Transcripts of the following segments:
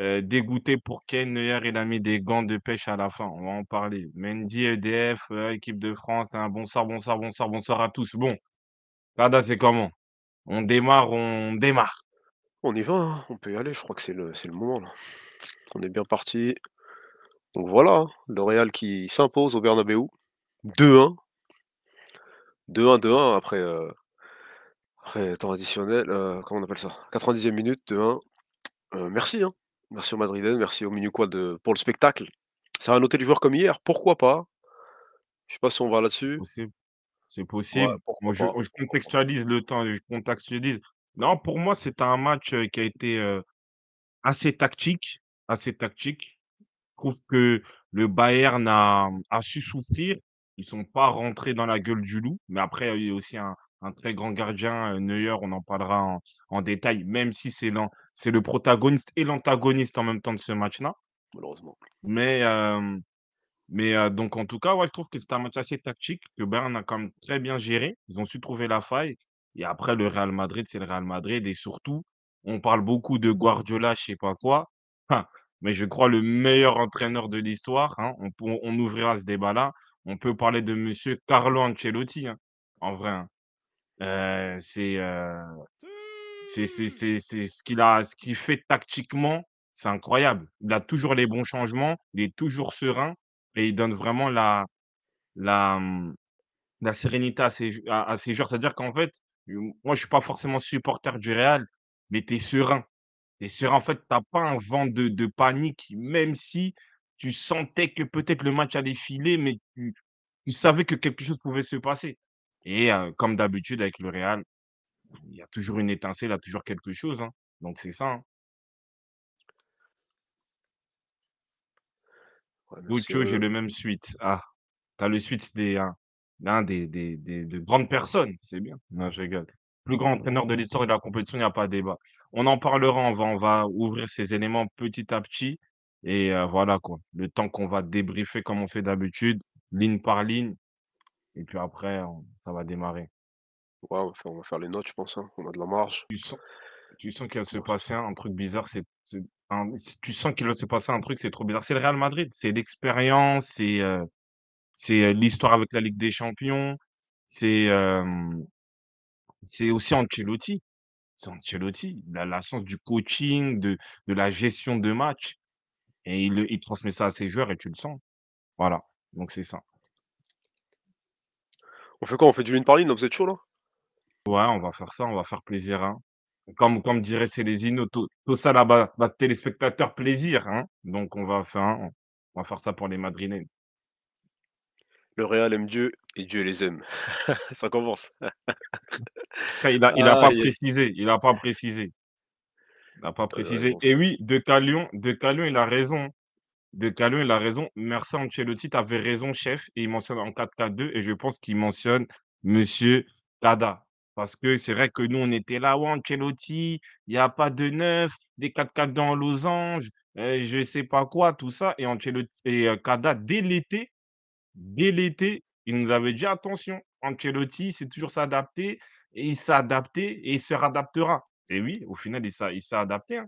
Euh, dégoûté pour Ken, Neuer, il a mis des gants de pêche à la fin. On va en parler. Mendy, EDF, euh, équipe de France. Hein, bonsoir, bonsoir, bonsoir, bonsoir à tous. Bon, là, c'est comment On démarre, on démarre. On y va, hein. on peut y aller. Je crois que c'est le, le moment. Là. On est bien parti. Donc voilà, hein. L'Oréal qui s'impose au Bernabeu. 2-1. 2-1, 2-1 après, euh, après temps additionnel. comment on appelle ça 90e minute, 2-1. merci, hein. Merci au Madrid, merci au quoi de euh, pour le spectacle. Ça va noter les joueurs comme hier, pourquoi pas Je ne sais pas si on va là-dessus. C'est possible. moi, je, contextualise le temps, je contextualise. Non, pour moi, c'est un match euh, qui a été euh, assez tactique, assez tactique. Je trouve que le Bayern a, su souffrir. Ils ne sont pas rentrés dans la gueule du loup, mais après, il y a aussi un, très grand gardien, Neuer, on en parlera en, détail, même si c'est c'est le protagoniste et l'antagoniste en même temps de ce match-là. Malheureusement. Mais, euh, mais euh, donc, en tout cas, je trouve que c'est un match assez tactique que Bayern a quand même très bien géré. Ils ont su trouver la faille. Et après, le Real Madrid, c'est le Real Madrid. Et surtout, on parle beaucoup de Guardiola, je sais pas quoi. Hein, mais je crois le meilleur entraîneur de l'histoire. Hein. On, ouvrira ce débat-là. On peut parler de monsieur Carlo Ancelotti, hein, en vrai. Euh, c'est euh, Mmh. C'est ce qu'il a, ce qu'il fait tactiquement, c'est incroyable. Il a toujours les bons changements, il est toujours serein et il donne vraiment la, la, mmh, la sérénité à ses, à, joueurs. C'est-à-dire qu'en fait, moi, je suis pas forcément supporter du Real, mais tu es serein. Et serein, en fait, tu pas un vent de, de, panique, même si tu sentais que peut-être le match allait filer, mais tu, tu, savais que quelque chose pouvait se passer. Et euh, comme d'habitude avec le Real, il y a toujours une étincelle, il y a toujours quelque chose. Hein, donc c'est ça. hein. j'ai le même suite. Ah, t'as le suite des, hein, d'un des, grandes personnes. C'est bien. Non, je rigole. Plus grand entraîneur de l'histoire de la compétition, il n'y a pas de débat. On en parlera, on va, ouvrir ces éléments petit à petit. Et euh, voilà quoi. Le temps qu'on va débriefer comme on fait d'habitude, ligne par ligne. Et puis après, ça va démarrer on va faire, les notes, je pense. Hein. On a de la marge. Tu sens, qu'il va se passer un truc bizarre. tu sens qu'il va se passer un truc, c'est trop bizarre. C'est le Real Madrid, c'est l'expérience, c'est euh, euh, l'histoire avec la Ligue des Champions, c'est aussi Ancelotti. C'est Ancelotti, la, la science du coaching, de, la gestion de match. Et il, transmet ça à ses joueurs et tu le sens. Voilà, donc c'est ça. On fait quoi On fait du ligne par ligne Vous êtes chaud là Ouais, on va faire ça, on va faire plaisir, hein. Comme comme dirait Célestino, tout, ça là-bas, va bah, téléspectateur plaisir, hein. Donc on va faire, hein, on va faire ça pour les Madrilènes. Le Real aime Dieu et Dieu les aime. ça commence. il n'a il ah, pas précisé, il n'a pas euh, précisé, il n'a pas précisé. Et oui, De Calion, De il a raison. De Calion, il a raison. Merci Ancelotti, tu avais raison, chef. Et il mentionne en 4K2 et je pense qu'il mentionne Monsieur Tada. Parce que c'est vrai que nous, on était là, ouais, Ancelotti, il n'y a pas de neuf, des 4-4 dans losange, euh, je ne sais pas quoi, tout ça. Et Ancelotti et euh, Kada, dès l'été, dès l'été, il nous avait dit attention, Ancelotti, c'est toujours s'adapter, et il s'est adapté et il se réadaptera. Et oui, au final, il s'est adapté. Hein.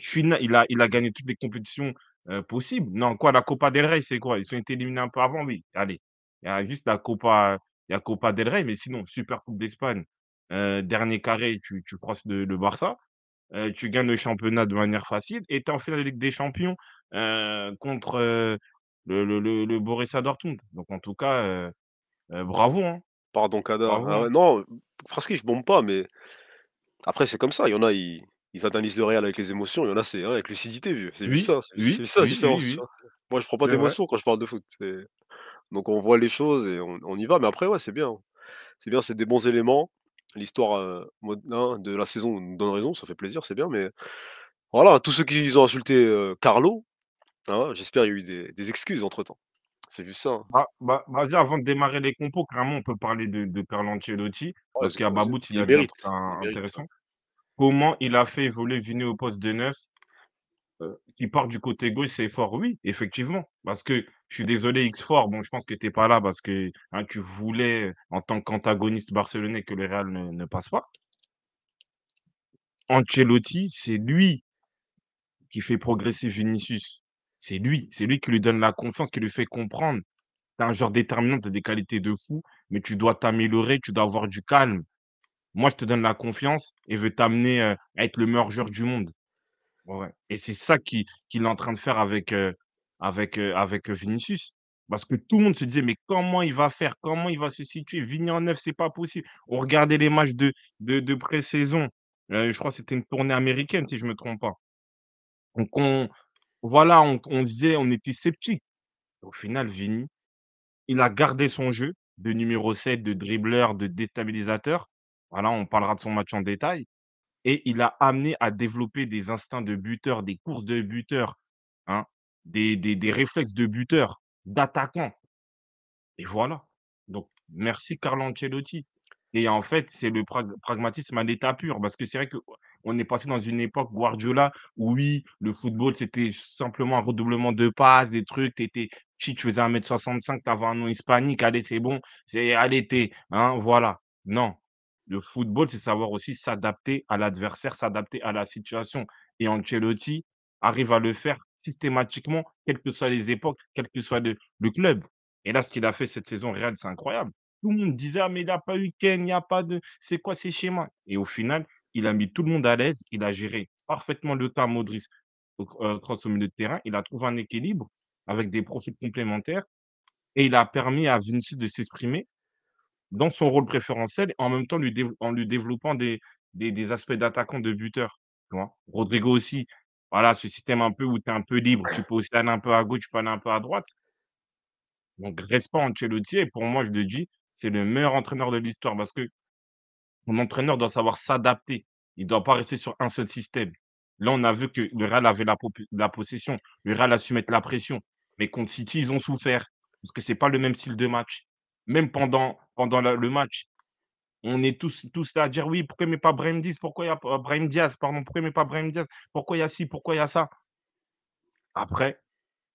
final, il a, il a gagné toutes les compétitions euh, possibles. Non, quoi, la Copa del Rey, c'est quoi Ils ont été éliminés un peu avant, oui. Allez, il y a juste la Copa il y a Copa del Rey, mais sinon, Super Coupe d'Espagne, euh, dernier carré, tu, tu le, Barça. Euh, tu gagnes le championnat de manière facile et tu es en finale de Ligue des Champions euh, contre le, le, Borussia Dortmund. Donc, en tout cas, bravo. Hein. Pardon, Kadar. Ah hein. non, Fraski, je bombe pas, mais après, c'est comme ça. Il y en a, ils, analysent le réel avec les émotions. Il y en a, c'est avec lucidité, C'est ça, c'est ça différence. Moi, je prends pas d'émotion quand je parle de foot. Donc on voit les choses et on, y va. Mais après, ouais, c'est bien. Hein. C'est bien, c'est des bons éléments. L'histoire euh, de la saison nous donne raison, ça fait plaisir, c'est bien. Mais voilà, tous ceux qui ont insulté euh, Carlo, hein, j'espère qu'il y a eu des, excuses entre temps. C'est vu ça. Hein. Bah, bah, vas-y, avant de démarrer les compos, carrément on peut parler de, de Carlo Ancelotti, parce qu'à Babout, il, a dit intéressant. Comment il a fait évoluer Viné au poste de neuf euh, Il part du côté gauche, c'est fort, oui, effectivement. Parce que je suis désolé, X-Fort, bon, je pense que tu n'es pas là parce que hein, tu voulais, en tant qu'antagoniste barcelonais, que le Real ne, passe pas. Ancelotti, c'est lui qui fait progresser Vinicius. C'est lui, c'est lui qui lui donne la confiance, qui lui fait comprendre. Tu un genre déterminant, tu as des qualités de fou, mais tu dois t'améliorer, tu dois avoir du calme. Moi, je te donne la confiance et veux t'amener euh, à être le meilleur joueur du monde. Et c'est ça qui qu'il est en train de faire avec, euh, avec, euh, avec euh, Vinicius. Parce que tout le monde se disait, mais comment il va faire? Comment il va se situer? Vini en neuf, c'est pas possible. On regardait les matchs de, de, de pré-saison. je crois que c'était une tournée américaine, si je ne me trompe pas. Donc, on, voilà, on, disait, on était sceptique. Au final, Vini, il a gardé son jeu de numéro 7, de dribbleur, de déstabilisateur. Voilà, on parlera de son match en détail et il a amené à développer des instincts de buteur, des courses de buteur, hein, des, réflexes de buteur, d'attaquant. Et voilà. Donc, merci Carlo Ancelotti. Et en fait, c'est le pragmatisme à l'état pur, parce que c'est vrai qu'on est passé dans une époque Guardiola où, oui, le football, c'était simplement un redoublement de passes, des trucs, si tu faisais 1m65, tu avais un nom hispanique, allez, c'est bon, c'est allez, hein, voilà. Non, le football, c'est savoir aussi s'adapter à l'adversaire, s'adapter à la situation. Et Ancelotti arrive à le faire systématiquement, quelles que soient les époques, quel que soit le, club. Et là, ce qu'il a fait cette saison réelle, c'est incroyable. Tout le monde disait, «Ah, mais il n'a pas eu Ken, il n'y a pas de. C'est quoi ces schémas Et au final, il a mis tout le monde à l'aise, il a géré parfaitement le temps Modric euh, au, milieu de terrain, il a trouvé un équilibre avec des profils complémentaires et il a permis à Vinicius de s'exprimer dans son rôle préférentiel, en même temps en lui développant des, des, aspects d'attaquant, de buteur. Tu Rodrigo aussi, voilà, ce système un peu où tu es un peu libre, tu peux aussi aller un peu à gauche, tu peux aller un peu à droite. Donc, reste pas Ancelotti, et pour moi, je le dis, c'est le meilleur entraîneur de l'histoire parce que mon entraîneur doit savoir s'adapter. Il doit pas rester sur un seul système. Là, on a vu que le Real avait la, possession, le Real a su mettre la pression. Mais contre City, ils ont souffert parce que c'est pas le même style de match. Même pendant pendant le match. On est tous, tous là à dire oui, pourquoi il pas Brahim Diaz Pourquoi il y a euh, Diaz Pardon, pourquoi il pas Brahim Diaz Pourquoi il y a ci Pourquoi il y a ça Après,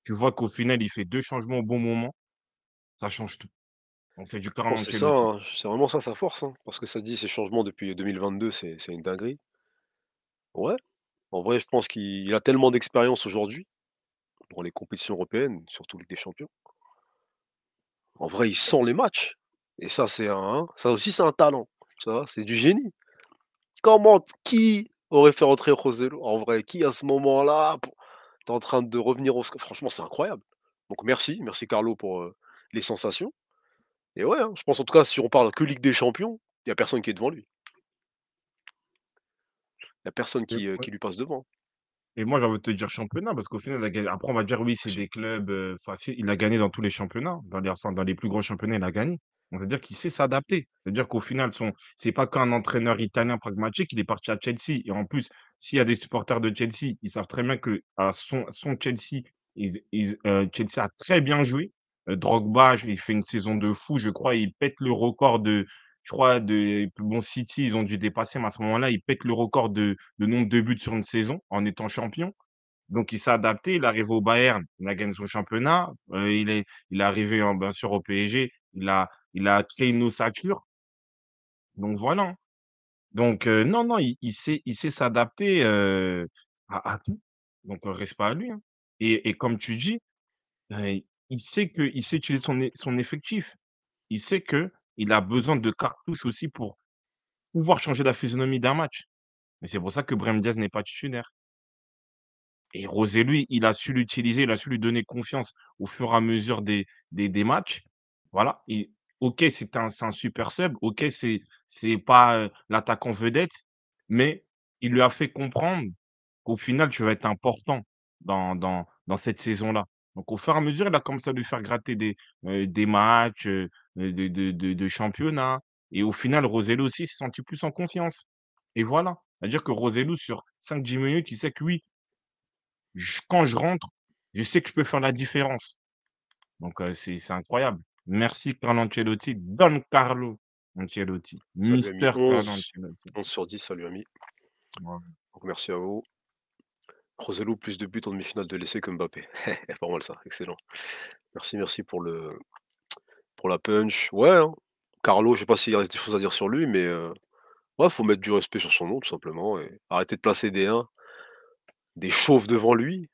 tu vois qu'au final, il fait deux changements au bon moment. Ça change tout. On fait du 40 hein. C'est vraiment ça sa force. Hein. parce que ça dit ces changements depuis 2022, c'est une dinguerie. Ouais. En vrai, je pense qu'il a tellement d'expérience aujourd'hui dans les compétitions européennes, surtout Ligue des Champions. En vrai, il sent les matchs. Et ça, c'est un, ça aussi, c'est un talent. Ça, c'est du génie. Comment, qui aurait fait rentrer José En vrai, qui à ce moment-là est en train de revenir au Franchement, c'est incroyable. Donc merci, merci Carlo pour les sensations. Et ouais, hein, je pense en tout cas, si on parle que Ligue des Champions, il n'y a personne qui est devant lui. Il n'y a personne qui, lui passe devant. Et moi, j'ai envie de te dire championnat, parce qu'au final, après, on va dire oui, c'est des clubs. il a gagné dans tous les championnats. Dans les, dans les plus gros championnats, il a gagné. On veut dire qu'il sait s'adapter. C'est-à-dire qu'au final, son... c'est pas qu'un entraîneur italien pragmatique, il est parti à Chelsea. Et en plus, s'il y a des supporters de Chelsea, ils savent très bien que son, son Chelsea, euh, Chelsea a très bien joué. Euh, Drogba, il fait une saison de fou, je crois. Il pète le record de, je crois, de bon City, ils ont dû dépasser, mais à ce moment-là, il pète le record de, de nombre de buts sur une saison en étant champion. Donc, il s'est adapté. Il arrive au Bayern, il a gagné son championnat. Euh, il, est, il est arrivé, hein, bien sûr, au PSG. Il a, il a créé une ossature. Donc voilà. Donc euh, non, non, il, sait, il sait s'adapter euh, à, tout. Donc on euh, reste pas à lui. Hein. Et, comme tu dis, ben, il sait que il sait utiliser son, son effectif. Il sait que il a besoin de cartouches aussi pour pouvoir changer la physionomie d'un match. Mais c'est pour ça que Brem Diaz n'est pas titulaire. Et Rosé, lui, il a su l'utiliser, il a su lui donner confiance au fur et à mesure des, des, matchs. Voilà ok, c'est un, super sub, ok, c'est c'est pas l'attaquant vedette, mais il lui a fait comprendre qu'au final, tu vas être important dans, dans, dans cette saison-là. Donc, au fur et à mesure, il a commencé à lui faire gratter des, des matchs de, de, de, championnat. Et au final, Rosello aussi s'est senti plus en confiance. Et voilà. C'est-à-dire que Rosello, sur 5-10 minutes, il sait que oui, quand je rentre, je sais que je peux faire la différence. Donc, c'est incroyable. Merci Carlo Ancelotti, Don Carlo Ancelotti, Mister Carlo Ancelotti. 11 sur 10, salut ami. merci à vous. Roselou, plus de buts en demi-finale de l'essai que Mbappé. pas mal ça, excellent. Merci, merci pour le pour la punch. Ouais, hein. Carlo, je sais pas s'il reste des choses à dire sur lui, mais il euh, ouais, faut mettre du respect sur son nom, tout simplement. Et arrêter de placer des 1, des chauves devant lui.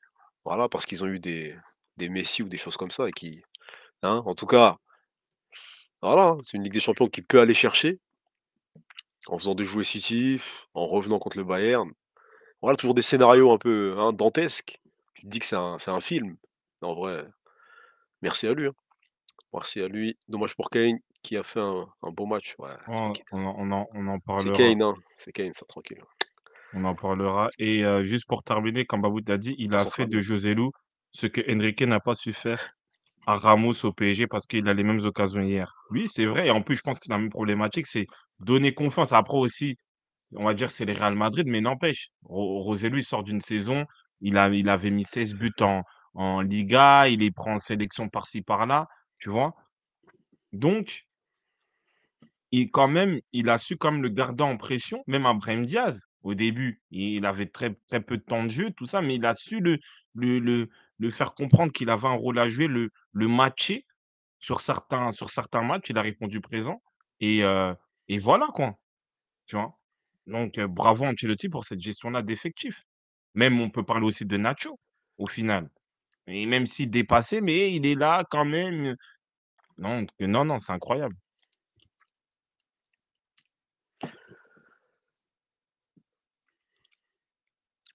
Voilà, parce qu'ils ont eu des, des Messi ou des choses comme ça. Et qui, hein, en tout cas, voilà, hein, c'est une Ligue des Champions qui peut aller chercher en faisant des jouets City, en revenant contre le Bayern. Voilà, toujours des scénarios un peu hein, dantesques. Tu te dis que c'est un, film. En vrai, merci à lui. Hein. Merci à lui. Dommage pour Kane qui a fait un, beau match. on, en, parlera. C'est Kane, c'est Kane, ça, tranquille. On en parlera. Et euh, juste pour terminer, comme Babout l'a dit, il a fait de José loup ce que Enrique n'a pas su faire à Ramos au PSG parce qu'il a les mêmes occasions hier. Oui, c'est vrai. Et en plus, je pense que c'est la même problématique, c'est donner confiance. Après aussi, on va dire c'est les Real Madrid, mais n'empêche, Rosé, sort d'une saison, il, a, il avait mis 16 buts en, Liga, il les prend sélection par-ci, par-là, tu vois. Donc, il, quand même, il a su quand même le garder en pression, même à Brahim Diaz, au début. Il avait très, très peu de temps de jeu, tout ça, mais il a su le, le le faire comprendre qu'il avait un rôle à jouer, le, le matcher sur certains, sur certains matchs. Il a répondu présent. Et, euh, voilà, quoi. Tu vois Donc, euh, bravo Ancelotti pour cette gestion-là d'effectifs. Même, on peut parler aussi de Nacho, au final. Et même s'il dépassé, mais il est là quand même. Non, euh, non, non c'est incroyable.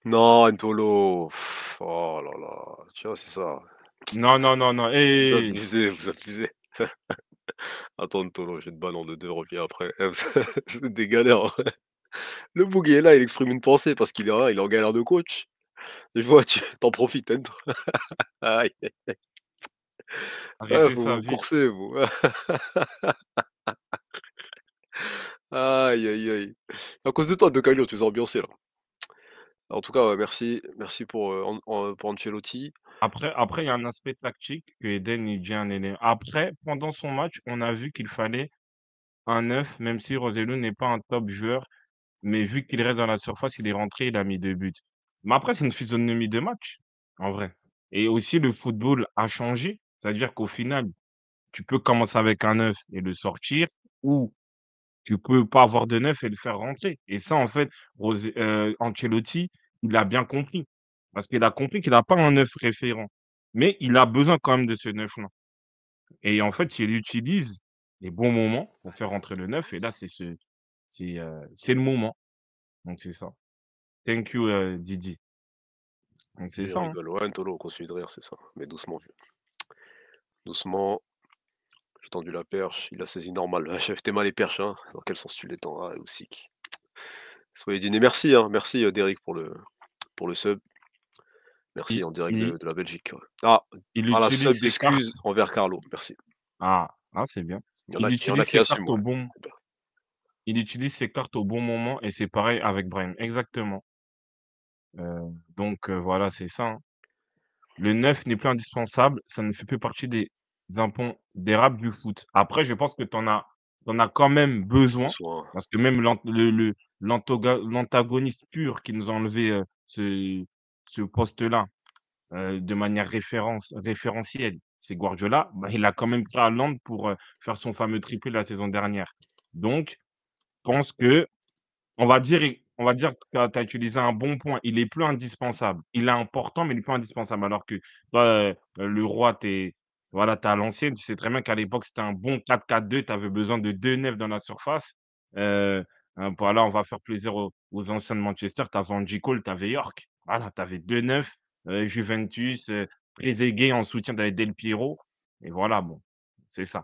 Non, Antolo Oh là là, tu vois, c'est ça. Non, non, non, non. Vous abusez, vous abusez. Attends, Tolo, j'ai une balle en de deux reviens après. c'est des galères. Hein. Le boogie est là, il exprime une pensée parce qu'il est là, il est en galère de coach. Je vois, tu t'en profites, hein, toi. Aïe. Ah, vous, ça, vous coursez, vous. aïe, aïe, aïe. À cause de toi, De tu es ambiancé, là. En tout cas, merci, merci pour, Ancelotti. Après, après, il y a un aspect tactique que Eden il Après, pendant son match, on a vu qu'il fallait un 9, même si Roselu n'est pas un top joueur, mais vu qu'il reste dans la surface, il est rentré, il a mis deux buts. Mais après, c'est une physionomie de match, en vrai. Et aussi, le football a changé. C'est-à-dire qu'au final, tu peux commencer avec un 9 et le sortir, ou tu peux pas avoir de 9 et le faire rentrer. Et ça, en fait, euh, Ancelotti, il a bien compris. Parce qu'il a compris qu'il n'a pas un œuf référent. Mais il a besoin quand même de ce neuf-là. Et en fait, il utilise les bons moments pour faire rentrer le neuf. Et là, c'est ce, euh, c'est, le moment. Donc, c'est ça. Thank you, euh, Didi. Donc, c'est ça. On hein. de rire, c'est ça. Mais doucement, Doucement. J'ai tendu la perche. Il a saisi normal. Chef, t'es mal les perches, hein. Dans quel sens tu les tends Ah, si Soyez dîner. Merci, hein. merci euh, Derek pour le, pour le sub. Merci en direct de, la Belgique. Ah, Il ah, la utilise sub envers Carlo. Merci. Ah, ah c'est bien. Il utilise ses cartes au bon. Il utilise ses cartes au bon moment et c'est pareil avec Brian. Exactement. Euh, donc euh, voilà, c'est ça. Hein. Le 9 n'est plus indispensable. Ça ne fait plus partie des impôts des raps du foot. Après, je pense que tu en as, quand même besoin. Parce que même le- l'antagoniste pur qui nous a enlevé ce, poste-là de manière référence, référentielle, c'est Guardiola. Bah, il a quand même pris à Londres pour faire son fameux triplé la saison dernière. Donc, pense que on va dire, on va dire que tu as utilisé un bon point. Il est plus indispensable. Il est important, mais il n'est plus indispensable. Alors que le roi, tu voilà, à l'ancienne. Tu sais très bien qu'à l'époque, c'était un bon 4-4-2. Tu avais besoin de deux nefs dans la surface voilà, on va faire plaisir aux, anciens de Manchester. Tu avais Angie Cole, tu York. Voilà, tu avais 2-9, Juventus, les en soutien d'avec Del Piero. Et voilà, bon, c'est ça.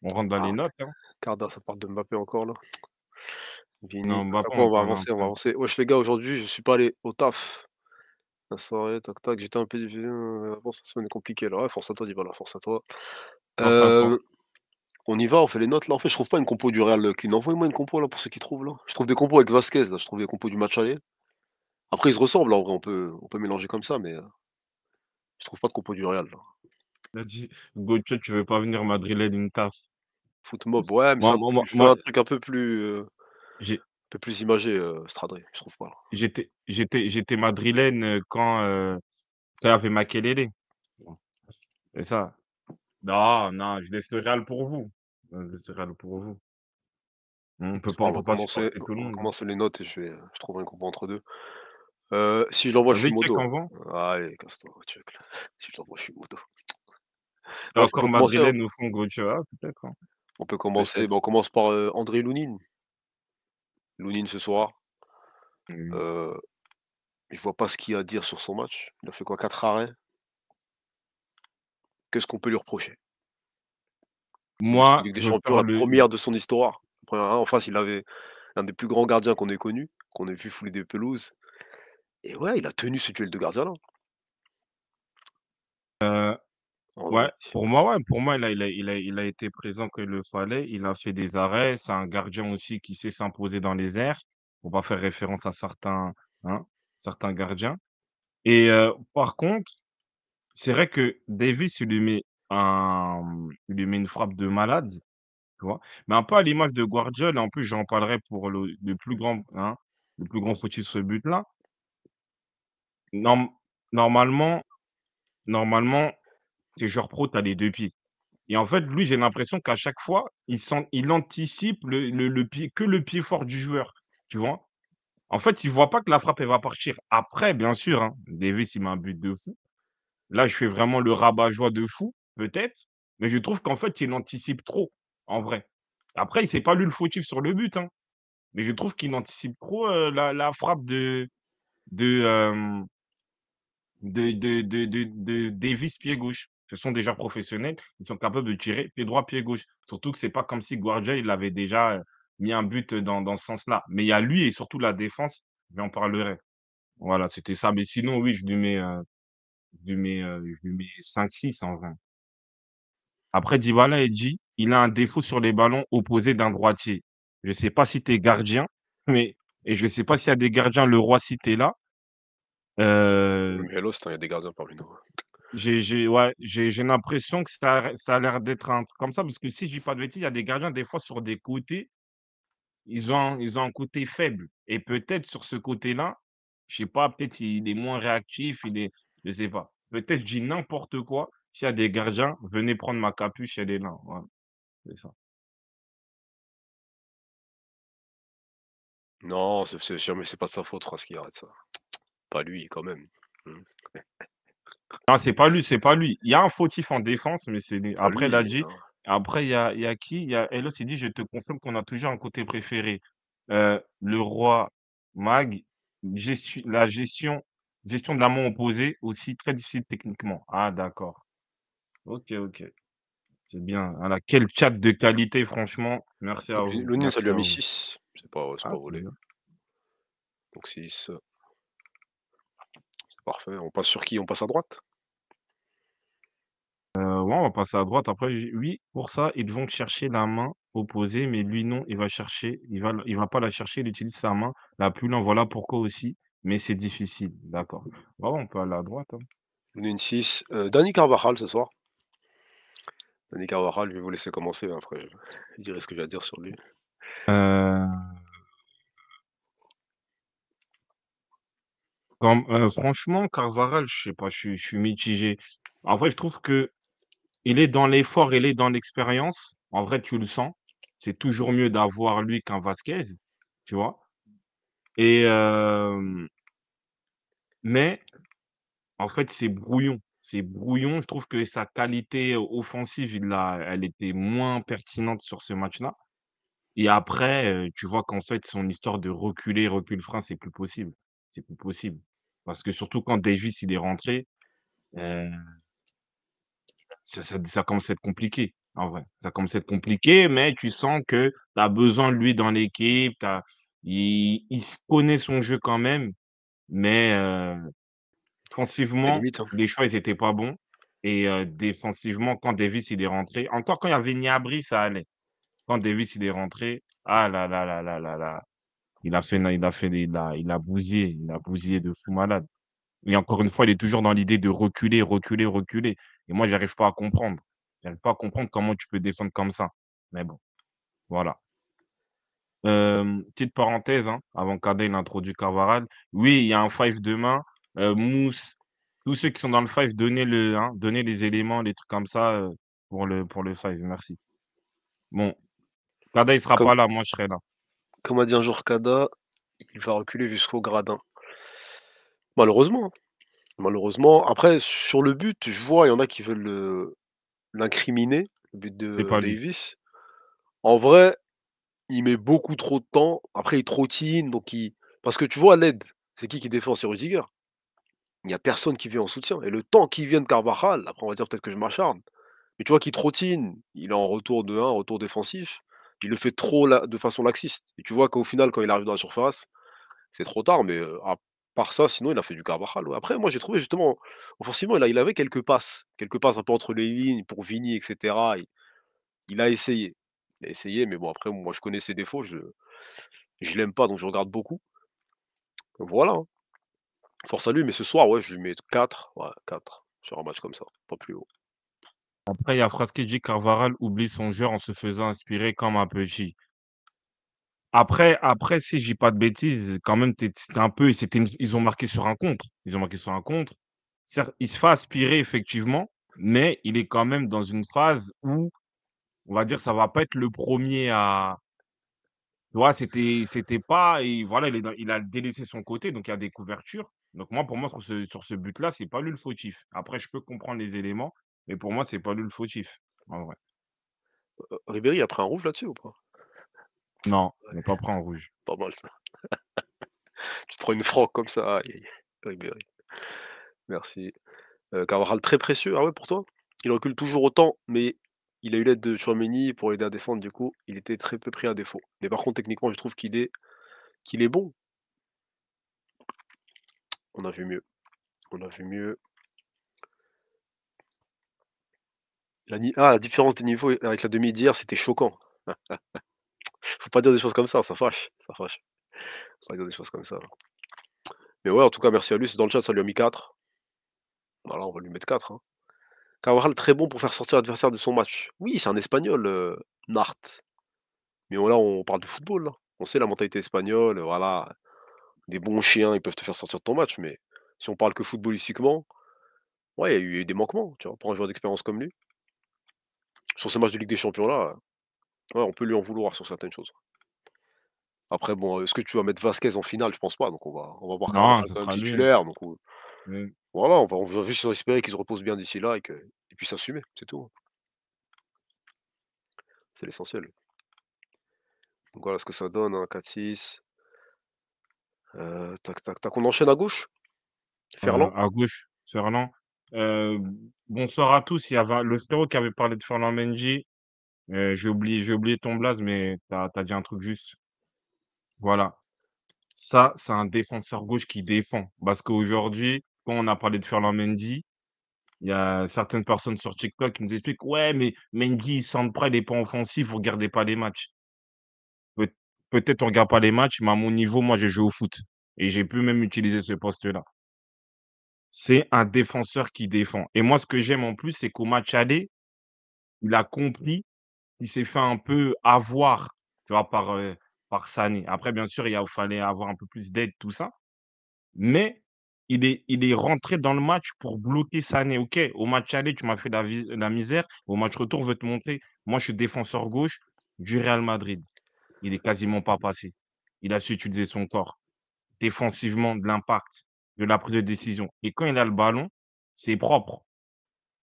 On rentre dans les ah, notes. Hein. ça parle de Mbappé encore là. Non, on, va avancer, on va avancer. Wesh les gars, aujourd'hui, je suis pas allé au taf. La soirée, tac tac, j'étais un peu euh, bon, cette semaine est compliquée là, force à toi, dis voilà, force à toi. on y va, on fait les notes là. En fait, je trouve pas une compo du Real clean. Envoyez-moi une compo là pour ceux qui trouvent là. Je trouve des compos avec Vasquez là, je trouve des compos du match aller. Après, ils se ressemblent là, en vrai, on peut, on peut mélanger comme ça, mais euh, je trouve pas de compo du Real là. Il a dit tu veux pas venir Madrid Intas Foot mob, ouais, mais c'est un truc un peu plus. Euh, peu plus imagé, euh, Stradré, je trouve pas. J'étais, j'étais, j'étais madrilène euh, quand, tu euh, il y avait Makelele. C'est ça. Non, non, je laisse le Real pour vous. Je laisse le Real pour vous. On peut pas, on peut pas commencer, tout le monde. On commence les notes et je, vais, euh, je trouve un combat entre deux. si je l'envoie, je suis modo. Allez, casse-toi, Si je l'envoie, je suis moto. Encore Madrilène au fond, Gauthier, ah, peut-être. Hein. On peut commencer. on commence par André Lounine. Lounine ce soir. Mmh. Euh, je vois pas ce qu'il y a à dire sur son match. Il a fait quoi quatre arrêts Qu'est-ce qu'on peut lui reprocher Moi, des champions, la première de son histoire. Hein, en face, il avait un des plus grands gardiens qu'on ait connu, qu'on ait vu fouler des pelouses. Et ouais, il a tenu ce duel de gardien là. Euh, Oh, ouais, pour moi, ouais, pour moi, il a, il a, il a, il a été présent que le fallait. Il a fait des arrêts. C'est un gardien aussi qui sait s'imposer dans les airs. On va faire référence à certains, hein, certains gardiens. Et par contre, c'est vrai que Davis, il lui met un, il met une frappe de malade, tu vois. Mais un peu à l'image de Guardiola. En plus, j'en parlerai pour le, le plus grand, hein, le plus grand foutu de ce but-là. normalement, normalement, t'es joueur pro, t'as les deux pieds. Et en fait, lui, j'ai l'impression qu'à chaque fois, il, anticipe le, pied, que le pied fort du joueur. Tu vois En fait, il ne voit pas que la frappe, elle va partir. Après, bien sûr, Davis, il met un but de fou. Là, je fais vraiment le rabat-joie de fou, peut-être. Mais je trouve qu'en fait, il anticipe trop, en vrai. Après, il ne s'est pas lu le fautif sur le but. Mais je trouve qu'il anticipe trop la, frappe de, de, de, de, de Davis pied gauche ce sont déjà professionnels, ils sont capables de tirer pied droit, pied gauche. Surtout que c'est pas comme si Guardia, il avait déjà mis un but dans, dans ce sens-là. Mais il y a lui et surtout la défense, mais on parlerait. Voilà, c'était ça. Mais sinon, oui, je lui mets, mets, mets 5-6 en 20. Après, Dybala et dit, il a un défaut sur les ballons opposés d'un droitier. Je ne sais pas si tu es gardien, mais et je ne sais pas s'il y a des gardiens. Le roi, si là. Euh... Hello, hein, il y a des gardiens parmi nous. J'ai l'impression que ça, a l'air d'être comme ça, parce que si je dis pas de bêtises, il y a des gardiens, des fois, sur des côtés, ils ont, ils ont un côté faible. Et peut-être sur ce côté-là, je sais pas, peut-être il est moins réactif, il est, je sais pas. Peut-être je dis n'importe quoi. S'il y a des gardiens, venez prendre ma capuche, elle est là. C'est ça. Non, c'est sûr, mais c'est pas sa faute, ce qui arrête ça. Pas lui, quand même. Mmh. Non, ah, c'est pas lui, c'est pas lui. Il y a un fautif en défense, mais c'est ah Après, il dit. Après, il y a, qui il y a... il dit Je te confirme qu'on a toujours un côté préféré. Euh, le roi Mag, la gestion, gestion de la main opposée, aussi très difficile techniquement. Ah, d'accord. Ok, ok. C'est bien. À quel chat de qualité, franchement. Merci à vous. L'ONI, ça lui a 6. C'est pas, ah, pas volé. Hein. Donc Parfait. On passe sur qui On passe à droite euh, on va passer à droite. Après, oui, pour ça, ils vont chercher la main opposée, mais lui, non, il va chercher, il va, il va pas la chercher, il utilise sa main, la plus lente. voilà pourquoi aussi, mais c'est difficile, d'accord. on peut aller à droite. Hein. 6. Euh, Danny Carvajal ce soir. Danny Carvajal, je vais vous laisser commencer, hein, après je, je dirai ce que j'ai à dire sur lui. Euh, Euh, franchement, Carvaral, je sais pas, je, suis- mitigé. En vrai, je trouve que il est dans l'effort, il est dans l'expérience. En vrai, tu le sens. C'est toujours mieux d'avoir lui qu'un Vasquez, tu vois? Et mais en fait, c'est brouillon. C'est brouillon. Je trouve que sa qualité offensive, il elle était moins pertinente sur ce match-là. Et après, tu vois qu'en fait, son histoire de reculer, recul frein, c'est plus possible. C'est plus possible. Parce que surtout quand Davis il est rentré, euh, ça, commence à être compliqué. En vrai, ça commence à être compliqué, mais tu sens que tu as besoin de lui dans l'équipe. Il, connaît son jeu quand même, mais euh, offensivement, hein. les choix ils n'étaient pas bons. Et euh, défensivement, quand Davis il est rentré, encore quand il y avait Niabri, ça allait. Quand Davis il est rentré, ah là là là là là là, il a fait, il a fait, il a, il a bousillé, il a bousillé de fou malade. Et encore une fois, il est toujours dans l'idée de reculer, reculer, reculer. Et moi, j'arrive pas à comprendre. J'arrive pas à comprendre comment tu peux défendre comme ça. Mais bon, voilà. Euh, petite parenthèse, hein, avant qu'Adé il introduit Cavaral. Oui, il y a un five demain. Euh, Mousse, tous ceux qui sont dans le five, donnez, le, hein, les éléments, les trucs comme ça euh, pour, le, pour le five. Merci. Bon, Kadaï ne sera pas là, moi je serai là comme a dit un jour Kada, il va reculer jusqu'au gradin. Malheureusement. Hein. Malheureusement. Après, sur le but, je vois, il y en a qui veulent l'incriminer, le but de Davis. En vrai, il met beaucoup trop de temps. Après, il trottine. Donc il... Parce que tu vois, l'aide, c'est qui qui défend C'est Rudiger. Il n'y a personne qui vient en soutien. Et le temps qu'il de Carvajal, après, on va dire peut-être que je m'acharne. Mais tu vois qu'il trottine. Il est en retour de 1, retour défensif il le fait trop de façon laxiste. Et tu vois qu'au final, quand il arrive dans la surface, c'est trop tard, mais à part ça, sinon, il a fait du Carvajal. Après, moi, j'ai trouvé justement, Forcément, il, il avait quelques passes, quelques passes un peu entre les lignes pour Vini, etc. Il, il a essayé. Il a essayé, mais bon, après, moi, je connais ses défauts, je ne l'aime pas, donc je regarde beaucoup. Voilà. Hein. Force à lui, mais ce soir, ouais, je lui mets 4, ouais, 4 sur un match comme ça, pas plus haut. Après, il y a Phrase qui dit Carvaral oublie son jeu en se faisant inspirer comme un petit. Après, après si je dis pas de bêtises, quand même, c'est un peu. Ils ont marqué sur un contre. Ils ont marqué sur un contre. Il se fait aspirer, effectivement, mais il est quand même dans une phase où, on va dire, ça va pas être le premier à. Tu c'était c'était pas. Et voilà, il, il, a délaissé son côté, donc il y a des couvertures. Donc, moi, pour moi, sur ce, ce but-là, c'est pas lui le fautif. Après, je peux comprendre les éléments mais pour moi, c'est pas lui le fautif, en vrai. Ribéry a pris un rouge là-dessus ou pas Non, il n'a pas pris un rouge. Pas mal ça. tu prends une froc comme ça, aïe, Ribéry. Merci. Euh, très précieux, ah ouais, pour toi Il recule toujours autant, mais il a eu l'aide de Chouameni pour l'aider à défendre, du coup, il était très peu pris à défaut. Mais par contre, techniquement, je trouve qu'il est, qu'il est bon. On a vu mieux. On a vu mieux. La, ah, la différence de niveau avec la demi dire c'était choquant. Faut pas dire des choses comme ça, ça fâche. Ça fâche. Faut pas dire des choses comme ça. Mais ouais, en tout cas, merci à lui. C'est dans le chat, ça lui a mis 4. Voilà, on va lui mettre 4. Hein. très bon pour faire sortir l'adversaire de son match. Oui, c'est un espagnol, euh, Nart. Mais là, on parle de football. Hein. On sait la mentalité espagnole, voilà. Des bons chiens, ils peuvent te faire sortir de ton match, mais si on parle que footballistiquement, ouais, eu, il y a eu des manquements, tu vois, pour un joueur d'expérience comme lui sur ces matchs de Ligue des Champions là, on peut lui en vouloir sur certaines choses. Après, bon, est-ce que tu vas mettre Vasquez en finale Je pense pas, donc on va, on va voir non, ça sera un titulaire. voilà, on va, juste espérer qu'il se repose bien d'ici là et qu'il puisse s'assumer. c'est tout. Hein. C'est l'essentiel. Donc voilà ce que ça donne, un hein, 4-6. Euh, tac, tac, tac. On enchaîne à gauche euh, Ferland À gauche, Ferland bonsoir à tous. Il y avait le stéro qui avait parlé de Fernand Mendy. j'ai oublié, ton blase, mais tu as, dit un truc juste. Voilà. Ça, c'est un défenseur gauche qui défend. Parce qu'aujourd'hui, quand on a parlé de Fernand Mendy, il y a certaines personnes sur TikTok qui nous expliquent Ouais, mais Mendy, il de près, il n'est pas offensif, vous ne regardez pas les matchs. Peut-être on ne regarde pas les matchs, mais à mon niveau, moi, j'ai joué au foot. Et j'ai pu même utiliser ce poste-là c'est un défenseur qui défend. Et moi, ce que j'aime en plus, c'est qu'au match aller, il a compris, il s'est fait un peu avoir, tu vois, par, euh, Sané. Après, bien sûr, il a, fallait avoir un peu plus d'aide, tout ça. Mais il est, il est rentré dans le match pour bloquer Sané. OK, au match aller, tu m'as fait la, misère. Au match retour, veut te monter. Moi, je suis défenseur gauche du Real Madrid. Il n'est quasiment pas passé. Il a su utiliser son corps. Défensivement, de l'impact de la prise de décision. Et quand il a le ballon, c'est propre.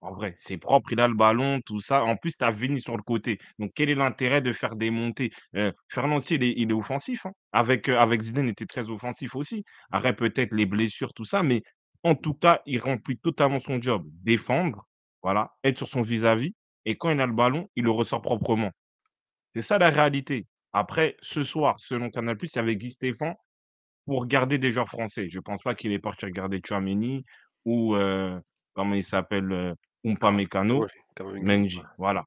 En vrai, c'est propre, il a le ballon, tout ça. En plus, tu as Vini sur le côté. Donc, quel est l'intérêt de faire des montées euh, Fernand il est, offensif. Hein. Avec, euh, avec Zidane, il était très offensif aussi. Arrête peut-être les blessures, tout ça. Mais en tout cas, il remplit totalement son job. Défendre, voilà, être sur son vis-à-vis. et quand il a le ballon, il le ressort proprement. C'est ça la réalité. Après, ce soir, selon Canal+, il y avait Guy Stéphane pour garder des joueurs français. Je ne pense pas qu'il est parti regarder Chouameni ou, euh, comment il s'appelle, euh, Menji. Voilà.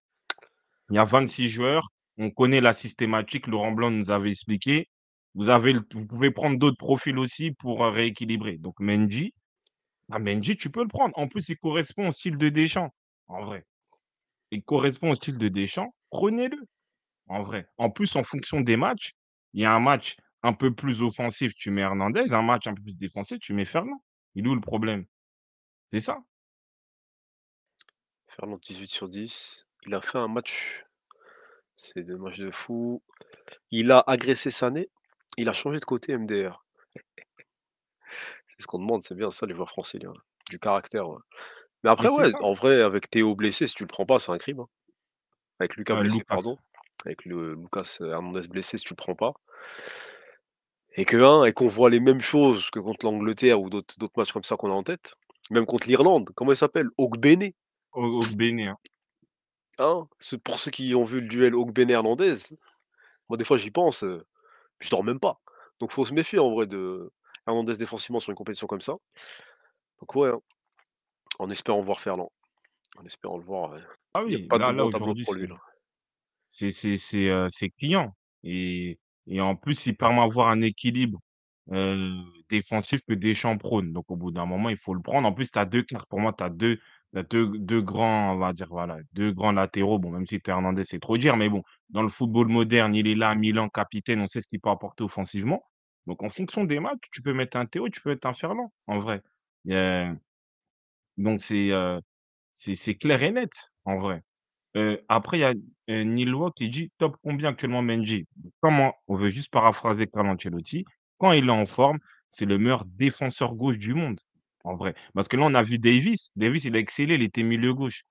Il y a 26 joueurs. On connaît la systématique. Laurent Blanc nous avait expliqué. Vous, avez, vous pouvez prendre d'autres profils aussi pour euh, rééquilibrer. Donc, Menji, ah, Menji, tu peux le prendre. En plus, il correspond au style de Deschamps, en vrai. Il correspond au style de Deschamps. Prenez-le, en vrai. En plus, en fonction des matchs, il y a un match un peu plus offensif, tu mets Hernandez. Un match un peu plus défensif, tu mets Fernand. Il est où le problème C'est ça. Fernand, 18 sur 10. Il a fait un match. C'est deux matchs de fou. Il a agressé Sané. Il a changé de côté MDR. c'est ce qu'on demande. C'est bien ça, les joueurs français. Hein, du caractère. Mais après, en vrai, avec Théo blessé, si tu le prends pas, c'est un crime. Hein. Avec Lucas pardon. Avec le Lucas euh, Hernandez blessé, si tu le prends pas et que et qu'on voit les mêmes choses que contre l'Angleterre ou d'autres matchs comme ça qu'on a en tête, même contre l'Irlande, comment elle s'appelle Ogbene. Ogbene. Hein. Hein? pour ceux qui ont vu le duel ogbene irlandaise moi des fois j'y pense, euh, je dors même pas. Donc faut se méfier en vrai de Hernandez défensivement sur une compétition comme ça. Donc ouais, hein. en espérant voir Ferland. En espérant le voir. Euh, ah oui, il n'y a pas de c'est, c'est, c'est, euh, c'est client. Et et en plus, il permet d'avoir un équilibre euh, défensif que Deschamps prône. Donc, au bout d'un moment, il faut le prendre. En plus, tu as deux cartes. Pour moi, tu as deux, deux, deux grands, on va dire, voilà, deux grands latéraux. Bon, même si Hernandez, c'est trop dire, mais bon, dans le football moderne, il est là, Milan, capitaine, on sait ce qu'il peut apporter offensivement. Donc, en fonction des matchs, tu peux mettre un Théo, tu peux mettre un Ferland, en vrai. donc, c'est euh, clair et net, en vrai. Euh, après il y a, euh, Nilwa qui dit: «Top combien actuellement Menji. comment? On veut juste paraphraser Carlo Ancelotti, quand il est en forme, c'est le meilleur défenseur gauche du monde, en vrai. Parce que là, on a vu Davis. Davis, il a excellé, il était milieu gauche,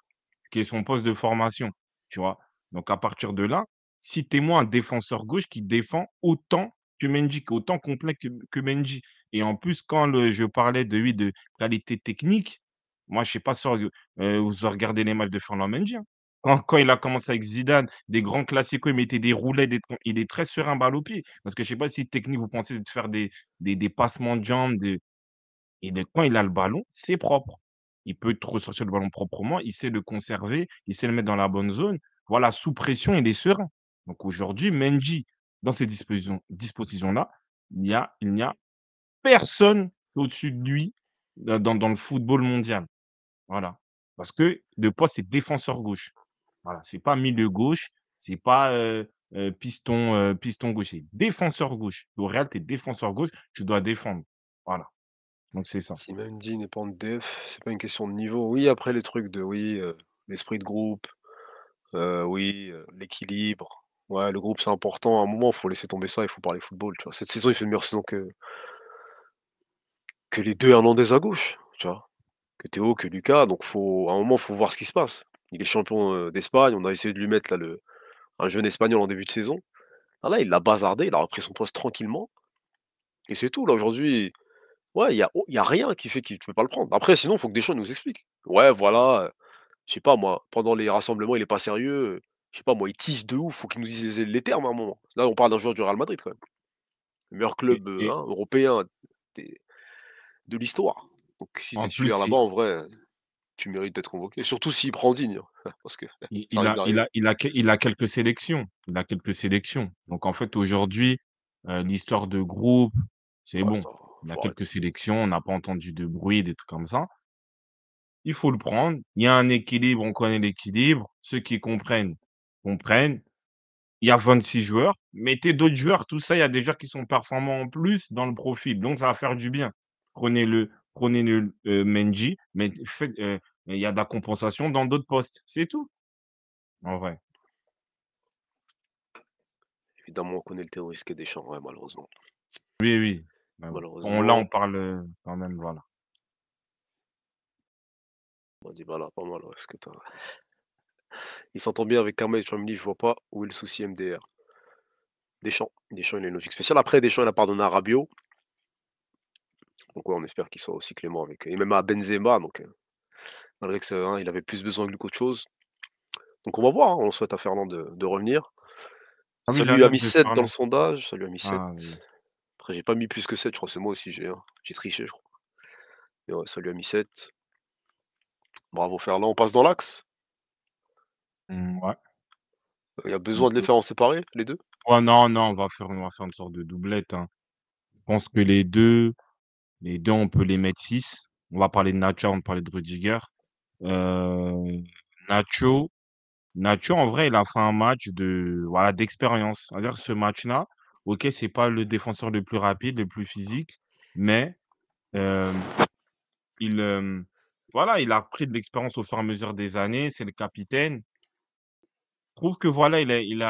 qui est son poste de formation, tu vois? Donc à partir de là, citez-moi un défenseur gauche qui défend autant que Menji, qui autant complet que que Mendy et en plus quand je parlais de lui de qualité technique, moi je sais pas si vous euh, regardez les matchs de Fernand Menji. Hein. Quand, il a commencé avec Zidane, des grands classiques, il mettait des roulets, il est très serein balle au pied. Parce que je ne sais pas si technique, vous pensez de faire des, des, passements de jambes. De... Et de, quand il a le ballon, c'est propre. Il peut ressortir le ballon proprement, il sait le conserver, il sait le mettre dans la bonne zone. Voilà, sous pression, il est serein. Donc aujourd'hui, Menji, dans ces dispositions-là, il n'y a, il a personne au-dessus de lui dans, dans le football mondial. Voilà. Parce que de poste, c'est défenseur gauche. Voilà, c'est pas milieu gauche, c'est pas piston, gauche. C'est Défenseur gauche. Au Real, tu es défenseur gauche, tu dois défendre. Voilà. Donc c'est ça. Si même dit n'est pas en def, c'est pas une question de niveau. Oui, après les trucs de oui, l'esprit de groupe, oui, l'équilibre. Ouais, le groupe c'est important. À un moment, il faut laisser tomber ça, il faut parler football. Cette saison, il fait une meilleure saison que, que les deux Hernandez à gauche. Tu vois que Théo, que Lucas. Donc, faut, à un moment, il faut voir ce qui se passe. Il est champion d'Espagne. On a essayé de lui mettre là, le, un jeune espagnol en début de saison. Ah, là, il l'a bazardé. Il a repris son poste tranquillement. Et c'est tout. Là, aujourd'hui, ouais, il n'y a, y a, rien qui fait que tu peux pas le prendre. Après, sinon, il faut que Deschamps nous explique. Ouais, voilà. Je sais pas, moi, pendant les rassemblements, il n'est pas sérieux. Je sais pas, moi, il tisse de ouf. faut qu'il nous dise les termes à un moment. Là, on parle d'un joueur du Real Madrid, quand même. Le meilleur club hein, européen de l'histoire. Donc, si tu es là-bas, en vrai tu mérites d'être convoqué. Surtout s'il prend digne. Hein, parce que il, a, il, il, a, quelques sélections. Il a quelques sélections. Donc en fait, aujourd'hui, euh, l'histoire de groupe, c'est bon. il a quelques sélections, on n'a pas entendu de bruit, des trucs comme ça. Il faut le prendre. Il y a un équilibre, on connaît l'équilibre. Ceux qui comprennent, comprennent. Il y a 26 joueurs. Mettez d'autres joueurs, tout ça, il y a des joueurs qui sont performants en plus dans le profil. Donc ça va faire du bien. Prenez-le prenez-le euh, mais il y a de la compensation dans d'autres postes. C'est tout, en vrai. Évidemment, on connaît le terroriste qui des champs, malheureusement. Oui, oui. Bah on, là, on parle euh, quand même, voilà. On dit, voilà, bah pas mal, que Il s'entend bien avec et Chamli, je vois pas où est le souci MDR. des champs il a une logique spéciale. Après, champs il a pardonné à Rabio. Donc on espère qu'il soit aussi clément avec. Et même à Benzema, donc euh, malgré que hein, il avait plus besoin de lui qu'autre chose. Donc on va voir, hein, on souhaite à Fernand de, revenir. Salut à 7 dans le sondage, Salut à 7. Après, j'ai pas mis plus que 7, je crois, c'est moi aussi, hein, j'ai triché, je crois. Salut à 7. Bravo Fernand, on passe dans l'axe mmh, Ouais. Il y a mmh, besoin de les faire en séparer, les deux Ouais, non, non, on va faire, faire une sorte de doublette. Je pense que les deux, les deux, on peut les mettre six. On va parler de Nacho, on va parler de Rudiger. Euh, Nacho, Nacho, en vrai, il a fait un match de voilà d'expérience. C'est-à-dire ce match-là, ok, c'est pas le défenseur le plus rapide, le plus physique, mais euh, il euh, voilà, il a pris de l'expérience au fur et à mesure des années. C'est le capitaine. Je trouve que voilà, il a, il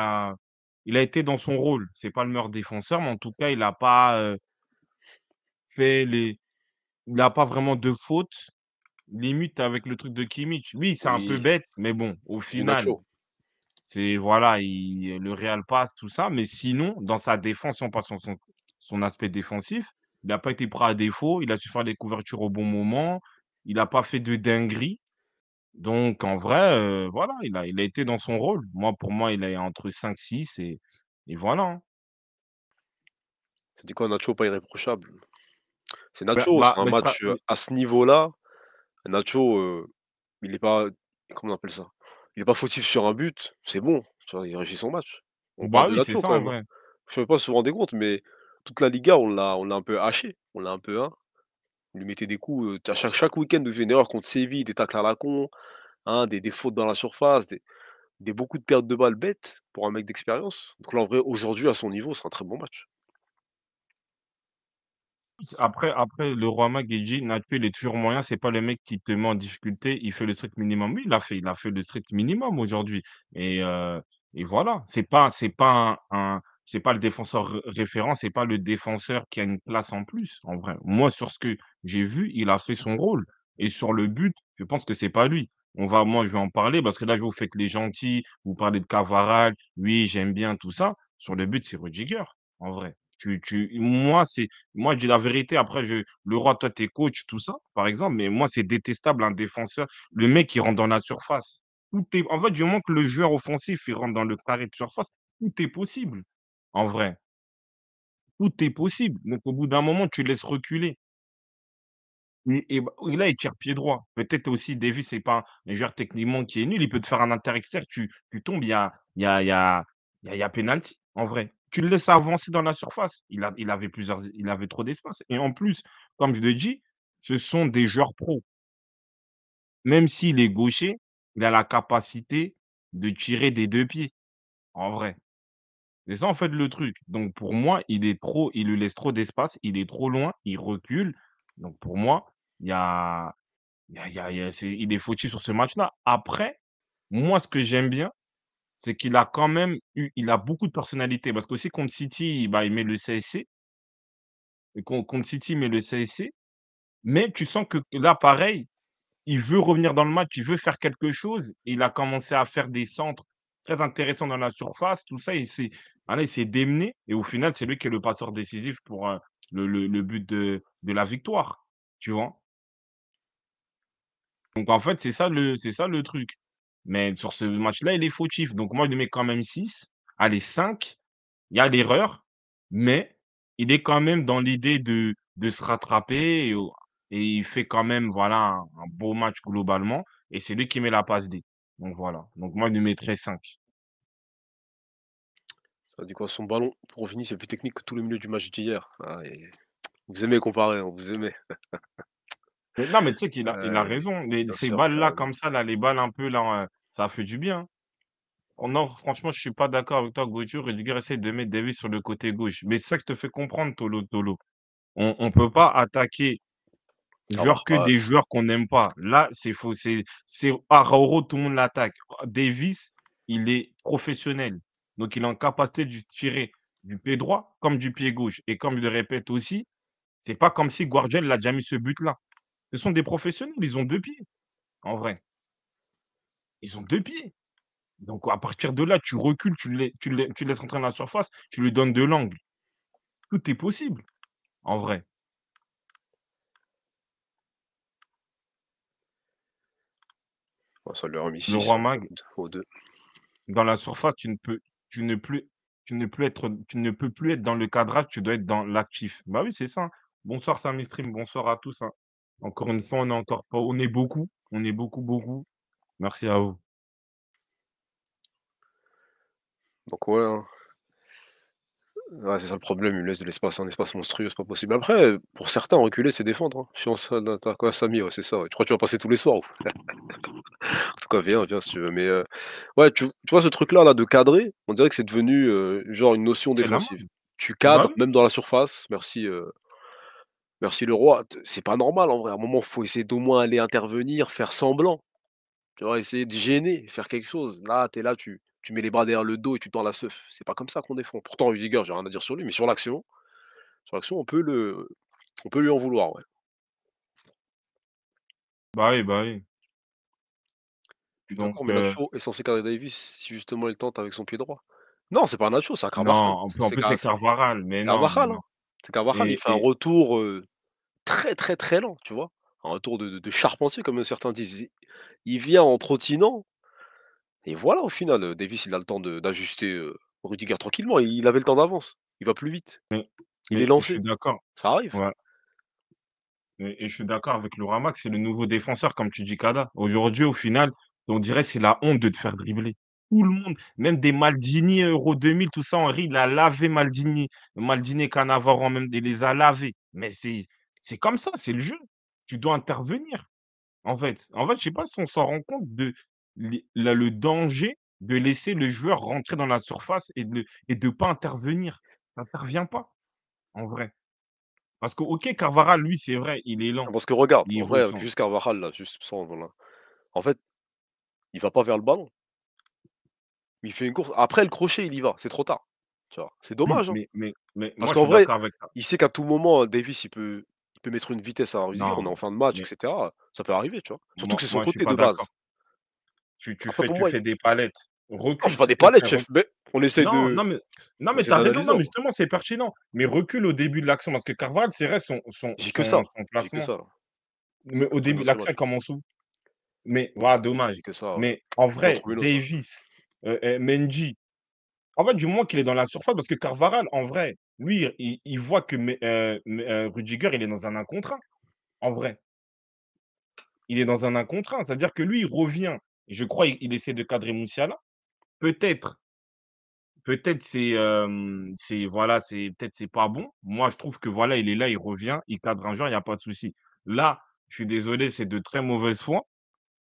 a, été dans son rôle. C'est pas le meilleur défenseur, mais en tout cas, il n'a pas fait les. Il n'a pas vraiment de faute, limite avec le truc de Kimmich. Oui, c'est un peu bête, mais bon, au final, c'est voilà, il, le Real passe, tout ça. Mais sinon, dans sa défense, en passe son, son aspect défensif, il n'a pas été prêt à défaut, il a su faire les couvertures au bon moment, il n'a pas fait de dinguerie. Donc, en vrai, euh, voilà, il a, il a été dans son rôle. Moi, pour moi, il est entre 5-6 et, et voilà. Hein. C'est dit quoi, Nacho, pas irréprochable c'est Nacho, bah, c'est bah, un match à ce niveau-là. Nacho, il n'est pas. Comment on appelle ça Il n'est pas fautif sur un but, c'est bon. Il réussit son match. bah quand même. Hein. Je ne sais pas si vous vous compte, mais toute la Liga, on l'a, on un peu haché. On l'a un peu hein. lui mettait des coups. à chaque, chaque week-end, il faisait une erreur contre Séville, des tacles à la con, hein, des, fautes dans la surface, des, des beaucoup de pertes de balles bêtes pour un mec d'expérience. Donc là, en vrai, aujourd'hui, à son niveau, c'est un très bon match. Après, après, le roi Mag, il est toujours moyen, c'est pas le mec qui te met en difficulté, il fait le strict minimum. Oui, il a fait, il a fait le strict minimum aujourd'hui. Et, euh, et voilà, c'est pas, c'est pas un, c'est pas le défenseur référent, c'est pas le défenseur qui a une place en plus, en vrai. Moi, sur ce que j'ai vu, il a fait son rôle. Et sur le but, je pense que c'est pas lui. On va, moi, je vais en parler parce que là, je vous faites les gentils, vous parlez de Cavaral, oui, j'aime bien tout ça. Sur le but, c'est Rudiger, en vrai moi, c'est, moi, je dis la vérité. Après, je, le roi, toi, t'es coach, tout ça, par exemple. Mais moi, c'est détestable, un défenseur. Le mec, qui rentre dans la surface. en fait, du moment que le joueur offensif, il rentre dans le carré de surface, tout est possible, en vrai. Tout est possible. Donc, au bout d'un moment, tu laisses reculer. Et, bah, là, il tire pied droit. Peut-être aussi, Davis, c'est pas un joueur techniquement qui est nul. Il peut te faire un inter tu, tu tombes, il y a, il y a, a penalty, en vrai tu le laisses avancer dans la surface. Il, avait, plusieurs, il avait trop d'espace. Et en plus, comme je te dis, ce sont des joueurs pros. Même s'il est gaucher, il a la capacité de tirer des deux pieds, en vrai. C'est ça, en fait, le truc. Donc, pour moi, il est trop, il lui laisse trop d'espace, il est trop loin, il recule. Donc, pour moi, il y a, est, il est fautif sur ce match-là. Après, moi, ce que j'aime bien, c'est qu'il a quand même eu, il a beaucoup de personnalité. Parce qu'aussi, contre City, bah, il met le CSC. Et contre City, il met le CSC. Mais tu sens que là, pareil, il veut revenir dans le match, il veut faire quelque chose. Il a commencé à faire des centres très intéressants dans la surface, tout ça. Il s'est, il s'est démené. Et au final, c'est lui qui est le passeur décisif pour euh, le, but de, la victoire. Tu vois donc en fait, c'est ça le, c'est ça le truc. Mais sur ce match-là, il est fautif. Donc moi, je lui mets quand même 6. Allez, 5. Il y a l'erreur, mais il est quand même dans l'idée de, de se rattraper et, il fait quand même voilà, un, beau match globalement. Et c'est lui qui met la passe D. Donc voilà. Donc moi, je lui mettrais 5. Ça dit quoi Son ballon, pour finir, c'est plus technique que tous les milieux du match d'hier. Ah, vous aimez comparer, vous aimez. non, mais tu sais qu'il a, a euh, raison. ces balles-là, euh, comme ça, là, les balles un peu là, ça fait du bien. Hein. Oh non, franchement, je suis pas d'accord avec toi, Gaudio. Rudiger essaye de mettre Davis sur le côté gauche. Mais ça que je te fais comprendre, Tolo Tolo. On ne peut pas attaquer ah bah, que des joueurs qu'on n'aime pas. Là, c'est faux. C'est à tout le monde l'attaque. Davis, il est professionnel. Donc, il a en capacité de tirer du pied droit comme du pied gauche. Et comme je le répète aussi, c'est pas comme si Guardiola l'a déjà mis ce but-là. Ce sont des professionnels, ils ont deux pieds, en vrai. Ils ont deux pieds. Donc, à partir de là, tu recules, tu, tu, laisses rentrer dans la surface, tu lui donnes de l'angle. Tout est possible, en vrai. le roi mag, dans la surface, tu ne peux, tu ne plus, tu ne peux être, tu ne peux plus être dans le cadrage, tu dois être dans l'actif. Bah oui, c'est ça. Bonsoir Stream, bonsoir à tous. Hein. Encore une fois, on encore on est beaucoup, on est beaucoup, beaucoup. Merci à vous. Donc hein. ouais, c'est ça le problème, il laisse de l'espace, un espace monstrueux, c'est pas possible. Après, pour certains, reculer, c'est défendre. Hein. Si on t'as quoi, Samy, c'est ça. Tu crois que tu vas passer tous les soirs En tout cas, viens, viens si tu veux. Mais euh, ouais, tu, vois ce truc-là là, de cadrer, on dirait que c'est devenu euh, genre une notion défensive. Tu cadres, bah même dans la surface, merci. Euh, merci le roi, c'est pas normal en vrai. À un moment, il faut essayer d'au moins aller intervenir, faire semblant. Tu vois, essayer de gêner, faire quelque chose. Là, tu es là, tu, mets les bras derrière le dos et tu tends la seuf. C'est pas comme ça qu'on défend. Pourtant, Rudiger, j'ai rien à dire sur lui, mais sur l'action, sur l'action, on peut le, on peut lui en vouloir, ouais. Bah oui, bah oui. Donc, mais Nacho est censé cadrer Davis si justement il tente avec son pied droit. Non, c'est pas Nacho, c'est un Carvajal. Non, en plus, c'est Carvajal. Mais hein. c'est Carvajal. il fait un retour très, très, très lent, tu vois. Un retour de, de charpentier, comme certains disent il vient en trottinant. Et voilà, au final, Davis, il a le temps d'ajuster Rudiger tranquillement. Il, avait le temps d'avance. Il va plus vite. il est lancé. Je suis d'accord. Ça arrive. Et, je suis d'accord avec le c'est le nouveau défenseur, comme tu dis, Kada. Aujourd'hui, au final, on dirait c'est la honte de te faire dribbler. Tout le monde, même des Maldini Euro 2000, tout ça, Henri, il a lavé Maldini, Maldini Canavaro, même, il les a lavés. Mais c'est comme ça, c'est le jeu. Tu dois intervenir en fait. En fait, je sais pas si on s'en rend compte de le danger de laisser le joueur rentrer dans la surface et de et pas intervenir. Ça intervient pas, en vrai. Parce que, OK, Carvara, lui, c'est vrai, il est lent, Parce que regarde, en vrai, jusqu'à juste Carvajal, là, juste sans, voilà. En fait, il va pas vers le ballon. Il fait une course. Après le crochet, il y va. C'est trop tard. Tu C'est dommage. Hein. Mais, mais, mais Parce qu'en vrai, il sait qu'à tout moment, Davis, il peut mettre une vitesse à Rudiger, on est en fin de match, etc. Ça peut arriver, tu vois. Surtout que c'est son côté de base. Tu, fais, des palettes. Recule, ah, je fais des palettes, chef. Mais on essaie de. Non, mais, non, mais raison. justement, c'est pertinent. Mais recule au début de l'action parce que Carvalho, c'est vrai, son, son, que ça. placement. Mais au début de l'action, commence où Mais, voilà, dommage. Que ça, mais en vrai, Davis, euh, euh, Menji, en fait, du moins qu'il est dans la surface, parce que Carvaral, en vrai, lui, il, voit que euh, euh, Rudiger, il est dans un incontraint. en vrai. Il est dans un incontraint. c'est-à-dire que lui, il revient. Je crois qu'il essaie de cadrer Moussiala. Peut-être, peut-être c'est, euh, c'est, voilà, c'est, peut-être c'est pas bon. Moi, je trouve que voilà, il est là, il revient, il cadre un joueur, il n'y a pas de souci. Là, je suis désolé, c'est de très mauvaise foi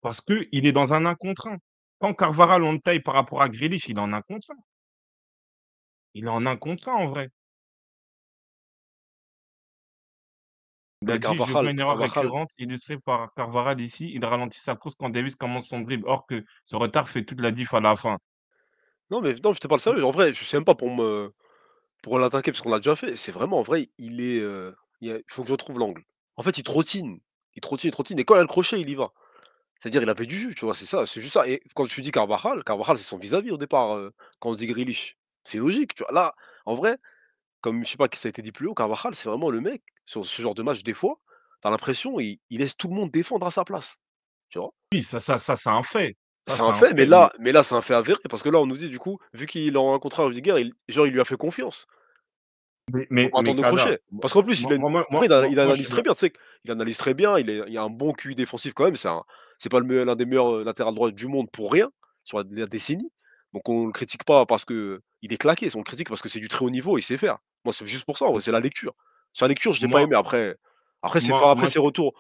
parce qu'il est dans un incontraint. Quand Carvara, on taille par rapport à Grealish, il est en un contre Il est en un contre en vrai. il joue Carvajal, une erreur récurrente illustrée par Carvajal ici. Il ralentit sa course quand Davis commence son dribble, or que ce retard fait toute la diff à la fin. Non, mais non, je te parle sérieux. En vrai, je sais même pas pour me pour l'attaquer parce qu'on l'a déjà fait. C'est vraiment en vrai, il est. Euh, il faut que je trouve l'angle. En fait, il trottine, il trottine, il trottine, et quand il a le crochet, il y va. C'est-à-dire, il a fait du jus, tu vois, c'est ça, c'est juste ça. Et quand tu dis Carvajal, Carvajal, c'est son vis-à-vis au départ. Euh, quand on dit Grilich. c'est logique. Tu vois. Là, en vrai, comme je sais pas qui ça a été dit plus haut, Carvajal, c'est vraiment le mec, sur ce genre de match, des fois, t'as l'impression il, laisse tout le monde défendre à sa place. Tu vois Oui, ça, ça, ça, c'est un fait. C'est un, fait, mais là, mais là, c'est un fait avéré, parce que là, on nous dit, du coup, vu qu'il a un contrat en Viger, il, genre, il lui a fait confiance. Mais, mais, mais crochet. Parce qu'en plus, il, analyse très bien, tu sais, il analyse très bien, il, a un bon cul défensif quand même, c'est, pas l'un des meilleurs euh, latérales droit du monde pour rien, sur la décennie. Donc on ne le critique pas parce qu'il est claqué, on le critique parce que c'est du très haut niveau, il sait faire. Moi, c'est juste pour ça, c'est la lecture. Sur la lecture, je n'ai pas aimé. Après, après c'est après ses retours,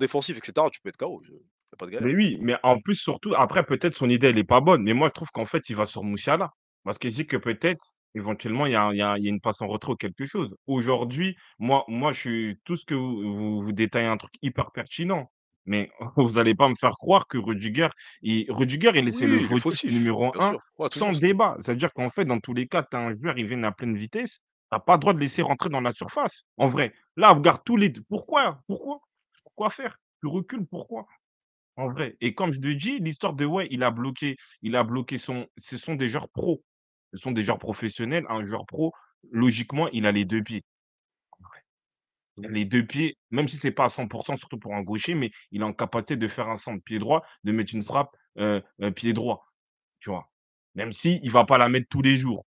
défensifs, etc. Tu peux être KO. Je... Pas de mais oui, mais en plus, surtout, après, peut-être son idée, elle n'est pas bonne. Mais moi, je trouve qu'en fait, il va sur Moussiala. Parce qu'il dit que peut-être, éventuellement, il y, a, une passe en retrait ou quelque chose. Aujourd'hui, moi, moi, je suis tout ce que vous, vous, vous détaillez un truc hyper pertinent. Mais vous n'allez pas me faire croire que Rudiger, il, Rudiger est laissé le fautif, numéro 1 sans débat. C'est-à-dire qu'en fait, dans tous les cas, tu as un joueur, il vient à pleine vitesse, tu n'as pas le droit de laisser rentrer dans la surface. En vrai, là, regarde tous les deux. Pourquoi Pourquoi Pourquoi faire Le recul, pourquoi En vrai. Et comme je le dis, l'histoire de ouais, il a bloqué, il a bloqué son. Ce sont des joueurs pros. Ce sont des joueurs professionnels. Un joueur pro, logiquement, il a les deux pieds les deux pieds, même si c'est pas à 100%, surtout pour un gaucher, mais il est en capacité de faire un centre pied droit, de mettre une frappe euh, euh, pied droit. Tu vois. Même si il va pas la mettre tous les jours.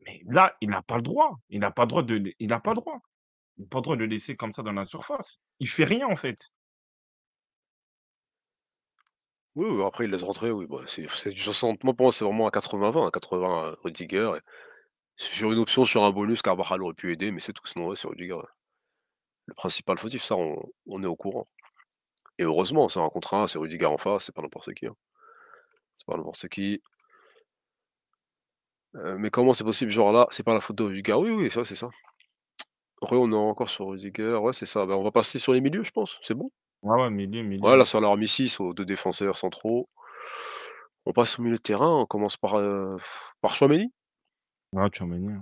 Mais là, il n'a pas le droit. Il n'a pas le droit de, il n'a pas le droit. pas droit de le laisser comme ça dans la surface. Il fait rien en fait. Oui, après, il laisse rentrer, oui. Bah, c'est, moi, pour moi, c'est vraiment à 80-20, à 80 Rudiger. J'ai une option, sur un bonus, Carvajal aurait pu aider, mais c'est tout. ce ouais, c'est Rudiger le principal fautif, ça, on, est au courant. Et heureusement, c'est un 1, c'est Rudiger en face, c'est pas n'importe qui. Hein. C'est pas n'importe qui. Euh, mais comment c'est possible, genre là, c'est pas la faute de Rudiger Oui, oui, ça, c'est ça. Oui, on est encore sur Rudiger, ouais, c'est ça. Ben, on va passer sur les milieux, je pense, c'est bon. Ouais, ouais, milieu, milieu. Ouais, là, sur leur 6 aux deux défenseurs centraux. On passe au milieu de terrain, on commence par, euh, par Ouais, hein.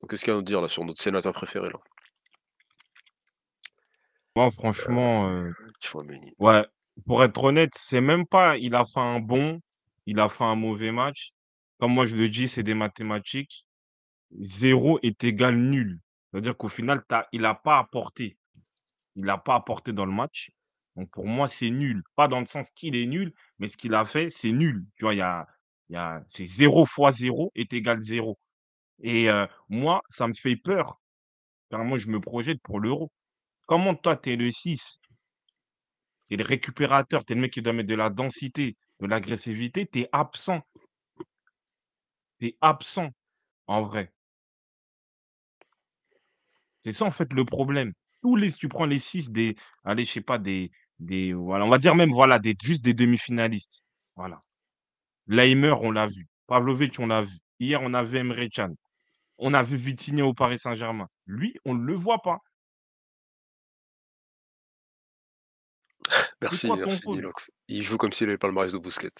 Donc, qu'est-ce qu'il y a à nous dire là sur notre sénateur préféré là bah, franchement, euh, ouais, pour être honnête, c'est même pas il a fait un bon, il a fait un mauvais match. Comme moi je le dis, c'est des mathématiques. Zéro est égal nul. C'est-à-dire qu'au final, as, il a pas apporté. Il a pas apporté dans le match. Donc pour moi, c'est nul. Pas dans le sens qu'il est nul, mais ce qu'il a fait, c'est nul. Tu vois, il y a, c'est zéro fois zéro est égal zéro Et euh, moi, ça me fait peur. Car moi, je me projette pour l'euro. Comment toi, tu es le 6 Tu es le récupérateur, tu es le mec qui doit mettre de la densité, de l'agressivité, tu es absent. Tu es absent, en vrai. C'est ça, en fait, le problème. Tous les, tu prends les 6 des, allez, je sais pas, des, des, voilà, on va dire même, voilà, des, juste des demi-finalistes. Voilà. Leimer, on l'a vu. Pavlovic, on l'a vu. Hier, on avait vu Emre On a vu Vitinha au Paris Saint-Germain. Lui, on ne le voit pas. Merci, Il joue comme s'il avait le palmarès de Bousquet.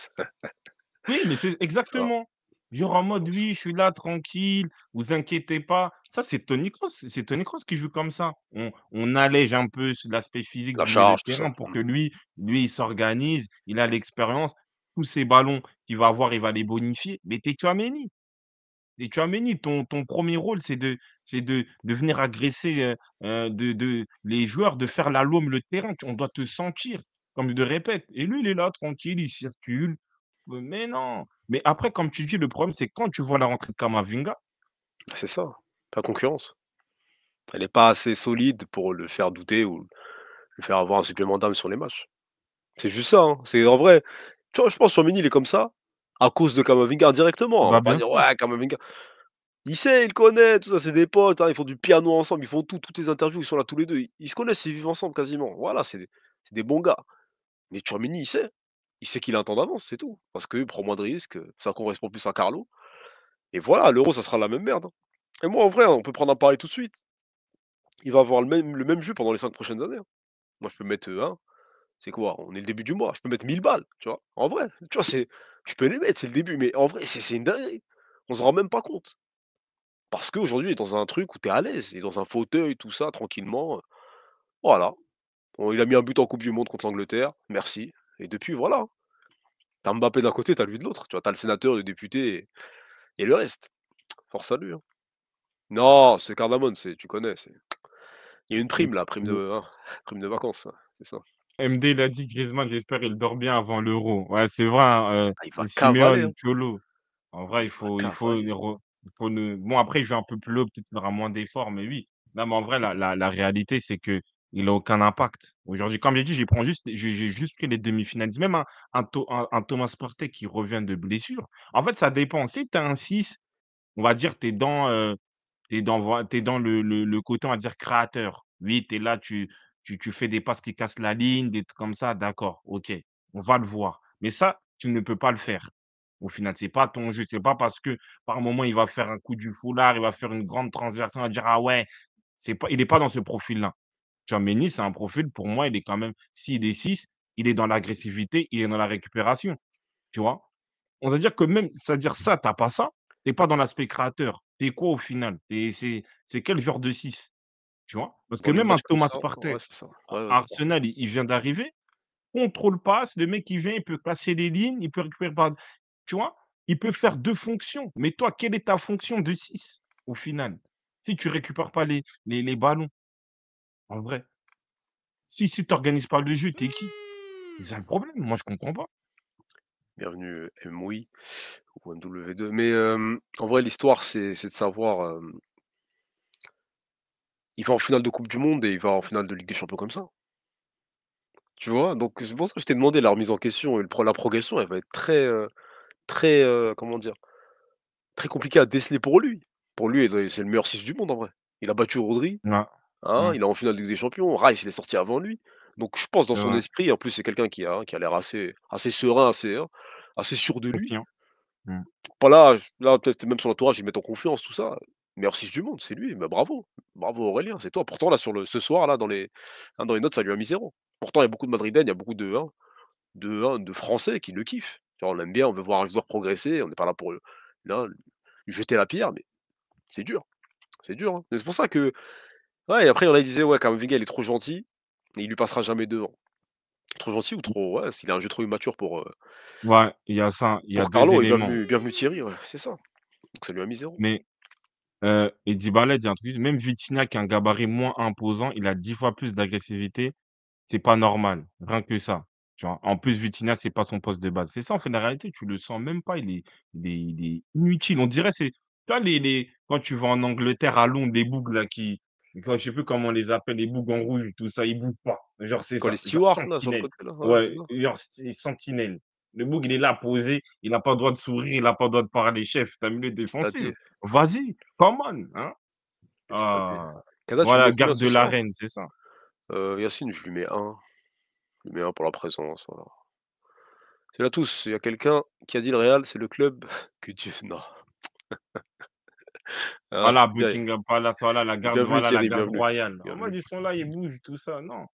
oui, mais c'est exactement. Genre en mode, oui, je suis là, tranquille, vous inquiétez pas. Ça, c'est Tony Cross. C'est Tony Cross qui joue comme ça. On, allège un peu l'aspect physique La charge, pour que mmh. lui, lui, il s'organise, il a l'expérience. Tous ces ballons qu'il va avoir, il va les bonifier. Mais Tchouameni, et vois, ton, ton premier rôle, c'est de, c'est de, venir agresser euh, euh, de, les joueurs, de faire la lôme le terrain. On doit te sentir, comme je le répète. Et lui, il est là, tranquille, il circule. Mais non. Mais après, comme tu dis, le problème, c'est quand tu vois la rentrée de Kamavinga. Ah, c'est ça, la concurrence. Elle n'est pas assez solide pour le faire douter ou le faire avoir un supplément d'âme sur les matchs. C'est juste ça. Hein. C'est en vrai. Tu je pense que Chouameni, il est comme ça à cause de Kamavinga directement. On bah, va pas dire, ouais, Kamavinga. Il sait, il connaît, tout ça, c'est des potes, hein, ils font du piano ensemble, ils font tout, toutes les interviews, ils sont là tous les deux. Ils, se connaissent, ils vivent ensemble quasiment. Voilà, c'est des, bons gars. Mais Chouamini, il sait. Il sait qu'il a un temps d'avance, c'est tout. Parce qu'il prend moins de risques, ça correspond plus à Carlo. Et voilà, l'euro, ça sera la même merde. Hein. Et moi, en vrai, hein, on peut prendre un pari tout de suite. Il va avoir le même, le même jeu pendant les cinq prochaines années. Moi, je peux mettre hein, c'est quoi On est le début du mois. Je peux mettre 1000 balles, tu vois. En vrai, tu vois, c'est, je peux les mettre, c'est le début. Mais en vrai, c'est, c'est une dinguerie. On se rend même pas compte. Parce qu'aujourd'hui, il est dans un truc où tu es à l'aise, Il est dans un fauteuil, tout ça, tranquillement. Euh, voilà. il a mis un but en Coupe du Monde contre l'Angleterre. Merci. Et depuis, voilà. T'as Mbappé d'un côté, t'as lui de l'autre. Tu vois, t'as le sénateur, le député et, le reste. Force à lui. Hein. Non, c'est Cardamone, c'est, tu connais. Il y a une prime, là, prime mmh. de, hein, prime de vacances, hein, c'est ça. MD l'a dit, Griezmann, j'espère qu'il dort bien avant l'euro. Ouais, c'est vrai. Hein, euh, ah, Simeone, Cholo. Hein. En vrai, il faut, il, faut, il faut, Bon, après, un peu plus haut, peut-être qu'il aura moins d'efforts, mais oui. mais en vrai, la, la, réalité, c'est que il n'a aucun impact. Aujourd'hui, comme j'ai dit, j'ai juste, j'ai juste pris les demi-finales. Même un, Thomas Partey qui revient de blessure. En fait, ça dépend. Si tu as un 6, on va dire, tu es dans, euh, es dans le, le, le, côté, on va dire, créateur. Oui, tu es là, tu, tu, fais des passes qui cassent la ligne, des trucs comme ça, d'accord, ok, on va le voir. Mais ça, tu ne peux pas le faire. Au final, ce n'est pas ton jeu. Ce n'est pas parce que par moment, il va faire un coup du foulard, il va faire une grande transversion, il va dire Ah ouais, pas, il n'est pas dans ce profil-là. Ménis, c'est un profil, pour moi, il est quand même, s'il est 6, il est dans l'agressivité, il est dans la récupération. Tu vois On va dire que même, c'est-à-dire ça, tu n'as pas ça, tu n'es pas dans l'aspect créateur. Tu es quoi au final C'est quel genre de 6 tu vois Parce que même un Thomas Partey, Arsenal, il, vient d'arriver, contrôle passe, le mec il vient, il peut passer les lignes, il peut récupérer par. Tu vois Il peut faire deux fonctions. Mais toi, quelle est ta fonction de 6 au final Si tu récupères pas les, les, ballons, en vrai. Si, si tu n'organises pas le jeu, t'es qui C'est un problème, moi je comprends pas. Bienvenue MOI ou MW2. Mais en vrai, l'histoire, c'est de savoir il va en finale de Coupe du Monde et il va en finale de Ligue des Champions comme ça. Tu vois Donc c'est pour ça que je t'ai demandé la remise en question et la progression, elle va être très, euh, très, euh, comment dire, très compliquée à déceler pour lui. Pour lui, c'est le meilleur six du monde en vrai. Il a battu Rodri. Hein, mmh. Il est en finale de Ligue des Champions. Rice, il est sorti avant lui. Donc je pense dans son esprit, en plus c'est quelqu'un qui a, hein, qui a l'air assez, assez serein, assez, hein, assez sûr de lui. Mmh. Pas là, peut-être même son entourage, il met en confiance tout ça. Merci du monde, c'est lui. Mais bravo, bravo Aurélien, c'est toi. Pourtant, là, sur le, ce soir, là, dans les, hein, dans les notes, ça lui a mis zéro. Pourtant, il y a beaucoup de Madridens il y a beaucoup de, hein, de, hein, de Français qui le kiffent. on aime bien, on veut voir un joueur progresser, on n'est pas là pour lui jeter la pierre, mais c'est dur. C'est dur. C'est pour ça que. Ouais, et après, on y en a qui disaient, ouais, Kamavinga, il est trop gentil, et il lui passera jamais devant. Trop gentil ou trop. s'il a un jeu trop immature pour. Euh, ouais, il y a ça. Il y a Carlo, et bienvenue, bienvenue, Thierry, c'est ça. ça lui a mis zéro. Mais euh, et Dybala, dit un truc, même Vitina qui a un gabarit moins imposant, il a 10 fois plus d'agressivité. C'est pas normal, rien que ça, tu vois? En plus, Vitina c'est pas son poste de base. C'est ça, en fait, la réalité, tu le sens même pas, il est il est inutile. On dirait c'est tu vois les les quand tu vas en Angleterre, à Londres, les bougs là qui je sais plus comment on les appelle, les bougs en rouge, tout ça, ils bougent pas. Genre, c'est c'est les c'est ouais, genre, sentinelle. Le Moog, il est là posé, il n'a pas le droit de sourire, il n'a pas le droit de parler, chef. C'est un milieu défensif. Vas-y, come on. Hein ah, voilà, garde de l'arène, c'est ça. Euh, Yacine, je lui mets un. Je lui mets un pour la présence. Voilà. C'est là tous. Il y a quelqu'un qui a dit le Real, c'est le club que Dieu. Non. Hein, voilà, voilà, la garde, voilà, la garde royale. Moi, ils sont là, ils bougent, tout ça. Non.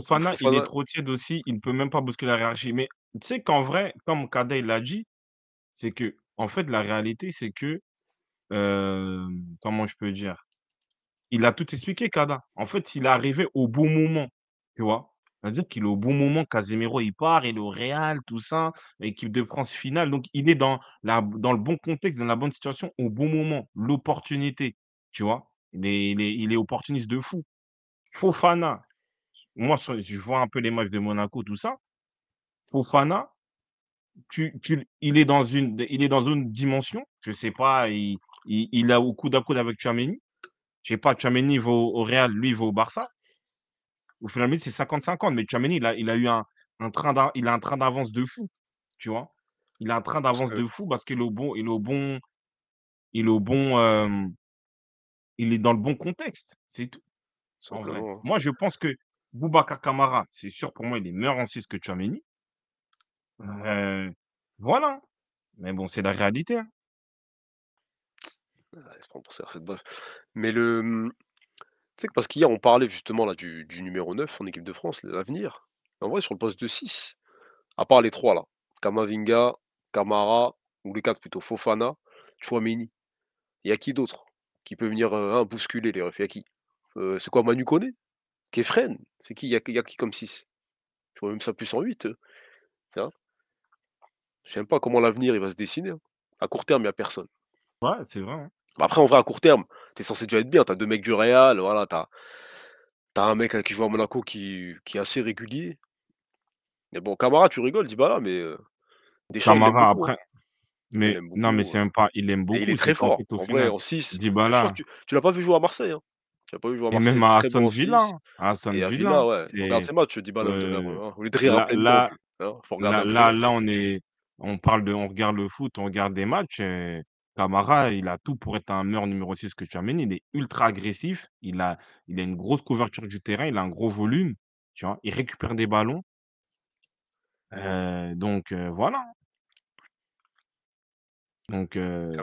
Fofana, il est trop tiède aussi, il ne peut même pas bousculer la hiérarchie. Mais tu sais qu'en vrai, comme Kada l'a dit, c'est que, en fait, la réalité, c'est que, comment je peux dire, il a tout expliqué, Kada. En fait, il est arrivé au bon moment, tu vois. C'est-à-dire qu'il est au bon moment, Casemiro, il part, il est au Real, tout ça, équipe de France finale. Donc, il est dans, la, dans le bon contexte, dans la bonne situation, au bon moment, l'opportunité, tu vois. il est opportuniste de fou. Fofana, moi, je vois un peu les matchs de Monaco, tout ça. Fofana, tu, tu, il, est dans une, il est dans une dimension. Je ne sais pas, il, il, a au coude à coude avec Chameni. Je ne sais pas, Chameni va au, Real, lui, va au Barça. Au final, c'est 50-50. Mais Chameni, il a, eu un, train il a un train d'avance de fou. Tu vois Il a un train d'avance de fou parce qu'il est au bon. Il est au bon. Il est, au bon, euh, il est dans le bon contexte. C'est tout. Moi, je pense que Boubacar Kamara, c'est sûr, pour moi, il est meilleur en 6 que Chouameni. Euh, voilà. Mais bon, c'est la réalité. Hein. Ah, pour ça, Mais le. Mmh, tu sais parce qu'hier, on parlait justement là, du, numéro 9 en équipe de France, l'avenir. En vrai, sur le poste de 6, à part les trois là, Kamavinga, Kamara, ou les quatre plutôt, Fofana, Chouameni, il y a qui d'autre qui peut venir euh, bousculer les refs Il y a qui euh, C'est quoi Manu Koné Kefren, c'est qui Il y, a qui comme 6 Je vois même ça plus en 8. Je ne pas comment l'avenir il va se dessiner. Hein. À court terme, il n'y a personne. Ouais, c'est vrai. Hein. Après, en vrai, à court terme, tu es censé déjà être bien. Tu as deux mecs du Real, voilà, tu as, un mec hein, qui joue à Monaco qui, qui est assez régulier. Mais bon, Camara, tu rigoles, dis bah là, mais. Euh, Camara, après. Mais non, mais c'est un pas. Il aime beaucoup. il est, très fort. En, en 6. Tu, tu l'as pas vu jouer à Marseille. Et même à Aston bon Villa. À Aston Villa. Villa ouais. Regarde ces matchs, je dis Euh... Hein. Au lieu rire là, là, hein, là, là, on est. On parle de. On regarde le foot, on regarde des matchs. Et... Camara, il a tout pour être un meilleur numéro 6 que tu amènes. Il est ultra agressif. Il a, il a une grosse couverture du terrain. Il a un gros volume. Tu vois, il récupère des ballons. Euh, donc euh, voilà, donc, euh,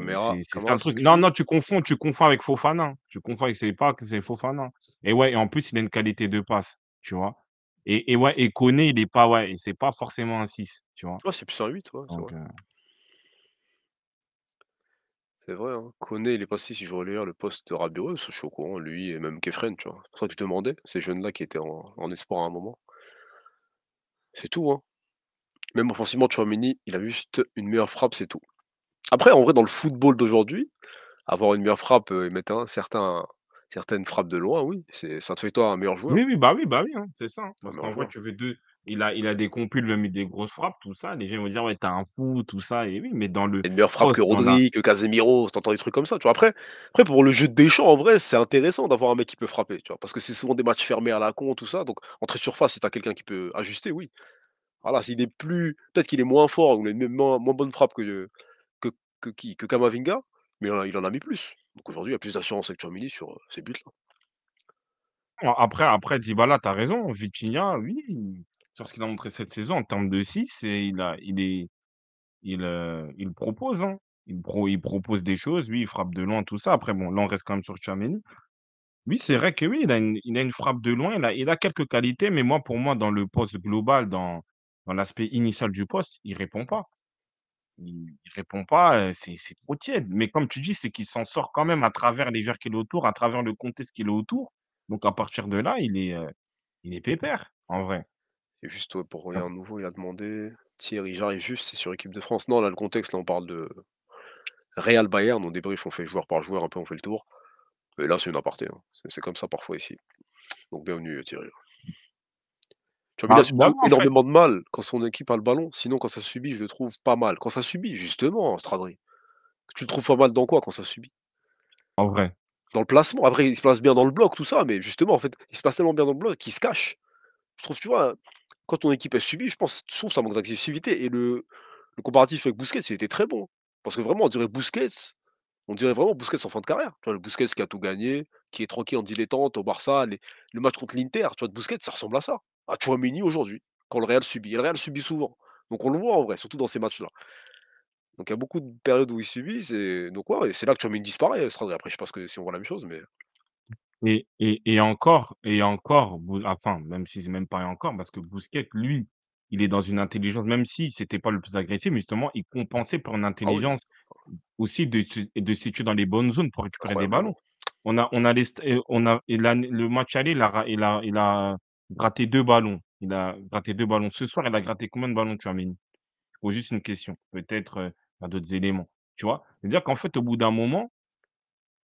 c'est un truc. Non, non, tu confonds, tu confonds avec Fofana. Tu confonds avec c'est pas que c'est Fofana. Et ouais, et en plus, il a une qualité de passe, tu vois. Et, et ouais, et Koné, il est pas, ouais, c'est pas forcément un 6, tu vois. ouais c'est plus un 8, ouais. C'est vrai, hein. il est passé, si je lire le poste de Rabiot, je lui et même Kefren, tu vois. C'est ça que je demandais, ces jeunes-là qui étaient en, espoir à un moment. C'est tout, hein. Même offensivement, tu vois Mini il a juste une meilleure frappe, c'est tout. Après, en vrai, dans le football d'aujourd'hui, avoir une meilleure frappe euh, et mettre un certain, certaines frappes de loin, oui, c'est ça te fait toi un meilleur joueur. Oui, oui, bah oui, bah oui, hein, c'est ça. Hein. parce qu'en vrai, tu veux deux. Il a, il a des compiles, il a mis des grosses frappes, tout ça. Les gens vont dire, ouais, t'as un fou, tout ça. Et oui, mais dans le. Une meilleure frappe que Rodri, que Casemiro, t'entends des trucs comme ça. Tu vois. Après, après, pour le jeu de champs, en vrai, c'est intéressant d'avoir un mec qui peut frapper. Tu vois, parce que c'est souvent des matchs fermés à la con, tout ça. Donc, entrée surface, si t'as quelqu'un qui peut ajuster, oui. Voilà, s'il est plus. Peut-être qu'il est moins fort ou il moins bonne frappe que, que qui Que Kamavinga, mais il en, a, mis plus. Donc aujourd'hui, il y a plus d'assurance avec Chamini sur euh, ces buts-là. Après, après tu as raison. Vitinha, oui, sur ce qu'il a montré cette saison en termes de 6, il, il, il, euh, il propose. Hein. Il, il propose des choses, oui, il frappe de loin, tout ça. Après, bon, là, on reste quand même sur Chamini. Oui, c'est vrai que oui, il a, une, frappe de loin, il a, il a quelques qualités, mais moi, pour moi, dans le poste global, dans, dans l'aspect initial du poste, il répond pas il répond pas, c'est trop tiède. Mais comme tu dis, c'est qu'il s'en sort quand même à travers les joueurs qu'il l'entourent, autour, à travers le contexte qu'il est autour. Donc à partir de là, il est, il est pépère, en vrai. Et juste pour hein. rien nouveau, il a demandé Thierry, j'arrive juste, c'est sur équipe de France. Non, là, le contexte, là, on parle de Real Bayern, on débrief, on fait joueur par joueur, un peu, on fait le tour. Et là, c'est une aparté. Hein. c'est comme ça parfois ici. Donc bienvenue Thierry. Il a ah, énormément de mal quand son équipe a le ballon. Sinon, quand ça subit, je le trouve pas mal. Quand ça subit, justement, Stradri. Tu le trouves pas mal dans quoi quand ça subit En vrai. Dans le placement. Après, il se place bien dans le bloc, tout ça, mais justement, en fait, il se passe tellement bien dans le bloc qu'il se cache. Je trouve, tu vois, quand ton équipe a subi, je pense, je trouve ça manque d'agressivité. Et le, le, comparatif avec Busquets, il était très bon. Parce que vraiment, on dirait Busquets, on dirait vraiment Busquets en fin de carrière. Tu vois, le Busquets qui a tout gagné, qui est tranquille en dilettante au Barça, le match contre l'Inter, tu vois, Busquets, ça ressemble à ça à Mini aujourd'hui, quand le Real subit. le Real subit souvent. Donc on le voit en vrai, surtout dans ces matchs-là. Donc il y a beaucoup de périodes où il subit. C'est... Donc ouais, c'est là que Chouamini disparaît. Après, je pense que si on voit la même chose, mais. Et, encore, et encore, enfin, même si c'est même pas encore, parce que Bousquet, lui, il est dans une intelligence, même si c'était pas le plus agressif, mais justement, il compensait par une ah intelligence aussi de, se situer dans les bonnes zones pour ah récupérer des bah ballons. On a, euh, le match aller, il a, gratté deux ballons. Il a gratté deux ballons. Ce soir, il a gratté combien de ballons, tu as mis pose juste une question. Peut-être y euh, à bah, d'autres éléments. Tu vois C'est-à-dire qu'en fait, au bout d'un moment,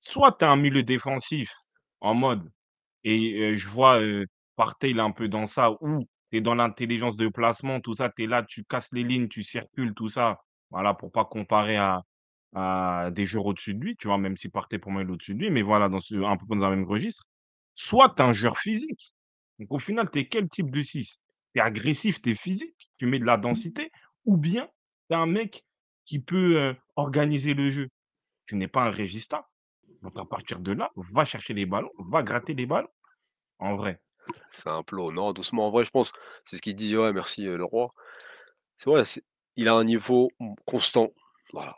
soit tu as un milieu défensif en mode, et euh, je vois euh, Partey, il est un peu dans ça, ou tu es dans l'intelligence de placement, tout ça, tu es là, tu casses les lignes, tu circules, tout ça. Voilà, pour pas comparer à, des joueurs au-dessus de lui, tu vois, même si Partey, pour moi, il est au-dessus de lui, mais voilà, dans un peu dans le même registre. Soit tu un joueur physique, donc au final, tu es quel type de 6 T'es agressif, t'es es physique, tu mets de la mmh. densité, ou bien tu un mec qui peut organiser le jeu. Tu n'es pas un régista. Donc à partir de là, va chercher les ballons, va gratter les ballons, en vrai. C'est un plot. Non, doucement, en vrai, je pense, c'est ce qu'il dit, ouais, merci euh, le roi. C'est vrai, il a un niveau mmh, constant.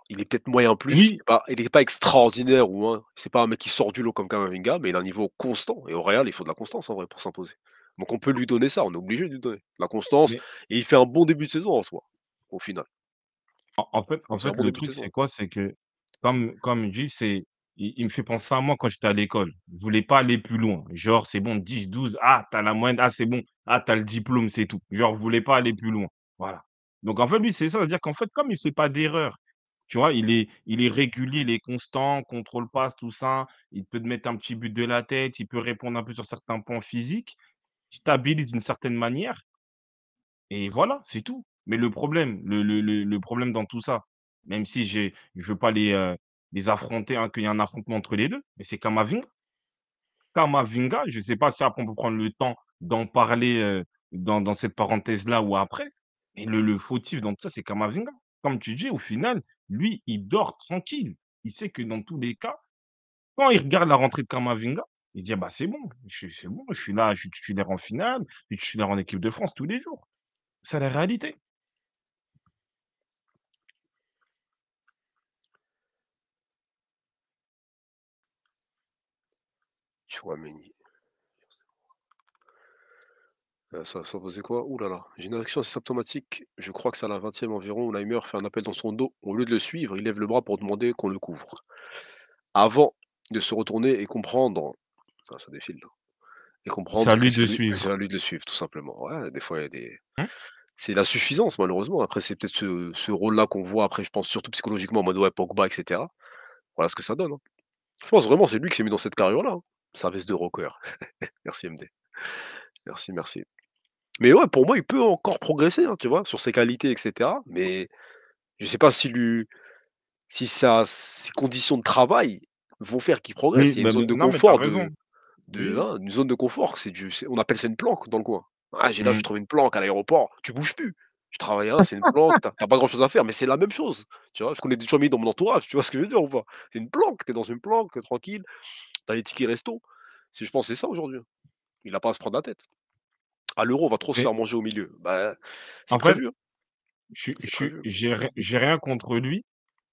Il est peut-être moyen plus. il n'est pas extraordinaire ou hein, c'est pas un mec qui sort du lot comme Kamavinga, mais il a un niveau constant. Et au Real, il faut de la constance en pour s'imposer. Donc on peut lui donner ça, on est obligé de lui donner la constance. Et il fait un bon début de saison en soi, au final. En fait, en fait le truc, c'est quoi C'est que, comme, comme il c'est, il, me fait penser à moi quand j'étais à l'école. Je ne voulais pas aller plus loin. Genre, c'est bon, 10, 12, ah, t'as la moyenne, ah, c'est bon, ah, t'as le diplôme, c'est tout. Genre, je voulais pas aller plus loin. Voilà. Donc, en fait, lui, c'est ça. C'est-à-dire qu'en fait, comme il ne fait pas d'erreur, tu vois, il est, il est régulier, il est constant, contrôle passe, tout ça. Il peut te mettre un petit but de la tête, il peut répondre un peu sur certains points physiques, stabilise d'une certaine manière. Et voilà, c'est tout. Mais le problème, le, problème dans tout ça, même si je ne veux pas les, euh, les affronter, hein, qu'il y a un affrontement entre les deux, mais c'est Kamavinga. Kamavinga, je ne sais pas si après on peut prendre le temps d'en parler euh, dans, cette parenthèse-là ou après, mais le, le fautif dans tout ça, c'est Kamavinga. Comme tu dis, au final, lui, il dort tranquille. Il sait que dans tous les cas, quand il regarde la rentrée de Kamavinga, il se dit «Ah bah, c'est bon, c'est bon, je suis là, je suis titulaire en finale, je suis là en équipe de France tous les jours. C'est la réalité. Euh, ça faisait quoi? Ouh là là, j'ai une réaction assez symptomatique, je crois que c'est à la 20e environ, Leimer fait un appel dans son dos. Au lieu de le suivre, il lève le bras pour demander qu'on le couvre. Avant de se retourner et comprendre ah, ça défile hein, et C'est à lui de le c'est à lui de le suivre tout simplement. des fois il y a des hein? c'est suffisance, malheureusement. Après c'est peut-être ce rôle-là qu'on voit après je pense surtout psychologiquement en mode ouais Pogba etc. Voilà ce que ça donne, hein. Je pense vraiment c'est lui qui s'est mis dans cette carrière là Service de rocker. Merci MD. Merci, merci. Mais ouais, pour moi, il peut encore progresser, hein, tu vois, sur ses qualités, etc. Mais je ne sais pas si lui, si ça, ses conditions de travail vont faire qu'il progresse. il y a une, bah, zone de confort de, hein, une zone de confort. C'est on appelle ça une planque dans le coin. Ah, j'ai là, je mmh. trouve une planque à l'aéroport. Tu bouges plus. Tu travailles, hein, c'est une planque. T'as pas grand chose à faire, mais c'est la même chose. Tu vois, je connais des gens mis dans mon entourage. Tu vois ce que je veux dire ou pas C'est une planque. es dans une planque, tranquille. tu as les tickets resto. Si je pense c'est ça aujourd'hui. Il n'a pas à se prendre la tête à l'euro, on va trop se faire manger au milieu. Après, je, j'ai, rien contre lui.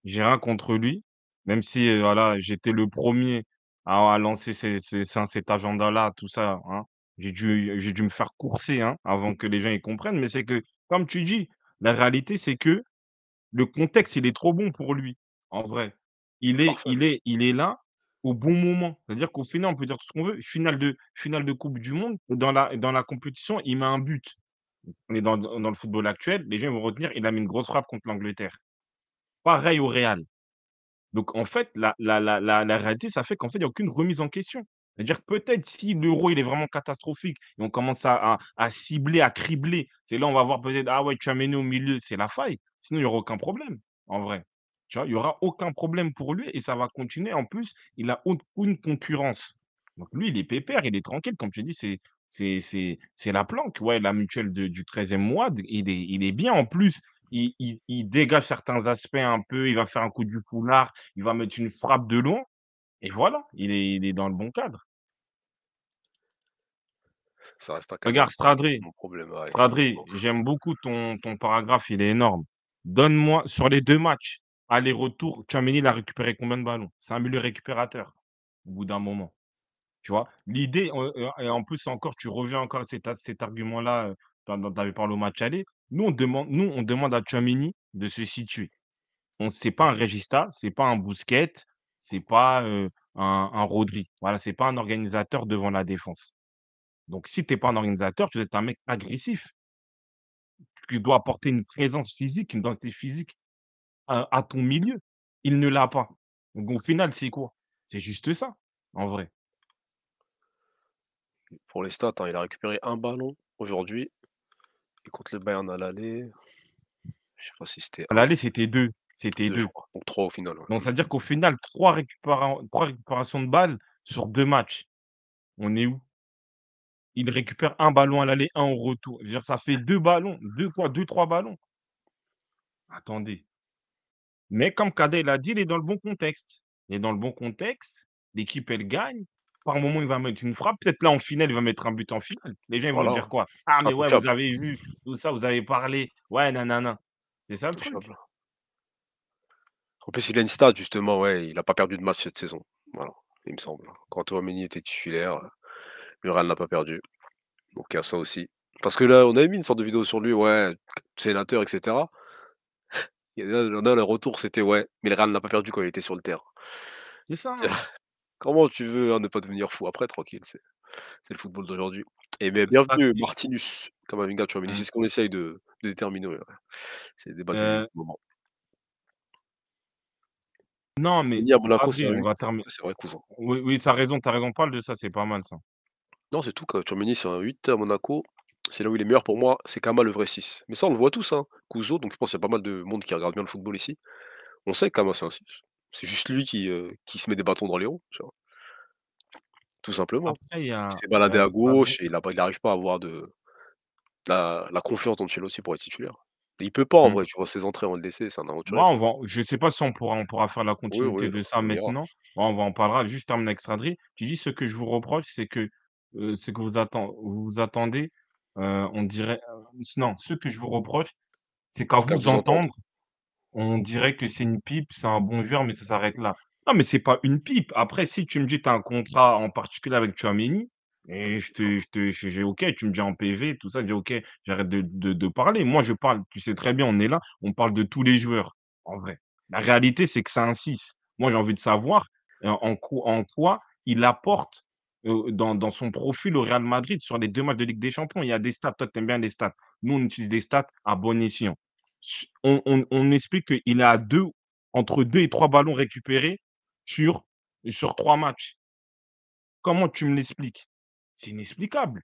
J'ai rien contre lui. Même si euh, voilà, j'étais le premier à, lancer ces, ces, cet agenda-là, tout ça. Hein. J'ai, dû, dû me faire courser hein, avant mmh. que les gens y comprennent. Mais c'est que, comme tu dis, la réalité, c'est que le contexte, il est trop bon pour lui, en vrai. Il est, il est, il est là au bon moment. C'est-à-dire qu'au final, on peut dire tout ce qu'on veut. Finale de, finale de Coupe du Monde, dans la, dans la compétition, il met un but. On est dans, le football actuel, les gens vont retenir, il a mis une grosse frappe contre l'Angleterre. Pareil au Real. Donc en fait, la, la, la, réalité, ça fait qu'en fait, il n'y a aucune remise en question. C'est-à-dire que peut-être si l'euro il est vraiment catastrophique et on commence à, à, cibler, à cribler, c'est là on va voir peut-être ah ouais, tu as mené au milieu, c'est la faille. Sinon, il n'y aura aucun problème, en vrai il n'y aura aucun problème pour lui et ça va continuer. En plus, il a aucune concurrence. Donc lui, il est pépère, il est tranquille. Comme je dis, c'est, c'est, la planque. Ouais, la mutuelle du 13e mois, il est, il est bien. En plus, il, dégage certains aspects un peu. Il va faire un coup du foulard, il va mettre une frappe de loin. Et voilà, il est, il est dans le bon cadre. Regarde, Stradri, Stradri, j'aime beaucoup ton, ton paragraphe, il est énorme. Donne-moi, sur les deux matchs, aller-retour, Tchamini l'a a récupéré combien de ballons C'est un milieu récupérateur, au bout d'un moment. Tu vois L'idée, euh, et en plus encore, tu reviens encore à cet, argument-là euh, dont tu avais parlé au match aller. Nous, on demande, nous, on demande à Tchamini de se situer. On n'est pas un Regista, c'est pas un Bousquet, c'est pas euh, un, Rodri. Voilà, n'est pas un organisateur devant la défense. Donc, si tu n'es pas un organisateur, tu es un mec agressif. Tu doit apporter une présence physique, une densité physique à, ton milieu. Il ne l'a pas. Donc au final, c'est quoi C'est juste ça, en vrai. Pour les stats, hein, il a récupéré un ballon aujourd'hui. Et contre le Bayern à l'aller, je sais pas si c'était. À l'aller, c'était deux. C'était deux. Donc trois au final. Donc ça veut dire qu'au final, trois, récupérations de balles sur deux matchs. On est où Il récupère un ballon à l'aller, un au retour. ça fait deux ballons. Deux quoi Deux, trois ballons. Attendez. Mais comme Kader l'a dit, il est dans le bon contexte. Il est dans le bon contexte. L'équipe, elle gagne. Par moment, il va mettre une frappe. Peut-être là, en finale, il va mettre un but en finale. Les gens, ils vont dire quoi ah, ah, mais ouais, vous avez vu tout ça, vous avez parlé. Ouais, nanana. C'est ça le truc. En plus, il a une stade, justement. Ouais, il n'a pas perdu de match cette saison. Voilà, il me semble. Quand Omeni était titulaire, Mural n'a pas perdu. Donc, il y a ça aussi. Parce que là, on avait mis une sorte de vidéo sur lui, ouais, sénateur, etc. Il y en le retour, c'était ouais, mais le Real n'a pas perdu quand il était sur le terrain. C'est ça. Hein. Comment tu veux hein, ne pas devenir fou après, tranquille, c'est le football d'aujourd'hui. Et eh bien, bienvenue, Martinus, comme tu vois, mmh. c'est ce qu'on essaye de, déterminer. C'est des débats euh moment. Non, mais. Il y a Monaco, c'est vrai, cousin. Oui, oui, t'as raison, t'as raison, parle de ça, c'est pas mal ça. Non, c'est tout, Turminis, c'est un 8 à Monaco c'est là où il est meilleur pour moi, c'est Kama le vrai 6. Mais ça, on le voit tous, hein. Kuzo, donc je pense qu'il y a pas mal de monde qui regarde bien le football ici. On sait que Kama, c'est un 6. C'est juste lui qui, euh, qui se met des bâtons dans les roues, Tout simplement. il, s'est baladé à gauche et il n'arrive pas à avoir de la, la confiance dans Chelsea pour être titulaire. Il peut pas en mmh. vrai, tu vois, ses entrées, en le laisser, c'est un on je sais pas si on pourra, faire la continuité de ça maintenant. on va en parlera. Juste en termes Tu dis ce que je vous reproche, c'est que euh, ce que vous, vous attendez euh, on dirait. Euh, non, ce que je vous reproche, c'est qu'à vous entendre, on dirait que c'est une pipe, c'est un bon joueur, mais ça s'arrête là. Non, mais c'est pas une pipe. Après, si tu me dis que tu as un contrat en particulier avec Chouameni, et je te, je ok, tu me dis en PV, tout ça, je dis ok, j'arrête de, parler. Moi, je parle, tu sais très bien, on est là, on parle de tous les joueurs, en vrai. La réalité, c'est que c'est un 6. Moi, j'ai envie de savoir euh, en, en, quoi il apporte dans, son profil au Real Madrid sur les deux matchs de Ligue des Champions. Il y a des stats. Toi, tu aimes bien les stats. Nous, on utilise des stats à bon escient. On, explique qu'il a deux, entre deux et trois ballons récupérés sur, sur trois matchs. Comment tu me l'expliques C'est inexplicable.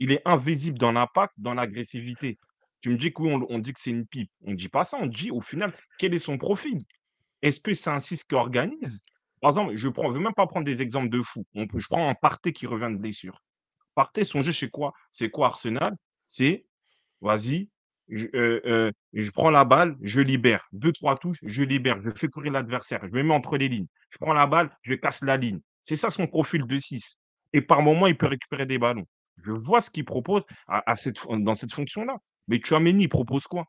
Il est invisible dans l'impact, dans l'agressivité. Tu me dis que oui, on, dit que c'est une pipe. On ne dit pas ça, on dit au final quel est son profil. Est-ce que c'est un 6 qui organise par exemple, je ne veux même pas prendre des exemples de fous. je prends un parté qui revient de blessure. Parté, son jeu, c'est quoi C'est quoi Arsenal C'est, vas-y, euh, euh, je, prends la balle, je libère. Deux, trois touches, je libère. Je fais courir l'adversaire. Je me mets entre les lignes. Je prends la balle, je casse la ligne. C'est ça son profil de 6. Et par moment, il peut récupérer des ballons. Je vois ce qu'il propose à, dans cette fonction-là. Mais Chouameni, il propose quoi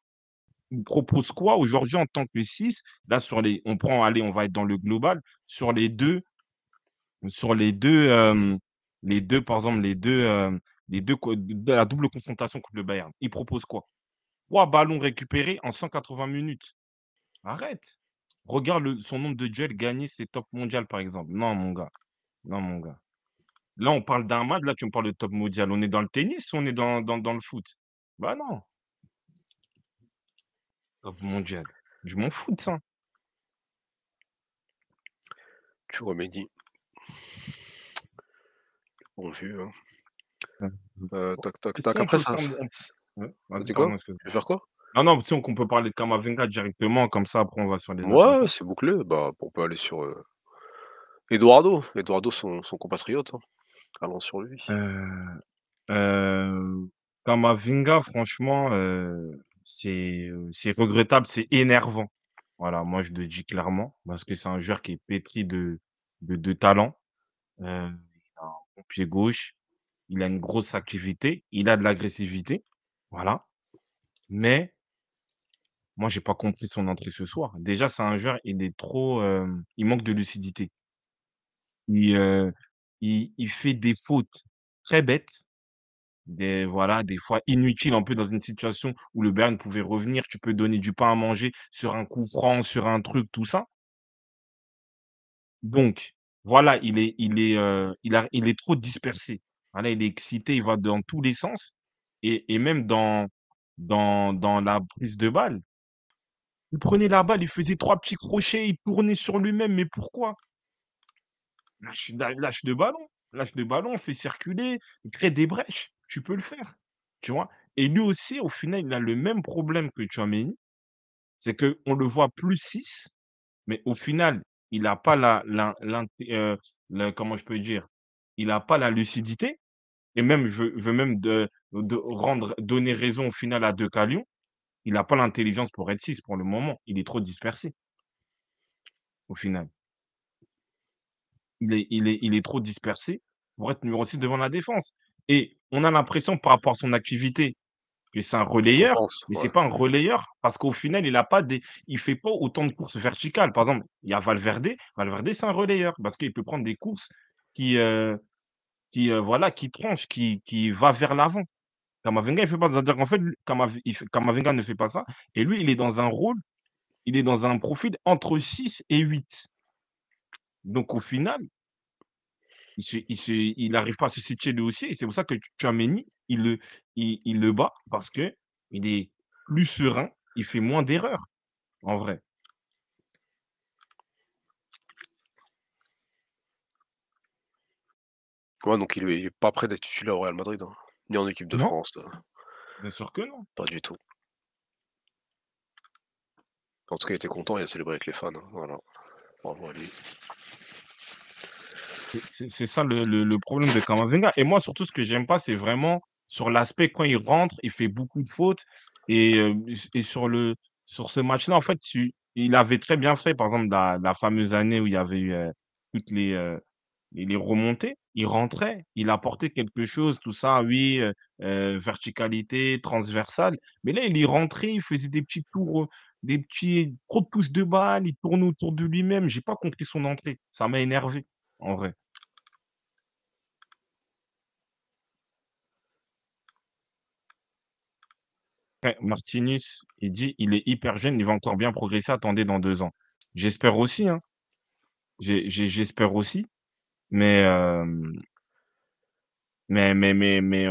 propose quoi aujourd'hui en tant que 6 Là, sur les, on prend, allez, on va être dans le global. Sur les deux, sur les deux, les deux par exemple, les deux, les deux, la double confrontation contre le Bayern, il propose quoi Trois ballons récupérés en 180 minutes. Arrête. Regarde son nombre de duels gagnés, c'est top mondial, par exemple. Non, mon gars. Non, mon gars. Là, on parle d'un match. Là, tu me parles de top mondial. On est dans le tennis on est dans, le foot Bah non. Oh, mondial. Je m'en fous de ça. Tu remédies. Bon vu. Hein. Euh, tac, tac, tac. Après, ça. quoi Tu veux faire quoi Non, non, si on, peut parler de Kamavinga directement, comme ça, après, on va sur les. Ouais, c'est bouclé. Bah, on peut aller sur euh, Eduardo. Eduardo, son, compatriote. Hein. Allons sur lui. Euh, Kamavinga, franchement, c'est regrettable, c'est énervant. Voilà, moi je le dis clairement, parce que c'est un joueur qui est pétri de, de, talent. il a un pied gauche, il a une grosse activité, il a de l'agressivité. Voilà. Mais moi, j'ai pas compris son entrée ce soir. Déjà, c'est un joueur, il est trop. il manque de lucidité. il, il, fait des fautes très bêtes des, voilà, des fois inutiles un peu dans une situation où le Bayern pouvait revenir. Tu peux donner du pain à manger sur un coup franc, sur un truc, tout ça. Donc, voilà, il est, il est, euh, il est trop dispersé. Voilà, il est excité, il va dans tous les sens. Et, même dans, dans, dans la prise de balle, il prenait la balle, il faisait trois petits crochets, il tournait sur lui-même. Mais pourquoi lâche, lâche de ballon, lâche de ballon, fait circuler, crée des brèches tu peux le faire. Tu vois? Et lui aussi, au final, il a le même problème que Chaméni. C'est qu'on le voit plus 6, mais au final, il n'a pas la, euh, comment je peux dire? Il n'a pas la lucidité. Et même, je veux même de, rendre, donner raison au final à De Calion. Il n'a pas l'intelligence pour être 6 pour le moment. Il est trop dispersé au final. Il est, il est, il est trop dispersé pour être numéro 6 devant la défense. Et on a l'impression par rapport à son activité que c'est un relayeur, mais c'est pas un relayeur parce qu'au final, il a pas des, il fait pas autant de courses verticales. Par exemple, il y a Valverde. Valverde, c'est un relayeur parce qu'il peut prendre des courses qui, tranchent, euh, qui euh, voilà, qui tranche, qui, qui va vers l'avant. Kamavinga, il fait pas dire qu'en fait, Kamavinga ne fait pas ça. Et lui, il est dans un rôle, il est dans un profil entre 6 et 8. Donc au final, il n'arrive pas à se situer lui aussi. Et c'est pour ça que Chouameni, il le, il, le bat parce que il est plus serein, il fait moins d'erreurs, en vrai. Ouais, donc il n'est pas prêt d'être titulaire au Real Madrid, hein, ni en équipe de France. Bien sûr que non. Pas du tout. En tout cas, il était content, il a célébré avec les fans. Hein, voilà. Bravo à lui. C'est ça le, problème de Kamavinga. Et moi, surtout, ce que j'aime pas, c'est vraiment sur l'aspect quand il rentre, il fait beaucoup de fautes. Et, euh, sur, le, sur ce match-là, en fait, il avait très bien fait, par exemple, la, la fameuse année où il y avait eu euh, toutes euh, les, les, remontées. Il rentrait, il apportait quelque chose, tout ça, oui, verticalité, transversale. Mais là, il y rentrait, il faisait des petits tours des petits trop de touches de balle, il tourne autour de lui-même. J'ai pas compris son entrée. Ça m'a énervé, en vrai. Martinus, il dit il est hyper jeune, il va encore bien progresser, attendez dans deux ans. J'espère aussi, hein. J'espère aussi. Euh, mais, mais, mais, mais,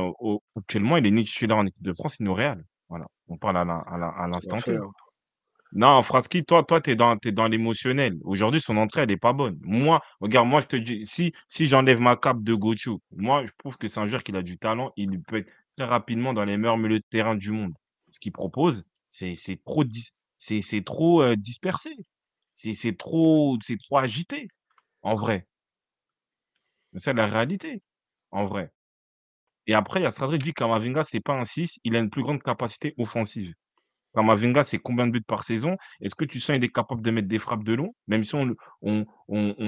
actuellement, il est ni là en équipe de France, il nous Real. Voilà. On parle à l'instant Non, Fraski, toi, toi, es dans l'émotionnel. Aujourd'hui, son entrée, elle n'est pas bonne. Moi, regarde, moi, je te dis, si, si j'enlève ma cape de Gochu, moi, je prouve que c'est un joueur qui a du talent. Il peut être très rapidement dans les meilleurs milieux de terrain du monde ce qu'il propose, c'est trop, c'est trop dispersé. C'est trop, trop agité, en vrai. C'est la réalité, en vrai. Et après, il y a qui dit Kamavinga, c'est pas un 6, il a une plus grande capacité offensive. Kamavinga, c'est combien de buts par saison Est-ce que tu sens qu'il est capable de mettre des frappes de long Même si on,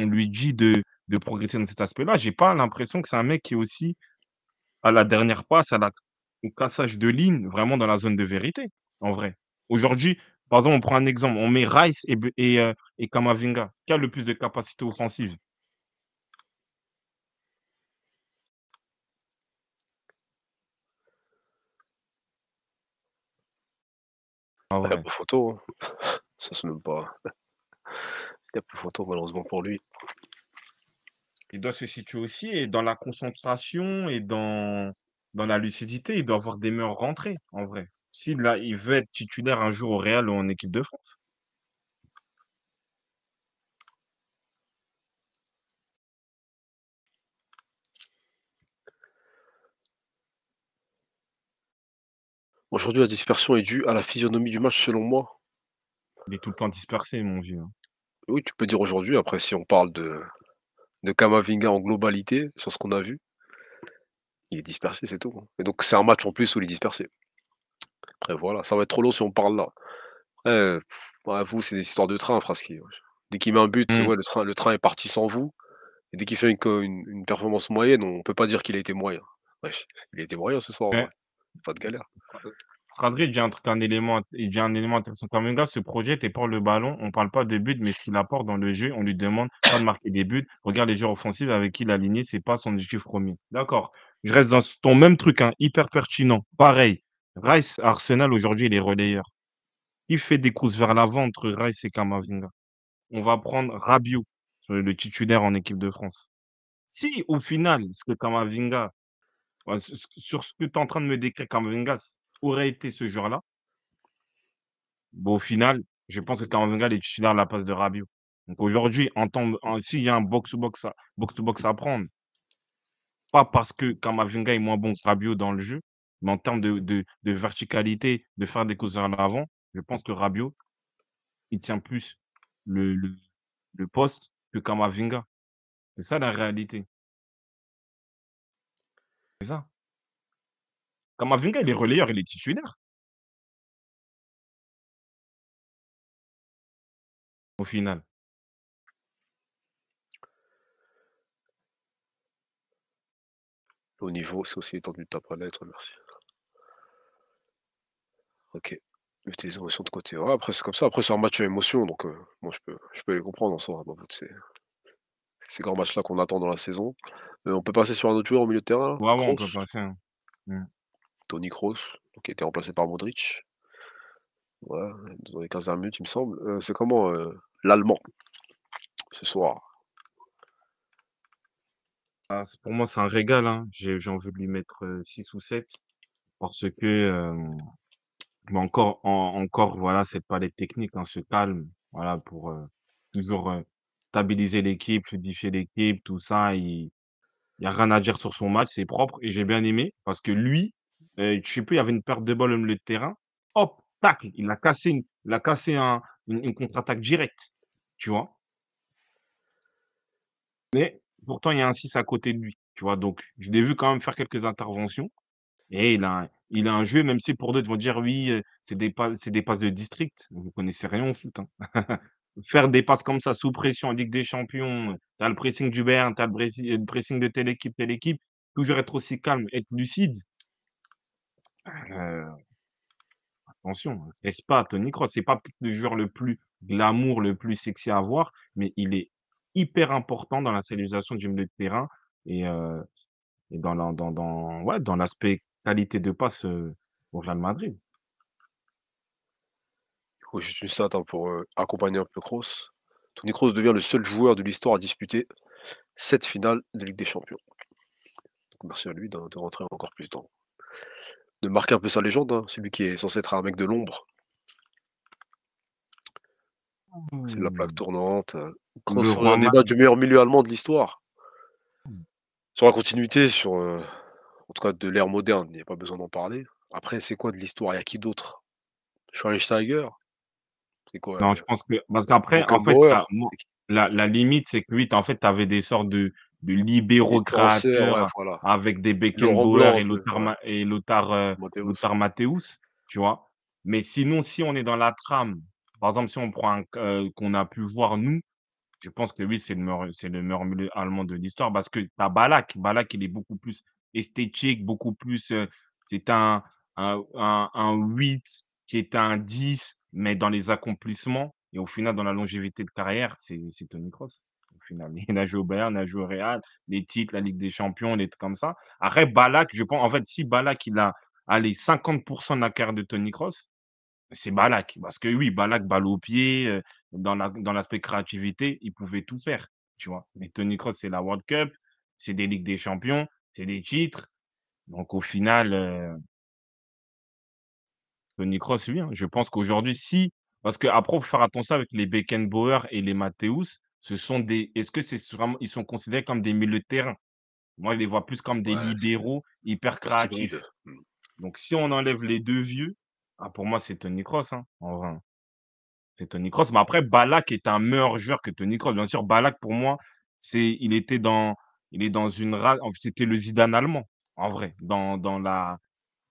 lui dit de, progresser dans cet aspect-là, j'ai pas l'impression que c'est un mec qui est aussi à la dernière passe, à la, cassage de ligne vraiment dans la zone de vérité, en vrai. Aujourd'hui, par exemple, on prend un exemple, on met Rice et, euh, et, Kamavinga. Qui a le plus de capacité offensive Il y a photo, hein. ça se pas. Il a plus photo malheureusement pour lui. Il doit se situer aussi et dans la concentration et dans dans la lucidité, il doit avoir des mœurs rentrées, en vrai. S'il il veut être titulaire un jour au Real ou en équipe de France. Aujourd'hui, la dispersion est due à la physionomie du match, selon moi. Il est tout le temps dispersé, mon vieux. Hein. Oui, tu peux dire aujourd'hui. Après, si on parle de, de Kamavinga en globalité, sur ce qu'on a vu, il est dispersé, c'est tout. Hein. Et donc c'est un match en plus où il est dispersé. Après voilà, ça va être trop long si on parle là. Après, vous, c'est des histoires de train, Fraski. Dès qu'il met un but, mmh. le, train, le train est parti sans vous. Et dès qu'il fait une, performance moyenne, on ne peut pas dire qu'il a été moyen. il a été moyen ce soir. Pas de galère. Stradri dit un truc, un élément, il dit un élément intéressant. un gars, se projette et porte le ballon, on ne parle pas de but, mais ce qu'il apporte dans le jeu, on lui demande pas de marquer des buts. Regarde les joueurs offensifs avec qui il a aligné, c'est pas son objectif premier. D'accord je reste dans ton même truc, hein, hyper pertinent. Pareil, Rice, Arsenal, aujourd'hui, il est relayeur. Il fait des courses vers l'avant entre Rice et Kamavinga. On va prendre Rabiot, le titulaire en équipe de France. Si, au final, ce que Kamavinga, sur ce que tu es en train de me décrire, Kamavinga aurait été ce joueur-là, bon, au final, je pense que Kamavinga est titulaire à la place de Rabiot. Donc aujourd'hui, s'il y a un box-to-box -box -box à prendre, pas parce que Kamavinga est moins bon que Rabiot dans le jeu, mais en termes de, verticalité, de faire des causes en avant, je pense que Rabiot, il tient plus le, le poste que Kamavinga. C'est ça la réalité. C'est ça. Kamavinga, il est relayeur, il est titulaire. Au final. niveau, c'est aussi étendu de ta lettre, merci. Ok. Mettez les émotions de côté. après, c'est comme ça. Après, c'est un match à émotion, donc moi euh, je peux, je peux les comprendre hein, en soi. c'est, ces, grands matchs-là qu'on attend dans la saison. Euh, on peut passer sur un autre joueur au milieu de terrain. on peut passer. Hein. Mmh. Tony Kroos, qui a été remplacé par Modric. dans les 15 minutes, il me semble. Euh, c'est comment l'Allemand ce soir ah, pour moi, c'est un régal, hein. J'ai envie de lui mettre, 6 ou 7 parce que, encore encore, voilà, cette palette technique, hein, ce calme, voilà, pour, toujours, stabiliser l'équipe, fluidifier l'équipe, tout ça. Il n'y a rien à dire sur son match, c'est propre et j'ai bien aimé parce que lui, euh, sais plus, il y avait une perte de balle au milieu de terrain. Hop, tac il a cassé une il a cassé une contre-attaque directe, tu vois? Mais Pourtant, il y a un 6 à côté de lui. Tu vois, donc je l'ai vu quand même faire quelques interventions. Et il a, un- il a un jeu, même si pour d'autres vont dire oui, c'est des, des passes de district. Vous connaissez rien au foot. Hein. Faire des passes comme ça sous pression en Ligue des Champions, t'as le pressing du Bayern, t'as le pressing de telle équipe, telle équipe. Toujours être aussi calme, être lucide. Attention, n'est-ce hein, pas Tony Kroos, c'est pas peut-être le joueur le plus glamour, le plus sexy à voir, mais il est hyper important dans la stabilisation du milieu de terrain et, dans, dans, dans, ouais, l'aspect qualité de passe pour au Real Madrid. juste une stat hein, pour accompagner un peu Kroos. Tony Kroos devient le seul joueur de l'histoire à disputer cette finale de Ligue des Champions. merci à lui de rentrer encore plus dans. De marquer un peu sa légende, hein. celui qui est censé être un mec de l'ombre. C'est la plaque mmh. tournante. Quand le du meilleur milieu allemand de l'histoire. Mmh. Sur la continuité, sur, euh, en tout cas de l'ère moderne, il n'y a pas besoin d'en parler. Après, c'est quoi de l'histoire Il y a qui d'autre Schweinsteiger C'est quoi Non, euh, je pense que. Parce qu'après, en fait, la, la, limite, c'est que oui, en fait, tu avais des sortes de, de libéraux créateurs avec des Beckenbauer euh, et Lothar, et Lothar, Lothar tu vois. Mais sinon, si on est dans la trame, par exemple, si on prend qu'on a pu voir nous, je pense que oui, c'est le meilleur, allemand de l'histoire parce que as Balak. Balak, il est beaucoup plus esthétique, beaucoup plus. Euh, c'est un, un, 8 qui est un 10, mais dans les accomplissements et au final, dans la longévité de carrière, c'est Tony Cross. Au final, il a joué au Bayern, il a joué au Real, les titres, la Ligue des Champions, les trucs comme ça. Après, Balak, je pense, en fait, si Balak, il a allé 50% de la carrière de Tony Cross, c'est Balak. Parce que oui, Balak, balle au pied, euh, dans l'aspect créativité, il pouvait tout faire, tu vois. Mais Tony Cross, c'est la World Cup, c'est des Ligues des Champions, c'est des titres. Donc au final, euh, Tony Cross, oui, hein. je pense qu'aujourd'hui, si, parce qu'après, il faut faire attention avec les Beckenbauer et les Matheus, ce sont des, est-ce que c'est vraiment, ils sont considérés comme des milieux de terrain Moi, je les vois plus comme des libéraux hyper créatifs. Mmh. Donc si on enlève les deux vieux, ah, pour moi, c'est Tony Cross, hein, en vrai. Hein. C'est Tony Cross. Mais après, Balak est un meilleur joueur que Tony Cross. Bien sûr, Balak, pour moi, c'est, il était dans, il est dans une C'était le Zidane allemand, en vrai, dans, dans la,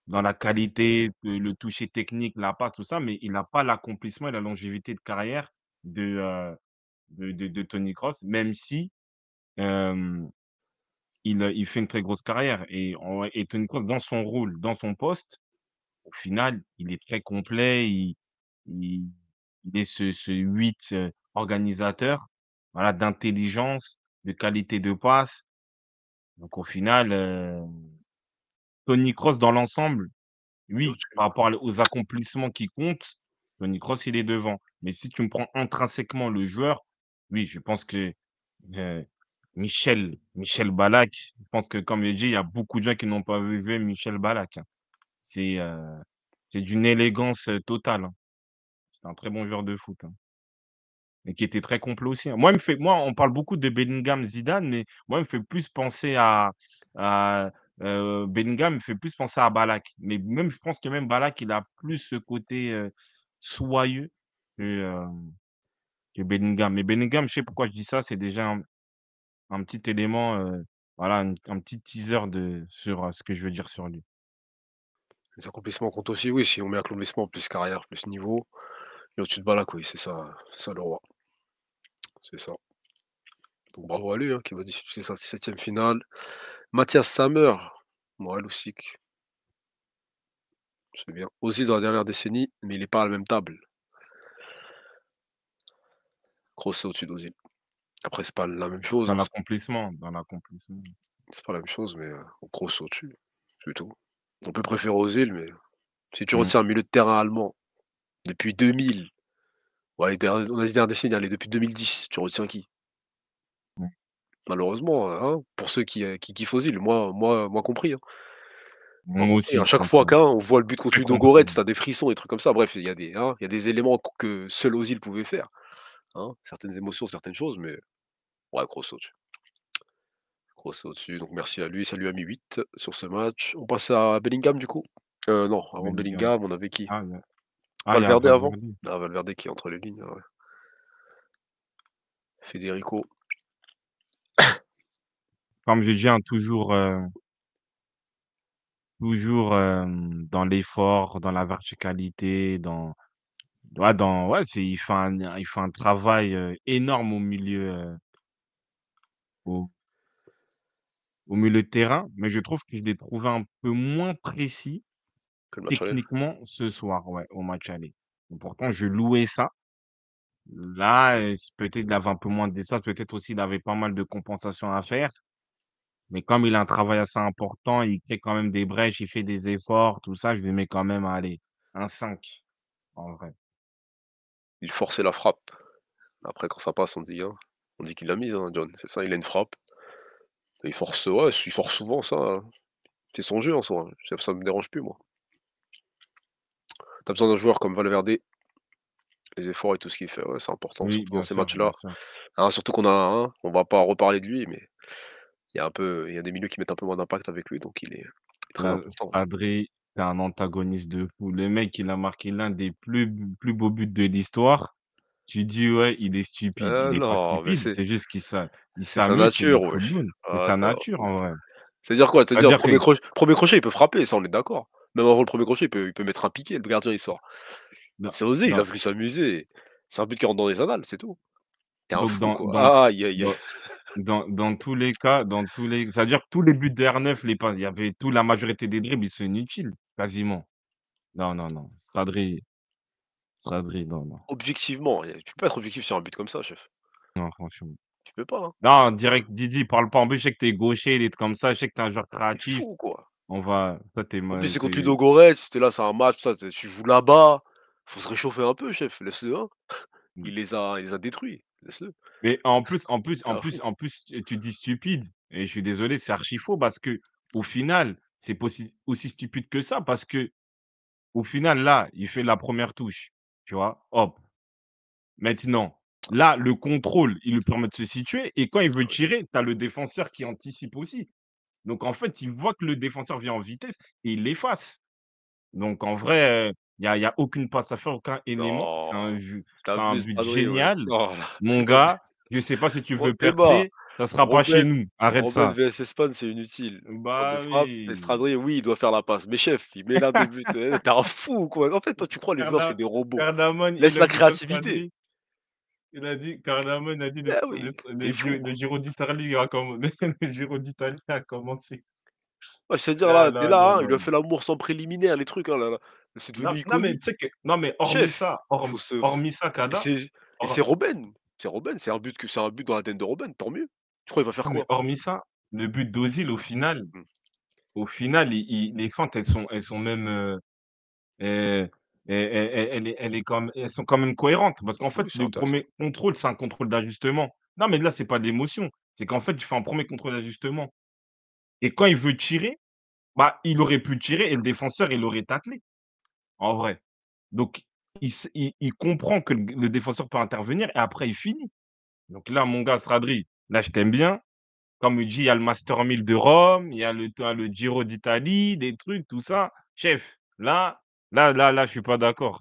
dans la qualité, le toucher technique, la passe, tout ça. Mais il n'a pas l'accomplissement et la longévité de carrière de, euh, de, de, Tony Cross, même si il, il, fait une très grosse carrière. Et, et Tony Cross, dans son rôle, dans son poste, au final, il est très complet. il, il est ce, ce 8 organisateur, voilà, d'intelligence, de qualité de passe. Donc au final, Tony Cross dans l'ensemble, oui, par rapport aux accomplissements qui comptent, Tony Cross, il est devant. Mais si tu me prends intrinsèquement le joueur, oui, je pense que Michel, Michel Balak, je pense que comme je dis, il y a beaucoup de gens qui n'ont pas vu jouer Michel Balak. Hein. C'est c'est d'une élégance totale. Hein un très bon joueur de foot. Et hein. qui était très complet aussi. Hein. Moi, me fait, moi, on parle beaucoup de Bellingham, Zidane, mais moi, il me fait plus penser à, à euh, me fait plus penser à Balak. Mais même, je pense que même Balak, il a plus ce côté euh, soyeux que, euh, Bellingham. Mais Bellingham, je sais pourquoi je dis ça, c'est déjà un, petit élément, euh, voilà, un, petit teaser de, sur ce que je veux dire sur lui. Les accomplissements comptent aussi, oui, si on met accomplissement plus carrière, plus niveau. Il au-dessus de Balak, c'est ça, ça le roi. C'est ça. Donc bravo à lui hein, qui va disputer sa septième finale. Mathias Sammer, moi aussi. C'est bien. Aussi dans la dernière décennie, mais il n'est pas à la même table. Cross au-dessus d'Ozil. Après, c'est pas la même chose. Dans accomplissement hein, l'accomplissement, dans l'accomplissement. C'est pas la même chose, mais grosso, euh, au-dessus, plutôt. On peut préférer Ozil, mais si tu mmh. retiens un milieu de terrain allemand depuis 2000, on a dit dernières décennies, depuis 2010, tu retiens qui? Mmh. Malheureusement, hein, hein, pour ceux qui, euh, qui kiffent Ozil, hein. moi moi moi compris, Moi aussi. à chaque fois qu'on voit le but contre Très t'as des frissons, des trucs comme ça. Bref, il y a des y a des éléments que seul Ozil pouvait faire, Certaines émotions, certaines choses, mais ouais, grosse au-dessus. au-dessus, donc merci à lui, salut à mi 8 sur ce match. On passe à Bellingham du coup? Euh, non, avant Bellingham. on avait qui? Ah, ah, Valverde avant Valverde qui est entre les lignes. Federico. Comme je dis, hein, toujours, euh, toujours euh, dans l'effort, dans la verticalité, dans. Ouais, il, fait un, travail euh, énorme au milieu, au, milieu terrain, mais je trouve qu'il est trouvé un peu moins précis Techniquement, ce soir, ouais, au match aller. pourtant, je louais ça. Là, euh, peut-être il avait un peu moins d'espace, peut-être aussi il avait pas mal de compensation à faire. Mais comme il a un travail assez important, il crée quand même des brèches, il fait des efforts, tout ça, je lui mets quand même aller un 5 en vrai. Il forçait la frappe. Après, quand ça passe, on dit, hein, on dit qu'il l'a mise, hein, John. C'est ça, il a une frappe. il force, ouais, il force souvent ça. Hein. C'est son jeu en soi. ça me dérange plus, moi. T'as besoin d'un joueur comme Valverde, les efforts et tout ce qu'il fait, c'est important, dans ces matchs-là. Hein, surtout qu'on a un, on va pas reparler de lui, mais il y a un peu, il y a des milieux qui mettent un peu moins d'impact avec lui, donc il est très important. c'est un antagoniste de fou. Le mec, il a marqué l'un des plus, beaux buts de l'histoire. Tu dis, ouais, il est stupide. il est pas c'est juste qu'il s'amuse. C'est sa nature, C'est ah, sa nature, en vrai. C'est-à-dire quoi premier crochet, il peut frapper, ça, on est d'accord. Même avant le premier crochet, il peut, mettre un piqué, le gardien il sort. Bah, c'est osé, il bah a voulu s'amuser. C'est un but qui rentre dans les annales, c'est tout. T'es un fou, dans, quoi. Dans, ah, Dans, dans, tous les cas, dans tous les... c'est-à-dire que tous les buts de R9, les il y avait toute la majorité des dribbles, ils sont inutiles, quasiment. Non, non, non. Stradri, Stradri, non, non. Objectivement, tu peux pas être objectif sur un but comme ça, chef. Non, franchement. Tu peux pas. Hein. Non, direct, Didi, parle pas en but. Je sais que t'es gaucher, il est comme ça. Je sais que t'es un joueur créatif. Fou, quoi. On va. c'est contre Ludo là, c'est un match. tu joues là-bas. Faut se réchauffer un peu, chef. Laisse-le. Hein. Il, les a, les a détruits. Laisse-le. Mais en plus, en plus, en plus, en plus, tu dis stupide. Et je suis désolé, c'est archi faux parce que au final, c'est aussi stupide que ça parce que au final, là, il fait la première touche. Tu vois, hop. Maintenant, là, le contrôle, il lui permet de se situer. Et quand il veut ah tirer, tu as le défenseur qui anticipe aussi. Donc, en fait, il voit que le défenseur vient en vitesse et il l'efface. Donc, en vrai, il n'y a, y a aucune passe à faire, aucun élément. C'est un, un but génial. Mon gars, je ne sais pas si tu veux hein. perdre. Ça sera pas chez nous. Arrête ça. VS c'est inutile. Bah oui. Estradri, oui, il doit faire la passe. Mais chef, il met là deux buts. Eh, t'es un fou, quoi. En fait, toi, tu crois les joueurs, c'est des robots. Laisse la créativité. Il a dit, Amon a dit le, Giro d'Italie a, commencé. C'est-à-dire, là, hein, là, il a fait l'amour sans préliminaire, les trucs. Hein, là, C'est devenu non, mais, mais hormis ça, hormis ça, Kada. Et c'est Robben. C'est Robben. C'est un, but un but dans la tête de Robben, tant mieux. Tu crois qu'il va faire quoi mais Hormis ça, le but d'Ozil, au final, mmh. au final les fentes, elles sont, elles sont même. Euh, euh, elle, est, elles sont quand même cohérentes. Parce qu'en fait, le premier contrôle, c'est un contrôle d'ajustement. Non, mais là, c'est pas d'émotion. C'est qu'en fait, il fait un premier contrôle d'ajustement. Et quand il veut tirer, bah, il aurait pu tirer et le défenseur, il aurait tâtelé. En vrai. Donc, il, comprend que le, défenseur peut intervenir et après, il finit. Donc là, mon gars, Stradri, là, je t'aime bien. Comme il dit, il y a le Master 1000 de Rome, il y a le, le Giro d'Italie, des trucs, tout ça. Chef, là, Là, là, là, je suis pas d'accord.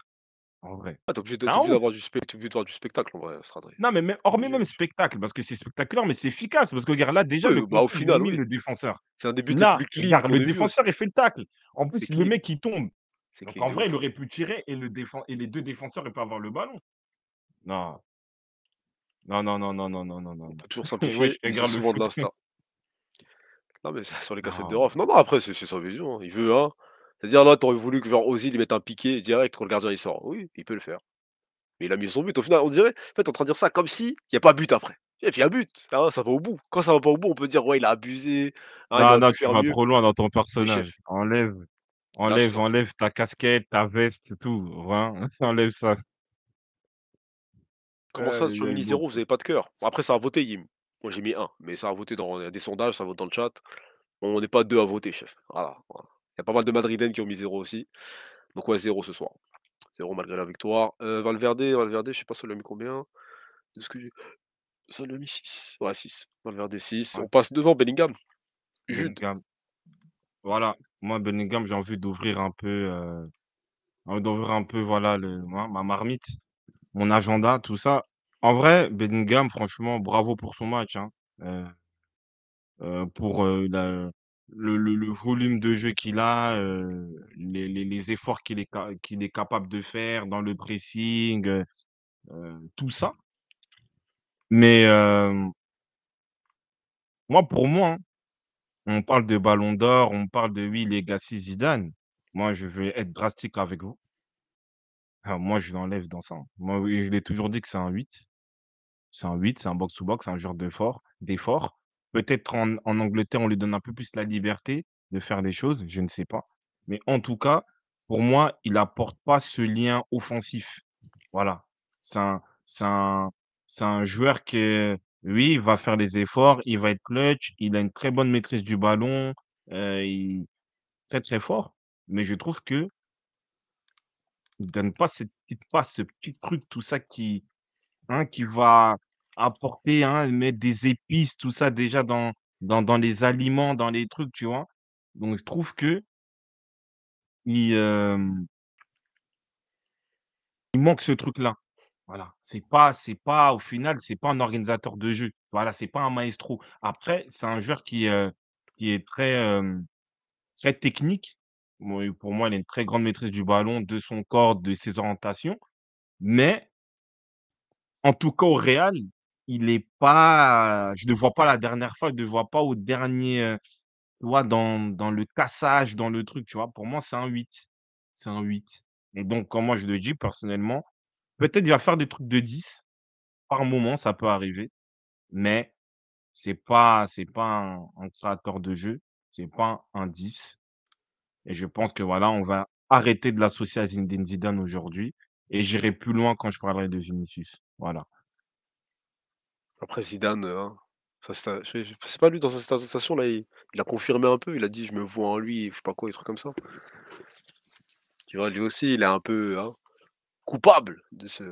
En vrai. Ah, t'es obligé de- bah, d'avoir du, spectacle en vrai, Non, mais même, hormis même spectacle, parce que c'est spectaculaire, mais c'est efficace. Parce que regarde, là, déjà, le bah, au final, le défenseur. C'est un début de plus clean. le défenseur, il fait le tacle. En plus, le mec, il tombe. Donc, en vrai, il aurait pu tirer et, le et les deux défenseurs auraient pas avoir le ballon. Non. Non, non, non, non, non, non, non, non. toujours simplifié, simplifier, c'est de l'instinct. Non, mais sur les cassettes de Rof. Non, non, après, c'est sa vision. Hein. Il veut hein c'est-à-dire là, t'aurais voulu que genre Ozzy lui mette un piqué direct quand le gardien il sort. Oui, il peut le faire. Mais il a mis son but. Au final, on dirait, en fait, en train de dire ça comme si il n'y a pas but après. il y a but, ça va au bout. Quand ça va pas au bout, on peut dire ouais, il a abusé. Ah, non, non, tu vas trop loin dans ton personnage. enlève, enlève, enlève ta casquette, ta veste, tout. enlève ça. Comment ça, je mis zéro, vous n'avez pas de cœur. Après, ça a voté, Yim. Moi, j'ai mis un. mais ça a voté dans des sondages, ça vote dans le chat. On n'est pas deux à voter, chef. voilà. Il y a pas mal de Madridens qui ont mis 0 aussi. Donc ouais, 0 ce soir. 0 malgré la victoire. Euh, Valverde, Valverde, je sais pas si on l'a mis combien. Ça l'a mis 6. Ouais, 6. Valverde 6. on passe devant Bellingham. Jude. Bellingham. Voilà. Moi, Bellingham, j'ai envie d'ouvrir un peu. Euh... D'ouvrir un peu, voilà, le... ma marmite, mon agenda, tout ça. En vrai, Bellingham, franchement, bravo pour son match. Hein. Euh, euh, pour la le, volume de jeu qu'il a, euh, les, efforts qu'il est, est capable de faire dans le pressing, euh, euh, tout ça. Mais moi, pour moi, hein, on parle de Ballon d'Or, on parle de oui, Legacy Zidane. Moi, je vais être drastique avec vous. moi, je l'enlève dans ça. Hein. Moi, je l'ai toujours dit que c'est un 8. C'est un 8, c'est un box-to-box, c'est un genre fort, d'effort. Peut-être en, Angleterre, on lui donne un peu plus la liberté de faire des choses, je ne sais pas. Mais en tout cas, pour moi, il n'apporte pas ce lien offensif. Voilà. C'est un, un, un, joueur qui, oui, il va faire des efforts, il va être clutch, il a une très bonne maîtrise du ballon, euh, il... c'est très fort. Mais je trouve que il donne pas cette petite passe, ce petit truc, tout ça qui, hein, qui va apporter, hein, mettre des épices, tout ça déjà dans, dans, dans les aliments, dans les trucs, tu vois. Donc, je trouve que il, il manque ce truc-là. Voilà, c'est pas, c'est pas, au final, c'est pas un organisateur de jeu. Voilà, c'est pas un maestro. Après, c'est un joueur qui, qui est très, très technique. pour moi, il a une très grande maîtrise du ballon, de son corps, de ses orientations. Mais en tout cas, au Real, il est pas, je ne vois pas la dernière fois, je ne vois pas au dernier, tu dans, dans le cassage, dans le truc, tu vois. Pour moi, c'est un 8. C'est un 8. Et donc, comme moi je le dis personnellement, peut-être il va faire des trucs de 10. Par moment, ça peut arriver. Mais c'est pas, c'est pas un, créateur de jeu. C'est pas un 10. Et je pense que voilà, on va arrêter de l'associer à Zinedine Zidane aujourd'hui. Et j'irai plus loin quand je parlerai de Vinicius. Voilà. Après Zidane, euh, hein, ça, c'est pas lui dans cette association là, il, a confirmé un peu, il a dit je me vois en lui, je sais pas quoi, des trucs comme ça. Tu vois, lui aussi, il est un peu hein, coupable de, ce,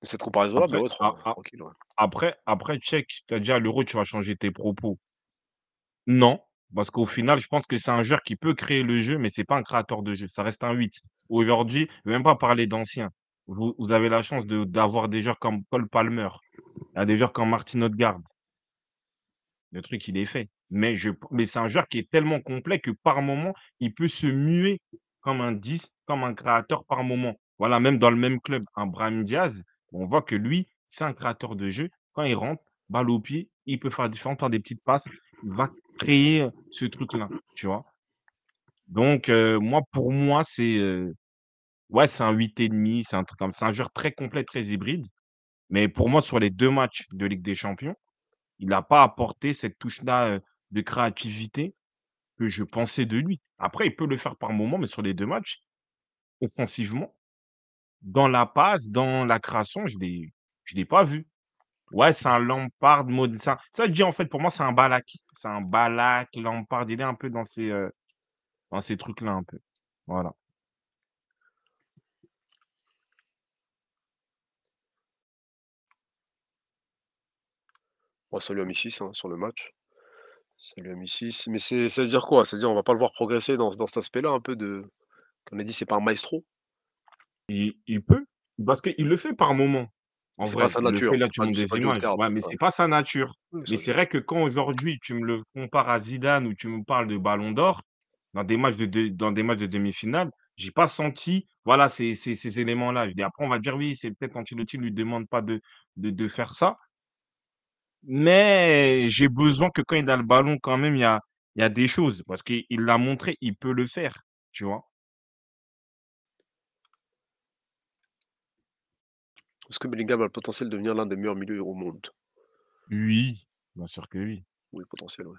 cette comparaison-là, Après, après, check, tu as dit à l'euro, tu vas changer tes propos. Non, parce qu'au final, je pense que c'est un joueur qui peut créer le jeu, mais c'est pas un créateur de jeu. Ça reste un 8. Aujourd'hui, je vais même pas parler d'anciens vous, avez la chance d'avoir des joueurs comme Paul Palmer, hein, des joueurs comme Martin Odegaard. Le truc, il est fait. Mais, mais c'est un joueur qui est tellement complet que par moment, il peut se muer comme un 10, comme un créateur par moment. Voilà, même dans le même club, un hein, bram Diaz, on voit que lui, c'est un créateur de jeu. Quand il rentre, balle au pied, il peut faire différent par des petites passes. Il va créer ce truc-là, tu vois. Donc, euh, moi, pour moi, c'est euh, Ouais, c'est un 8,5, c'est un truc comme C'est un joueur très complet, très hybride. Mais pour moi, sur les deux matchs de Ligue des Champions, il n'a pas apporté cette touche-là de créativité que je pensais de lui. Après, il peut le faire par moment, mais sur les deux matchs, offensivement, dans la passe, dans la création, je ne l'ai pas vu. Ouais, c'est un Lampard, Ça, dit en fait, pour moi, c'est un Balak. C'est un Balak, Lampard. Il est un peu dans ces, dans ces trucs-là, un peu. Voilà. Salut à lui 6 hein, sur le match. Salut à Mais c'est, ça veut dire quoi Ça veut dire on va pas le voir progresser dans, dans cet aspect-là un peu de. Comme on a dit, c'est pas un maestro. Il, peut. Parce qu'il le fait par moment. En vrai, pas sa nature. mais c'est pas sa nature. mais c'est vrai que quand aujourd'hui tu me le compares à Zidane ou tu me parles de Ballon d'Or dans des matchs de, dans des matchs de demi-finale, j'ai pas senti voilà ces, ces, éléments-là. Je dis après on va dire oui, c'est peut-être quand il lui demande pas de, de faire ça, mais j'ai besoin que quand il a le ballon, quand même, il y a, des choses. Parce qu'il l'a montré, il peut le faire, tu vois. Est-ce que Bellingham a le potentiel de devenir l'un des meilleurs milieux au monde Oui, bien sûr que oui. Oui, potentiel, oui.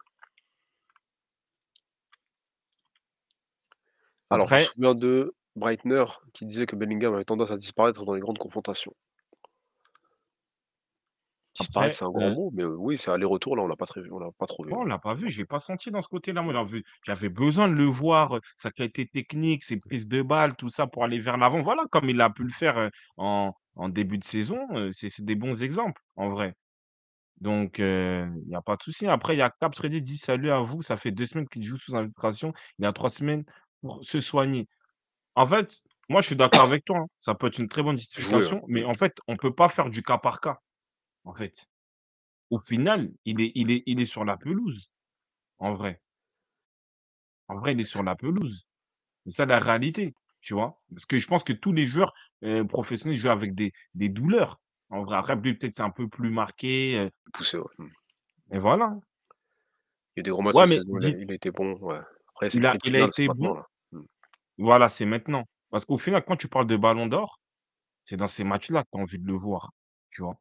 Alors, je me souviens de Breitner qui disait que Bellingham avait tendance à disparaître dans les grandes confrontations c'est un grand mot, mais oui, c'est aller-retour, là, on l'a pas on l'a pas trouvé. on ne hein. l'a pas vu, je l'ai pas senti dans ce côté-là. Moi, j'avais besoin de le voir, sa qualité technique, ses mmh. prises de balles, tout ça pour aller vers l'avant. Voilà, comme il a pu le faire, en début de saison, c'est des bons exemples, en vrai. Donc il n'y a pas de souci. Après, il y a Cap Freddy dit: «Salut à vous, ça fait deux semaines qu'il joue sous infiltration, il y a trois semaines pour se soigner». En fait, moi, je suis d'accord avec toi, hein, ça peut être une très bonne hein. situation mais en fait, on ne peut pas faire du cas par cas en fait. Au final, il est il est il est sur la pelouse, en vrai. En vrai, il est sur la pelouse. C'est ça la réalité, tu vois? Parce que je pense que tous les joueurs, euh, professionnels jouent avec des douleurs, en vrai. Après, peut-être, c'est un peu plus marqué, euh. Poussé, mmh. et voilà. Il y a des gros matchs bon, Il a été bon mmh. Voilà, c'est maintenant. Parce qu'au final, quand tu parles de Ballon d'or, c'est dans ces matchs-là que tu as envie de le voir, tu vois?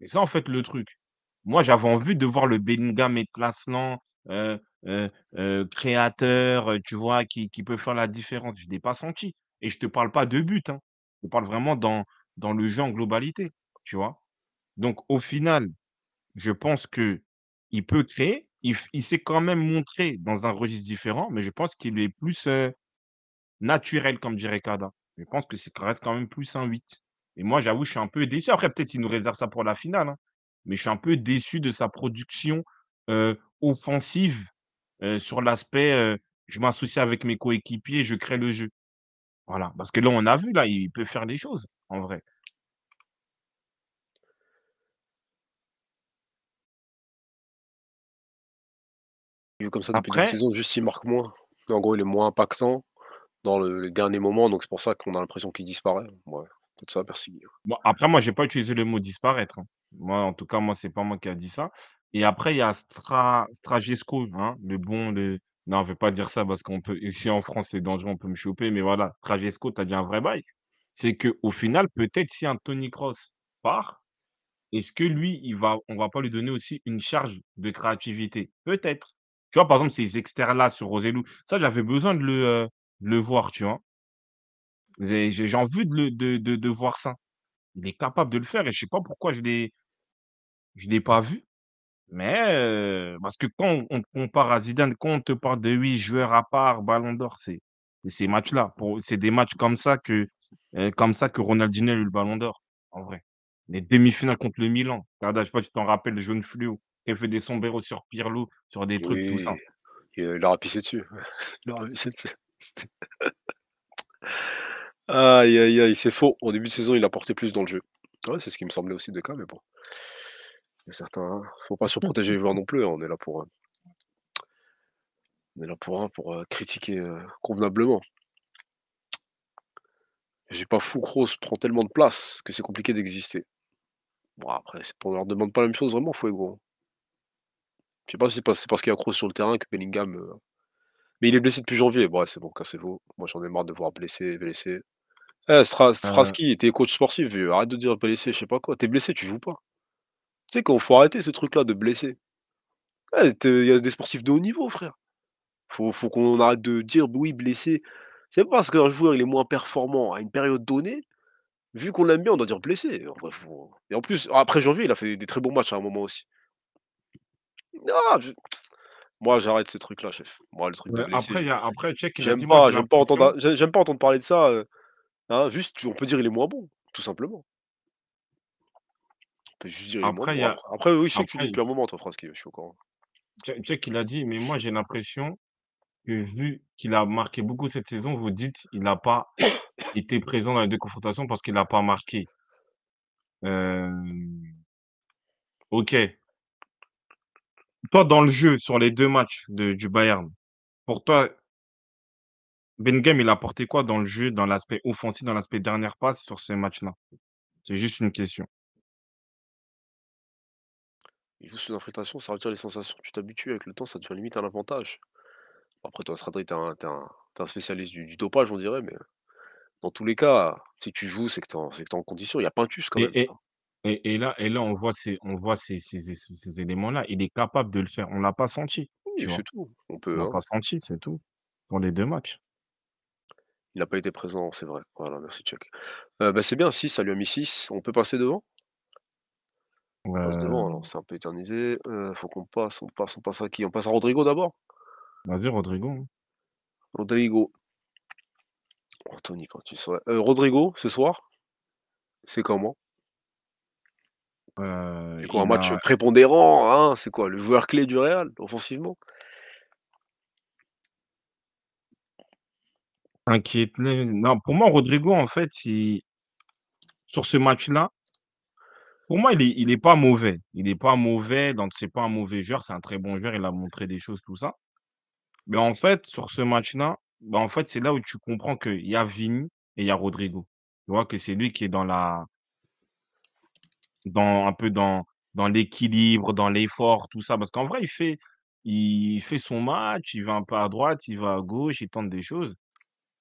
Et ça, en fait, le truc. Moi, j'avais envie de voir le Bellingham et euh, euh, euh, créateur, euh, tu vois, qui, qui, peut faire la différence. Je ne l'ai pas senti. Et je ne te parle pas de but. Hein. Je parle vraiment dans, dans le jeu en globalité, tu vois. Donc, au final, je pense que il peut créer. Il, il s'est quand même montré dans un registre différent, mais je pense qu'il est plus euh, naturel, comme dirait Kada. Je pense que ça reste quand même plus un 8. Et moi, j'avoue, je suis un peu déçu. Après, peut-être qu'il nous réserve ça pour la finale, hein, mais je suis un peu déçu de sa production offensive sur l'aspect je m'associe avec mes coéquipiers, je crée le jeu. Voilà, parce que là, on a vu, là, il peut faire des choses, en vrai. Il joue comme ça depuis Après... saison, juste il marque moins. En gros, il est moins impactant dans le, les derniers moments, donc c'est pour ça qu'on a l'impression qu'il disparaît. Ouais après, moi, je n'ai pas utilisé le mot disparaître. Hein. Moi, en tout cas, moi, n'est pas moi qui a dit ça. Et après, il y a Stra... Stragesco, hein, le bon, le... Non, je ne vais pas dire ça parce qu'on peut, ici en France, c'est dangereux, on peut me choper, mais voilà, Stragesco, tu as dit un vrai bail. C'est qu'au final, peut-être si un Tony Cross part, est-ce que lui, il va, on va pas lui donner aussi une charge de créativité Peut-être. Tu vois, par exemple, ces externes-là sur Roselou. ça, j'avais besoin de le, de euh, le voir, tu vois. J'ai, envie de, voir ça. Il est capable de le faire et je sais pas pourquoi je ne l'ai pas vu. Mais euh, parce que quand on compare à Zidane, quand on te parle de 8 joueurs à part, Ballon d'Or, c'est ces matchs-là. C'est des matchs comme ça que euh, comme que Ronaldinho a eu le Ballon d'Or, en vrai. Les demi-finales contre le Milan. je ne sais pas si tu t'en rappelles, le jaune fluo. a fait des sombreros sur Pirlo, sur des trucs, tout ça. il, leur a pissé dessus. Il leur a pissé dessus. Aïe, aïe, aïe, c'est faux. Au début de saison, il a porté plus dans le jeu. Ouais, c'est ce qui me semblait aussi de cas, mais bon. Il y a certains. Hein. Faut pas surprotéger les joueurs non plus. Hein. On est là pour. Euh, on est là pour, hein, pour euh, critiquer euh, convenablement. J'ai pas fou Kroos prend tellement de place que c'est compliqué d'exister. Bon, après, c'est- ne leur demande pas la même chose vraiment, gros. Je sais pas si c'est pas- parce qu'il y a Kroos sur le terrain que Bellingham. Mais il est blessé depuis janvier. Bon, c'est bon, cassez-vous. Moi, j'en ai marre de voir blessé, blessé. Eh, Stra- euh. Straski, t'es coach sportif, arrête de dire blessé, je sais pas quoi. T'es blessé, tu joues pas. Tu sais qu'il faut arrêter ce truc-là de blesser. Eh, il y a des sportifs de haut niveau, frère. Faut, qu'on arrête de dire oui, blessé. C'est pas parce qu'un joueur il est moins performant à une période donnée, vu qu'on l'aime bien, on doit dire blessé. Et en plus, après janvier, il a fait des très bons matchs à un moment aussi. Ah, moi, j'arrête ce truc-là, chef. Moi, le truc après, après, check, J'aime pas, pas entendre, pas entendre parler de ça. Euh. Ah, juste, on peut dire il est moins bon, tout simplement. On peut juste dire qu'il est Après, moins Après, oui, je sais que tu dis depuis un moment, toi, qui je suis au courant. sais il a dit, mais moi j'ai l'impression que vu qu'il a marqué beaucoup cette saison, vous dites il n'a pas été présent dans les deux confrontations parce qu'il n'a pas marqué. Euh, ok. Toi, dans le jeu, sur les deux matchs du Bayern, pour toi, ben Game, il a apporté quoi dans le jeu, dans l'aspect offensif, dans l'aspect dernière passe sur ce match-là? C'est juste une question. Il joue sous infiltration, ça retire les sensations. Tu t'habitues avec le temps, ça devient limite un avantage. Après, toi, Stradri, t'es un, spécialiste du, dopage, on dirait, mais dans tous les cas, si tu joues, c'est que t'es en, en, condition. Il y a pas de quand même. Et, là, et là, on voit ces, ces, éléments-là. Il est capable de le faire. On ne l'a pas senti. c'est tout. On peut. l'a hein. pas senti, c'est tout. Dans les deux matchs. Il n'a pas été présent, c'est vrai. Voilà, merci Chuck. Euh, bah, c'est bien, si ça lui a mis 6. On peut passer devant On passe devant, c'est un peu éternisé. Euh, faut qu'on passe, on passe, on passe à qui On passe à Rodrigo d'abord Vas-y, Rodrigo. Rodrigo. Anthony, oh, quand tu serais. Euh, Rodrigo, ce soir, c'est comment C'est quoi un match prépondérant hein? C'est quoi le joueur clé du Real, offensivement Inquiète. Non, pour moi, Rodrigo, en fait, sur ce match-là, pour moi, il n'est est pas mauvais. Il n'est pas mauvais, donc c'est pas un mauvais joueur, c'est un très bon joueur, il a montré des choses, tout ça. Mais en fait, sur ce match-là, bah, en fait, c'est là où tu comprends qu'il y a Vini et il y a Rodrigo. Tu vois que c'est lui qui est dans la. Dans, un peu dans, dans l'équilibre, dans l'effort, tout ça. Parce qu'en vrai, il fait, il fait son match, il va un peu à droite, il va à gauche, il tente des choses.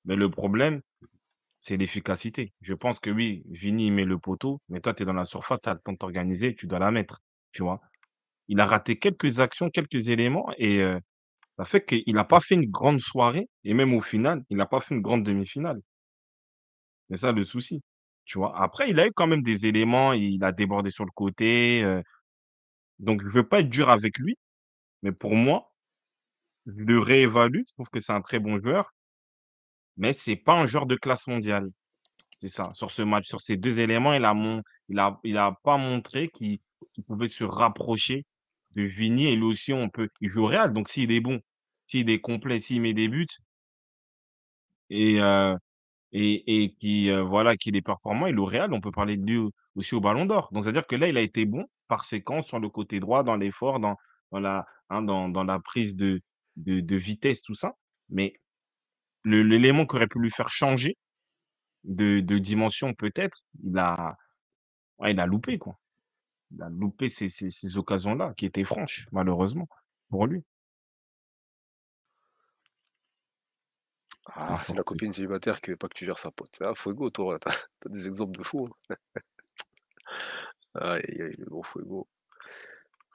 Mais le problème, c'est l'efficacité. Je pense que oui, Vini, met le poteau, mais toi, tu es dans la surface, ça tente d'organiser, tu dois la mettre. Tu vois Il a raté quelques actions, quelques éléments, et euh, ça fait qu'il n'a pas fait une grande soirée, et même au final, il n'a pas fait une grande demi-finale. C'est ça le souci. Tu vois Après, il a eu quand même des éléments, il a débordé sur le côté. Euh. donc, je ne veux pas être dur avec lui, mais pour moi, je le réévalue. Je trouve que c'est un très bon joueur mais ce n'est pas un joueur de classe mondiale. C'est ça. Sur ce match, sur ces deux éléments, il n'a a, il a pas montré qu'il pouvait se rapprocher de Vini. Et lui aussi, on peut. Il joue au Real, donc s'il est bon, s'il est complet, s'il met des buts et, euh, et, qui, euh, voilà, qu'il est performant, est au Real, on peut parler de lui aussi au Ballon d'Or. Donc, c'est-à-dire que là, il a été bon par séquence sur le côté droit, dans l'effort, dans, dans, la, hein, dans, la prise de, de, de vitesse, tout ça. Mais l'élément qui aurait pu lui faire changer de, dimension, peut-être, il a, il a loupé, quoi. Il a loupé ces, occasions-là, qui étaient franches, malheureusement, pour lui. Ah, c'est la copine célibataire qui veut pas que tu gères sa pote. Ah, Fuego, toi, t'as, as des exemples de fou y hein. aïe, aïe, le gros Fuego.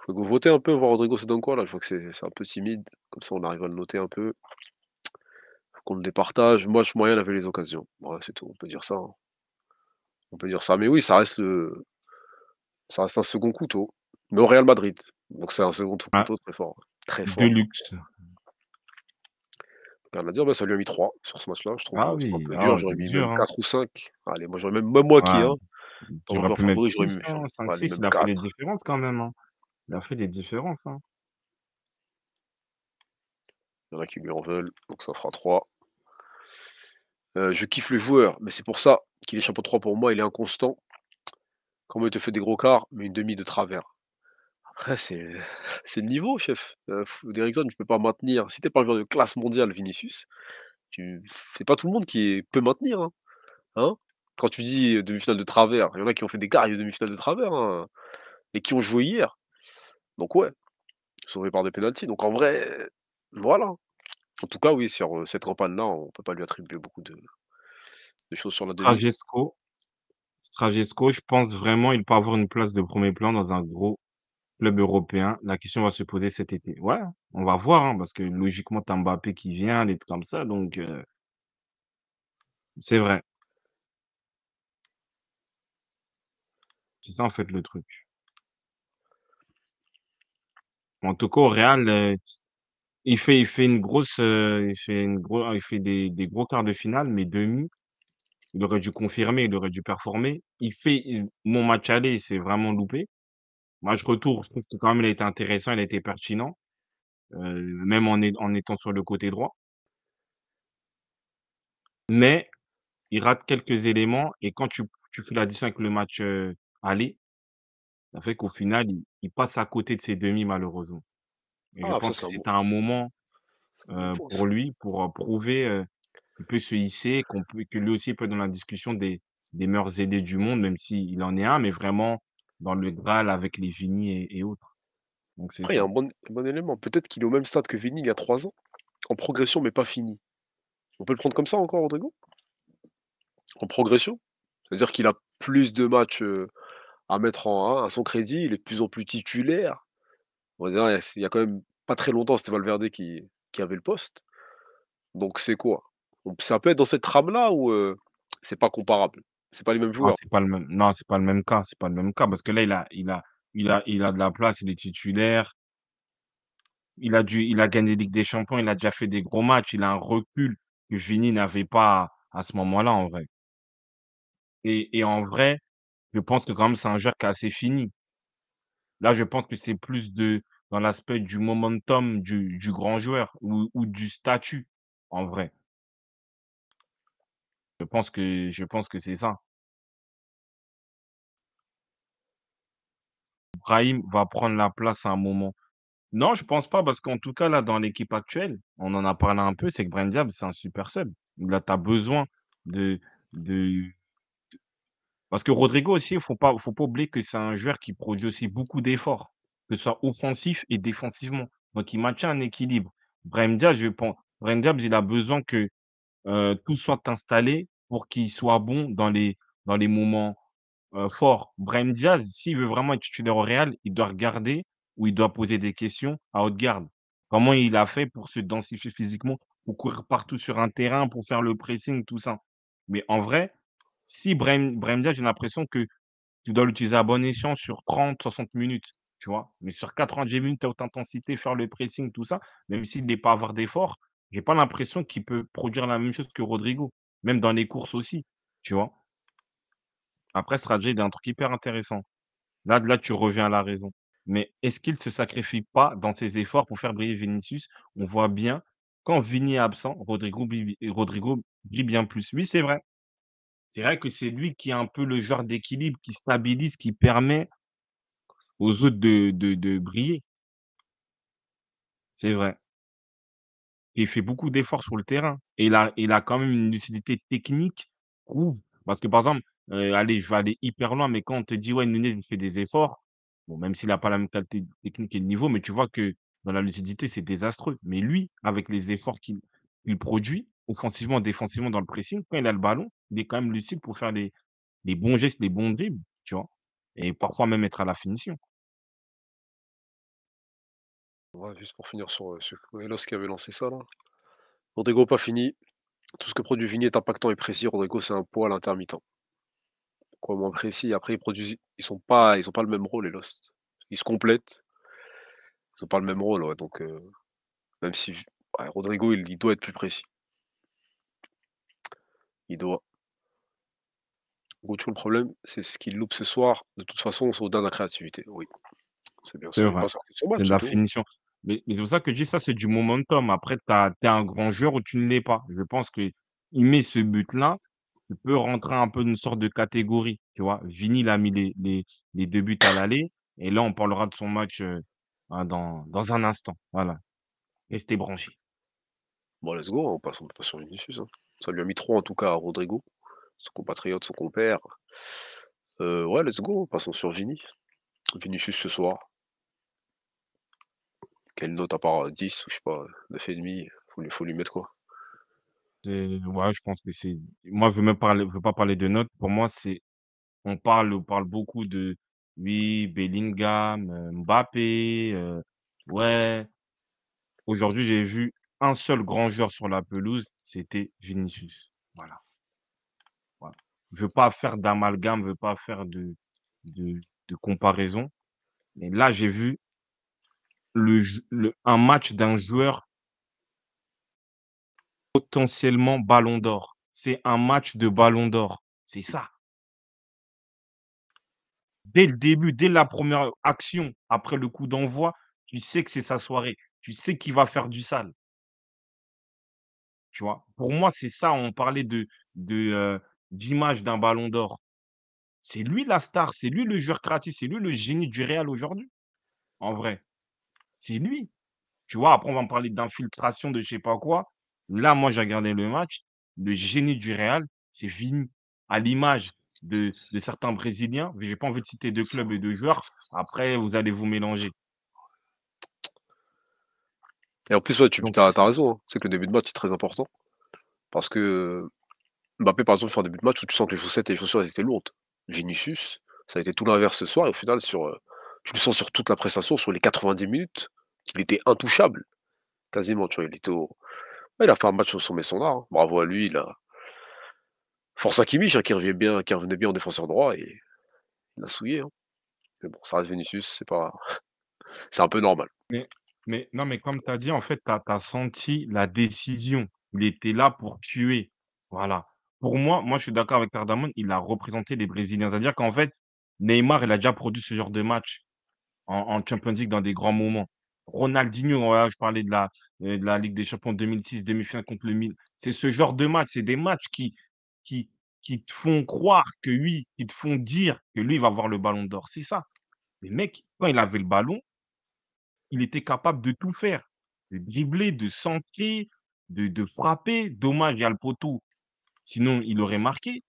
Fuego, votez un peu, voir Rodrigo, c'est dans quoi là Je vois que c'est, c'est un peu timide. Comme ça, on arrive à le noter un peu qu'on le départage. Moi, je moyen avait les occasions. Voilà, c'est tout, on peut dire ça. Hein. On peut dire ça. Mais oui, ça reste le... ça reste un second couteau. Mais au Real Madrid. Donc c'est un second couteau très fort. Très fort. De luxe. Rien à dire, ben, ça lui a mis 3 sur ce match-là. Je trouve ah, hein. oui. un peu ah, dur. J'aurais mis dur, 4 hein. ou 5. Allez, moi, j'aurais même, même moi qui. Hein, j'aurais pu mettre 5, 6. Hein, il a fait des différences quand même. Hein. Il a fait des différences. Hein. Il y en a qui lui en veulent, donc ça fera 3. Euh, je kiffe le joueur, mais c'est pour ça qu'il est chapeau 3 pour moi, il est inconstant. quand il te fait des gros quarts, mais une demi de travers. Après, c'est le niveau, chef. Euh, je ne peux pas maintenir. Si tu pas un joueur de classe mondiale, Vinicius, tu... c'est pas tout le monde qui peut maintenir. Hein. Hein? Quand tu dis euh, demi-finale de travers, il y en a qui ont fait des quarts de demi-finale de travers, hein, et qui ont joué hier. Donc ouais, sauvé par des pénalties. Donc en vrai, voilà. En tout cas, oui, sur cette campagne-là, on peut pas lui attribuer beaucoup de, choses sur la deuxième. Strajesco, je pense vraiment qu'il peut avoir une place de premier plan dans un gros club européen. La question va se poser cet été. Ouais, on va voir, hein, parce que logiquement, Tambapé qui vient, des trucs comme ça, donc c'est vrai. C'est ça en fait le truc. En tout cas, au Real, il fait, il fait une grosse, euh, il fait une il fait des, des gros quarts de finale, mais demi, il aurait dû confirmer, il aurait dû performer. Il fait mon match aller, il s'est vraiment loupé. Match retour, je trouve que quand même il a été intéressant, il a été pertinent, euh, même en, en étant sur le côté droit. Mais il rate quelques éléments et quand tu, tu fais l'addition avec le match euh, aller, ça fait qu'au final, il passe à côté de ses demi malheureusement je ah, bah, pense que c'est un moment euh, pour lui, pour prouver qu'il peut se hisser, qu'on peut, que lui aussi peut être dans la discussion des, des meilleurs aidés du monde, même s'il en est un, mais vraiment dans le Graal avec les Vini et, autres. Donc c'est il y a un bon, bon élément. Peut-être qu'il est au même stade que Vini il y a trois ans, en progression, mais pas fini. On peut le prendre comme ça encore, Rodrigo En progression C'est-à-dire qu'il a plus de matchs à mettre en, à son crédit, il est de plus en plus titulaire il y a quand même pas très longtemps, c'était Valverde qui, qui avait le poste. Donc c'est quoi ça peut être dans cette trame-là ou c'est pas comparable C'est pas les mêmes joueurs. pas le même... Non, c'est pas le même cas. C'est pas le même cas parce que là, il a, il a, il a, il a de la place. Il est titulaire. Il a dû, il a gagné Ligue des Champions. Il a déjà fait des gros matchs. Il a un recul que Vini n'avait pas à, ce moment-là en vrai. Et, en vrai, je pense que quand même c'est un joueur qui est assez fini. Là, je pense que c'est plus de, dans l'aspect du momentum du, grand joueur ou, du statut, en vrai. Je pense que, je pense que c'est ça. Brahim va prendre la place à un moment. Non, je pense pas, parce qu'en tout cas, là, dans l'équipe actuelle, on en a parlé un peu, c'est que Brendiab, c'est un super sub. Là, tu as besoin de, de, parce que Rodrigo aussi, il ne faut pas oublier que c'est un joueur qui produit aussi beaucoup d'efforts, que ce soit offensif et défensivement. Donc, il maintient un équilibre. Brahim Diaz, je pense, Brahim Diaz, il a besoin que euh, tout soit installé pour qu'il soit bon dans les, moments euh, forts. Brahim Diaz, s'il veut vraiment être titulaire au Real, il doit regarder ou il doit poser des questions à haute garde. Comment il a fait pour se densifier physiquement, pour courir partout sur un terrain, pour faire le pressing, tout ça. Mais en vrai, si Brahim, j'ai l'impression que tu dois l'utiliser à bon escient sur 30, 60 minutes, tu vois. Mais sur 90 minutes, à haute intensité, faire le pressing, tout ça, même s'il n'est pas avoir d'effort, j'ai pas l'impression qu'il peut produire la même chose que Rodrigo, même dans les courses aussi, tu vois. Après, ce il a un truc hyper intéressant. Là, là, tu reviens à la raison. Mais est-ce qu'il ne se sacrifie pas dans ses efforts pour faire briller Vinicius On voit bien, quand Vini est absent, Rodrigo, Rodrigo brille bien plus. Oui, c'est vrai. C'est vrai que c'est lui qui est un peu le genre d'équilibre qui stabilise, qui permet aux autres de, de, briller. C'est vrai. Il fait beaucoup d'efforts sur le terrain. Et il a, il a quand même une lucidité technique, Parce que par exemple, euh, allez, je vais aller hyper loin, mais quand on te dit, ouais, Nunez, il fait des efforts, bon, même s'il n'a pas la même qualité technique et le niveau, mais tu vois que dans la lucidité, c'est désastreux. Mais lui, avec les efforts qu'il produit, offensivement, défensivement, dans le pressing, quand il a le ballon, il est quand même lucide pour faire des, bons gestes, des bons dribbles, tu vois. Et parfois même être à la finition. juste pour finir sur euh, ce qui avait lancé ça là. Rodrigo pas fini. Tout ce que produit Vigny est impactant et précis. Rodrigo c'est un poil intermittent. Quoi moins précis. Après ils produisent, ils sont pas, ils pas le même rôle les Lost. Ils se complètent. Ils n'ont pas le même rôle. Donc euh, même si Rodrigo il doit être plus précis. Il doit le problème, c'est ce qu'il loupe ce soir. De toute façon, on se dans la créativité. Oui, c'est bien sûr. la finition. Mais, c'est pour ça que je dis ça, c'est du momentum. Après, tu es un grand joueur ou tu ne l'es pas. Je pense qu'il met ce but-là. Tu peux rentrer un peu dans une sorte de catégorie. Tu vois, Vini, a mis les, deux buts à l'aller. Et là, on parlera de son match euh, hein, dans, un instant. Voilà. c'était branché. Bon, let's go. Hein, on passe, on sur Vinicius. Hein. Ça lui a mis trop en tout cas à Rodrigo son compatriote, son compère. Euh, ouais, let's go, passons sur Vini. Vinicius ce soir. Quelle note à part 10 euh, ou je sais pas, 9,5 il faut lui mettre quoi Ouais, je pense que c'est. Moi, je veux même veux pas parler de notes. Pour moi, c'est. On parle, on parle beaucoup de oui, Bellingham, euh, Mbappé. ouais. Aujourd'hui, j'ai vu un seul grand joueur sur la pelouse, c'était Vinicius. Voilà. Je Je veux pas faire d'amalgame, je ne veux pas faire de, de, comparaison. Mais là, j'ai vu le, un match d'un joueur potentiellement ballon d'or. C'est un match de ballon d'or. C'est ça. Dès le début, dès la première action, après le coup d'envoi, tu sais que c'est sa soirée. Tu sais qu'il va faire du sale. Tu vois, pour moi, c'est ça. On parlait de, euh, d'image d'un ballon d'or. C'est lui la star, c'est lui le joueur créatif, c'est lui le génie du Real aujourd'hui. En vrai, c'est lui. Tu vois, après, on va parler d'infiltration de je sais pas quoi. Là, moi, j'ai regardé le match. Le génie du Real, c'est Vini. À l'image de, certains Brésiliens, j'ai pas envie de citer deux clubs et deux joueurs. Après, vous allez vous mélanger. Et en plus, tu as, raison. Hein. C'est que le début de match est très important. Parce que Mbappé, par exemple, fait un début de match où tu sens que les chaussettes et les chaussures étaient lourdes. Vinicius, ça a été tout l'inverse ce soir. Et au final, sur, euh, tu le sens sur toute la prestation, sur les 90 minutes, qu'il était intouchable. Quasiment, tu vois, il était Il a fait un match sur son son art. Bravo à lui, il a... Force à Kimmich, hein, qui, revenait bien, qui bien en défenseur droit et il a souillé. Hein. Mais bon, ça reste Vinicius, c'est pas... c'est un peu normal. Mais, non, mais comme tu as dit, en fait, tu as, senti la décision. Il était là pour tuer. Voilà pour moi, moi, je suis d'accord avec perdamon il a représenté les Brésiliens. C'est-à-dire qu'en fait, Neymar, il a déjà produit ce genre de match en, Champions League dans des grands moments. Ronaldinho, voilà, je parlais de la, euh, la Ligue des Champions 2006, 2005 contre le Milan. C'est ce genre de match, c'est des matchs qui, qui, qui te font croire que lui, qui te font dire que lui, il va avoir le ballon d'or. C'est ça. Mais mec, quand il avait le ballon, il était capable de tout faire. De dribbler, de centrer, de, de frapper. Dommage, il y a le poteau. Sinon, il aurait marqué.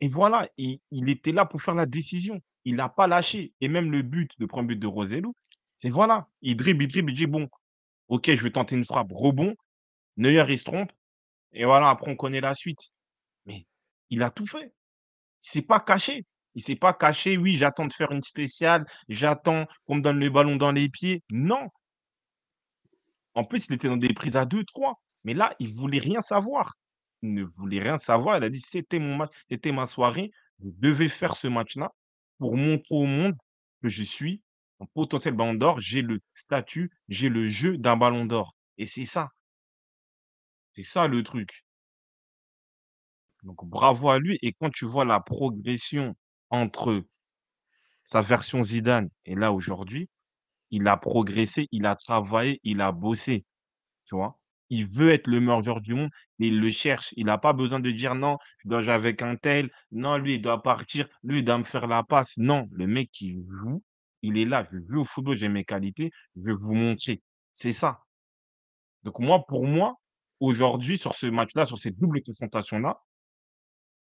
Et voilà, il, était là pour faire la décision. Il n'a pas lâché. Et même le but, le premier but de Rosello, c'est voilà, il dribble, il dribble, il dit bon, ok, je vais tenter une frappe, rebond. Neuer, il se trompe. Et voilà, après, on connaît la suite. Mais il a tout fait. Il s'est pas caché. Il s'est pas caché. Oui, j'attends de faire une spéciale. J'attends qu'on me donne le ballon dans les pieds. Non. En plus, il était dans des prises à 2-3. Mais là, il voulait rien savoir ne voulait rien savoir. Elle a dit, c'était mon match, ma soirée. vous devez faire ce match-là pour montrer au monde que je suis un potentiel ballon d'or. J'ai le statut, j'ai le jeu d'un ballon d'or. Et c'est ça. C'est ça le truc. Donc bravo à lui. Et quand tu vois la progression entre sa version Zidane et là aujourd'hui, il a progressé, il a travaillé, il a bossé. Tu vois il veut être le meilleur du monde et il le cherche. Il n'a pas besoin de dire non, je dois jouer avec un tel, non, lui, il doit partir, lui, il doit me faire la passe. Non, le mec, qui joue, il est là, je joue au football, j'ai mes qualités, je vais vous montrer. C'est ça. Donc, moi, pour moi, aujourd'hui, sur ce match-là, sur cette double confrontation-là,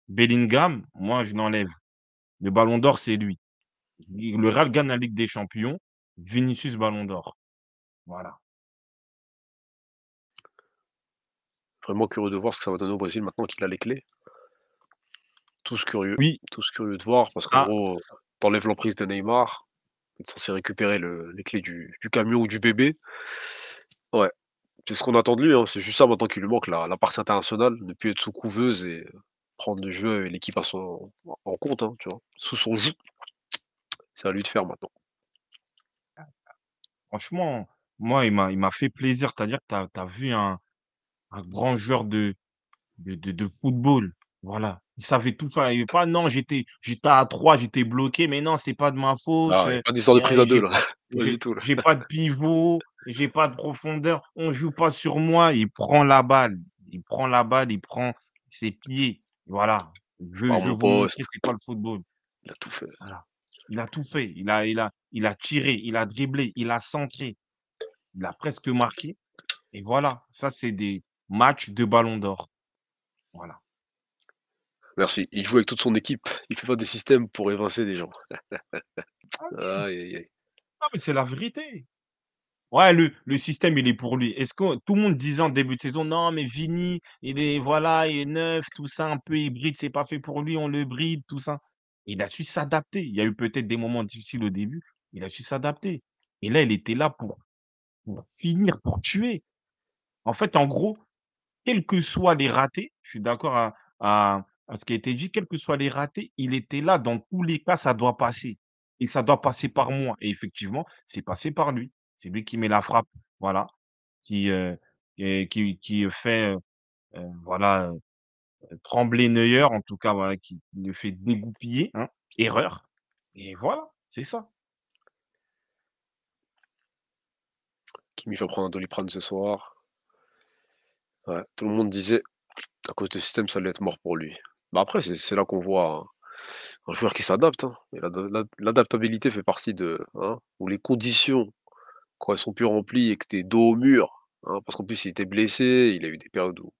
Bellingham, moi, je l'enlève. Le ballon d'or, c'est lui. Le Real gagne la Ligue des Champions, Vinicius Ballon d'or. Voilà. Vraiment curieux de voir ce que ça va donner au Brésil maintenant qu'il a les clés. Tous curieux. Oui. Tous curieux de voir parce qu'en gros, t'enlèves l'emprise de Neymar, t'es censé récupérer les clés du, camion ou du bébé. Ouais. C'est ce qu'on attend de hein. lui. C'est juste ça maintenant qu'il lui manque, la, partie internationale, ne plus être sous couveuse et prendre le jeu et l'équipe en compte, hein, sous son joug. C'est à lui de faire maintenant. Franchement, moi, il m'a fait plaisir. C'est-à-dire que tu vu un, un grand joueur de, de, de, football. Voilà. Il savait tout faire. Il pas, non, j'étais, j'étais à 3, j'étais bloqué, mais non, c'est pas de ma faute. n'y pas d'histoire de prise à deux là. J'ai pas de pivot, j'ai pas de profondeur, on joue pas sur moi. Il prend la balle. Il prend la balle, il prend ses pieds. Voilà. Je, vois je que c'est pas le football. Il a tout fait. Il a tout fait. Il a, il a, il a tiré, il a dribblé, il a centré. Il a presque marqué. Et voilà. Ça, c'est des, match de ballon d'or. Voilà. Merci. Il joue avec toute son équipe. Il ne fait pas des systèmes pour évincer des gens. ah, c'est la vérité. Ouais, le, système, il est pour lui. Est-ce que tout le monde disait en début de saison, non, mais Vini, il est, voilà, il neuf, tout ça, un peu hybride, c'est pas fait pour lui, on le bride, tout ça. Il a su s'adapter. Il y a eu peut-être des moments difficiles au début. Il a su s'adapter. Et là, il était là pour finir, pour tuer. En fait, en gros, quels que soient les ratés, je suis d'accord à, ce qui a été dit, quels que soient les ratés, il était là. Dans tous les cas, ça doit passer. Et ça doit passer par moi. Et effectivement, c'est passé par lui. C'est lui qui met la frappe, voilà, qui, euh, qui, euh, fait euh, voilà, trembler Neuer, en tout cas, voilà, qui le fait dégoupiller. Hein. erreur. Et voilà, c'est ça. Kimi faut prendre un doliprane ce soir tout le monde disait, à cause du système, ça allait être mort pour lui. Bah, après, c'est là qu'on voit hein. un, joueur qui s'adapte. Hein. L'adaptabilité fait partie de... Hein, ou les conditions, quand elles sont plus remplies et que es dos au mur, parce qu'en plus, il était blessé, il a eu des périodes où...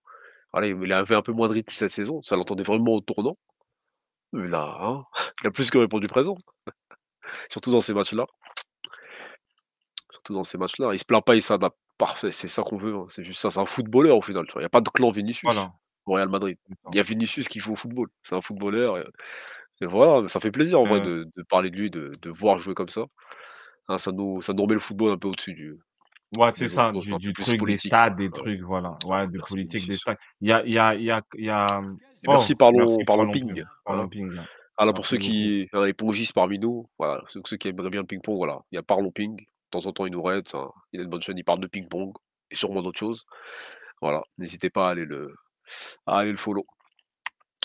Allez, il avait un peu moins de rythme cette saison, ça l'entendait vraiment au tournant. Mais là, il a plus que répondu présent, surtout dans ces matchs-là. Surtout dans ces matchs-là. Il se plaint pas, il s'adapte parfait, c'est ça qu'on veut. Hein, c'est juste ça, c'est un footballeur au final. Il n'y a pas de clan Vinicius Voilà, au Real Madrid. Il y a Vinicius qui joue au football. C'est un footballeur. Et, voilà, ça fait plaisir en vrai de, parler de lui, de, voir jouer comme ça. Hein, ça, nous, ça nous remet le football un peu au-dessus du, ouais, c'est ça, du, truc, des stades, des trucs, voilà. Ouais, des des Il y a, y a, y a, oh, merci, parlons, ping. Alors hein. ah pour ceux qui, hein, les pongistes parmi nous, voilà, ceux, ceux qui aimeraient bien le ping-pong, voilà, il y a parlons ping. De temps en temps, il nous raite Il a une bonne chaîne, il parle de ping-pong et sûrement d'autres choses. Voilà, n'hésitez pas à aller le, à le follow.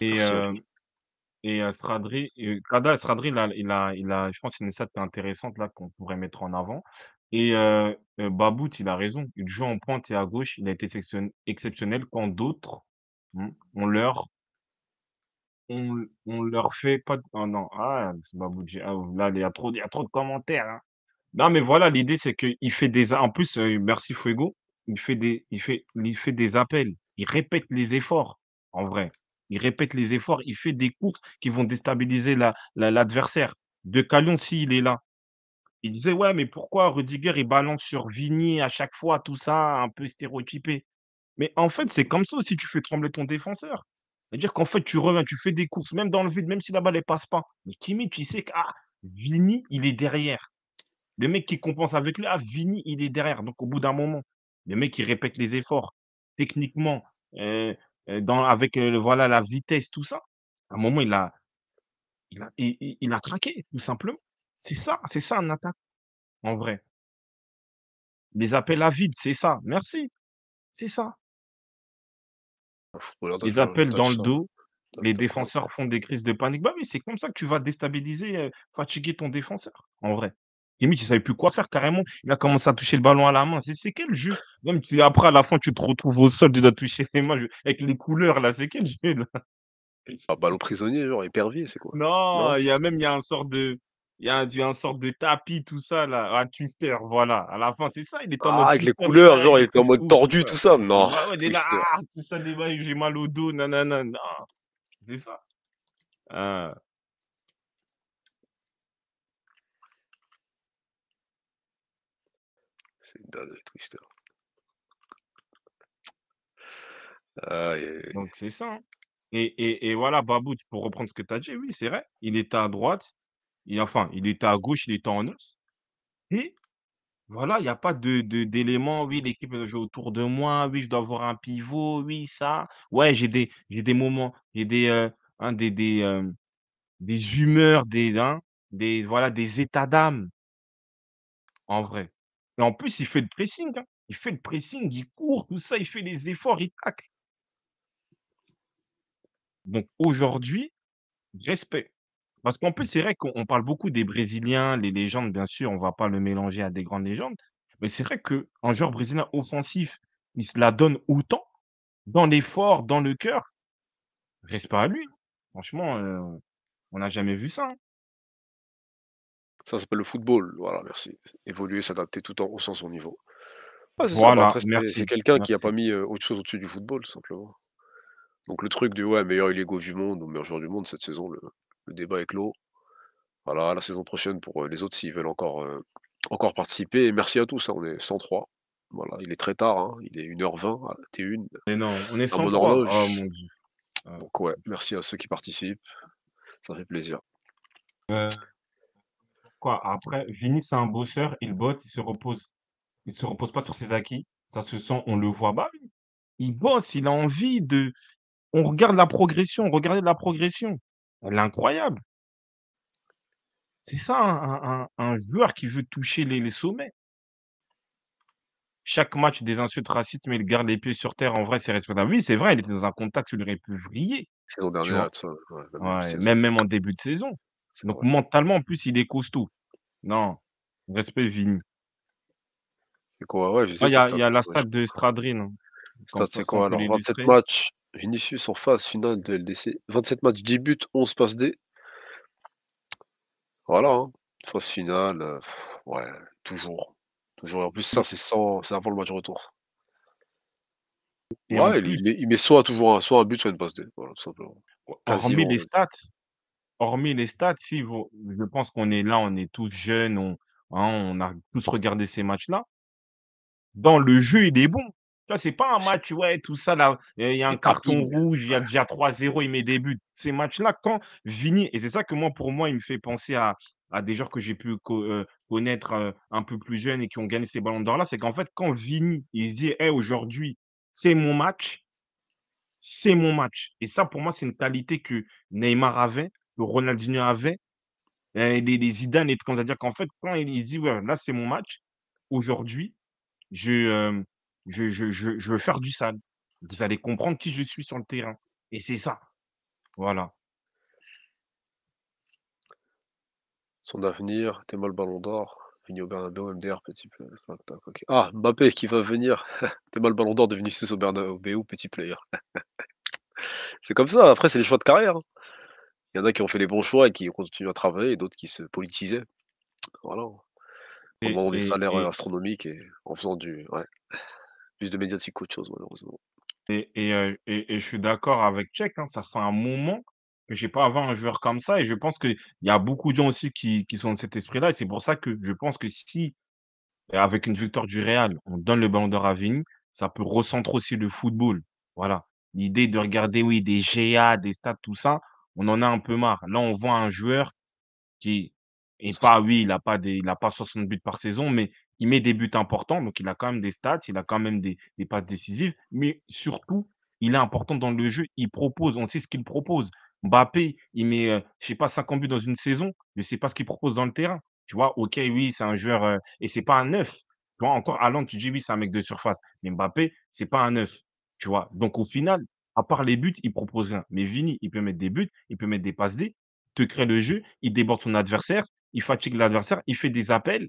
Et, euh, et euh, Stradri, Kada euh, Stradri, là a, a, je pense, une stat intéressante là qu'on pourrait mettre en avant. Et euh, Babout, il a raison. Il joue en pointe et à gauche, il a été exceptionnel quand d'autres, hmm, on leur on, leur fait pas. De... Oh non, ah, Babout, ah, là, il y a trop, a trop de commentaires. Hein. Non, mais voilà, l'idée, c'est qu'il fait des. En plus, euh, merci Fuego, il fait, des, il, fait, il fait des appels. Il répète les efforts, en vrai. Il répète les efforts. Il fait des courses qui vont déstabiliser l'adversaire. de Calion, s'il est là, il disait Ouais, mais pourquoi Rudiger, il balance sur Vigny à chaque fois, tout ça, un peu stéréotypé Mais en fait, c'est comme ça aussi, tu fais trembler ton défenseur. C'est-à-dire qu'en fait, tu reviens, tu fais des courses, même dans le vide, même si la balle ne passe pas. Mais Kimi, tu sais que ah, Vigny, il est derrière. Le mec qui compense avec lui, ah, Vini, il est derrière. Donc, au bout d'un moment, le mec, qui répète les efforts techniquement, avec voilà, la vitesse, tout ça. À un moment, il a, il a, il, a craqué, tout simplement. C'est ça, c'est ça un attaque, en vrai. Les appels à vide, c'est ça. Merci. C'est ça. Les appels dans le dos, les défenseurs font des crises de panique. Bah oui, c'est comme ça que tu vas déstabiliser, fatiguer ton défenseur, en vrai. Limite, il savait plus quoi faire carrément. Il a commencé à toucher le ballon à la main. C'est quel jeu Même tu, après, à la fin, tu te retrouves au sol, tu dois toucher les mains avec les couleurs là. C'est quel jeu là Un ah, ballon prisonnier, genre épervier, c'est quoi Non, il y a même il y a un sort de. Il y, a du, sorte de tapis, tout ça, là, un Twister, voilà. À la fin, c'est ça, il est en mode. Ah, avec les couleurs, genre, il est en mode tordu, tout ça. Non. Ah ouais, là, j'ai mal au dos, Non. C'est ça. Ah, Donc c'est ça. Hein. Et, et, et voilà, peux pour reprendre ce que tu as dit, oui, c'est vrai. Il était à droite, enfin, il était à gauche, il était en os. Et voilà, il n'y a pas de, d'éléments. Oui, l'équipe est autour de moi. Oui, je dois avoir un pivot. Oui, ça. Ouais, j'ai des, des moments, j'ai des, euh, hein, des, des, euh, des humeurs, des, hein, des, voilà, des états d'âme, en vrai. Et en plus, il fait le pressing. Hein. Il fait le pressing, il court, tout ça, il fait les efforts, il tacle. Donc aujourd'hui, respect. Parce qu'en plus, mmh. c'est vrai qu'on parle beaucoup des Brésiliens, les légendes, bien sûr, on va pas le mélanger à des grandes légendes. Mais c'est vrai qu'un joueur brésilien offensif, il se la donne autant, dans l'effort, dans le cœur. Respect à lui. Hein. Franchement, euh, on n'a jamais vu ça. Hein. Ça, s'appelle le football. Voilà, merci. Évoluer, s'adapter tout en haussant son niveau. Ah, C'est quelqu'un qui n'a pas mis autre chose au-dessus du football, simplement. Donc le truc du ouais, meilleur illégaux du monde ou meilleur joueur du monde cette saison, le, débat est clos. Voilà, la saison prochaine pour les autres s'ils veulent encore, encore participer. merci à tous, hein, on est 103. Voilà, il est très tard, hein, il est 1h20, à T1. Mais non, on est 103. oh, mon Dieu. Ah. Donc ouais, merci à ceux qui participent. Ça fait plaisir. Après, Vini, c'est un bosseur, il botte, il se repose. Il se repose pas sur ses acquis. Ça se sent, on le voit pas. Bah il bosse, il a envie de. On regarde la progression, regardez la progression. l'incroyable C'est ça, un, joueur qui veut toucher les, sommets. Chaque match, des insultes racistes, mais il garde les pieds sur terre. En vrai, c'est respectable. Oui, c'est vrai, il était dans un contact où il aurait pu vriller. même, même en début de saison. Donc mentalement, en plus, il est tout. Non, respect Vini. C'est quoi Ouais, ah, Il y a, la stat de Stradrine. Hein. c'est quoi alors 27 matchs, Vinicius en phase finale de LDC. 27 matchs, 10 buts, 11 passes D. Voilà, hein. phase finale, euh, ouais, toujours. Toujours. en plus, ça, c'est avant le match retour. ouais, il, met, soit toujours un, soit un but, soit une passe D. Voilà, tout simplement. les stats, hormis les stats, si je pense qu'on est là, on est tous jeunes, hein, on, a tous regardé ces matchs-là. Dans le jeu, il est bon. Ce n'est pas un match, ouais, tout ça, là, il y a un carton rouge, il y a déjà 3-0, il met des buts. Ces matchs-là, quand Vini, et c'est ça que moi, pour moi, il me fait penser à, des joueurs que j'ai pu euh, connaître euh, un peu plus jeunes et qui ont gagné ces ballons d'or-là, c'est qu'en fait, quand Vini, il dit, hey, «Eh, aujourd'hui, c'est mon match, c'est mon match. Et ça, pour moi, c'est une qualité que Neymar avait, que Ronaldinho avait, les, les Zidane et C'est-à-dire qu'en fait, quand il dit, ouais, là, c'est mon match, aujourd'hui, euh, je, je, je, je, veux faire du sale. Vous allez comprendre qui je suis sur le terrain. Et c'est ça. Voilà. Son avenir, le Ballon d'Or, au Bernabeu, MDR, petit player. Ah, ah, Mbappé qui va venir. Témal Ballon d'Or devenu Vinicius au Bernabeu, petit player. c'est comme ça. Après, c'est les choix de carrière. Hein. Il y en a qui ont fait les bons choix et qui continuent à travailler, et d'autres qui se politisaient. Voilà. En demandant des salaires euh, astronomiques et en faisant du. Ouais, plus de médiatique qu'autre chose, malheureusement. Et, euh, et, et, je suis d'accord avec Tchèque, hein, ça fait un moment que je n'ai pas avant un joueur comme ça. Et je pense qu'il y a beaucoup de gens aussi qui, qui sont de cet esprit-là. Et c'est pour ça que je pense que si, avec une victoire du Real, on donne le ballon d'or à ça peut recentrer aussi le football. Voilà. L'idée de regarder, oui, des GA, des stats, tout ça, on en a un peu marre. Là, on voit un joueur qui pas, oui, il n'a pas, pas 60 buts par saison, mais il met des buts importants, donc il a quand même des stats, il a quand même des, passes décisives, mais surtout, il est important dans le jeu, il propose, on sait ce qu'il propose. Mbappé, il met, je euh, je sais pas, 50 buts dans une saison, je sais pas ce qu'il propose dans le terrain. Tu vois, ok, oui, c'est un joueur, Et euh, et c'est pas un neuf. Tu vois, encore, Alan, tu dis, oui, c'est un mec de surface, mais Mbappé, c'est pas un neuf. Tu vois, donc au final, à part les buts, il propose un. Mais Vini, il peut mettre des buts, il peut mettre des passes D, te crée le jeu, il déborde son adversaire, il fatigue l'adversaire, il fait des appels,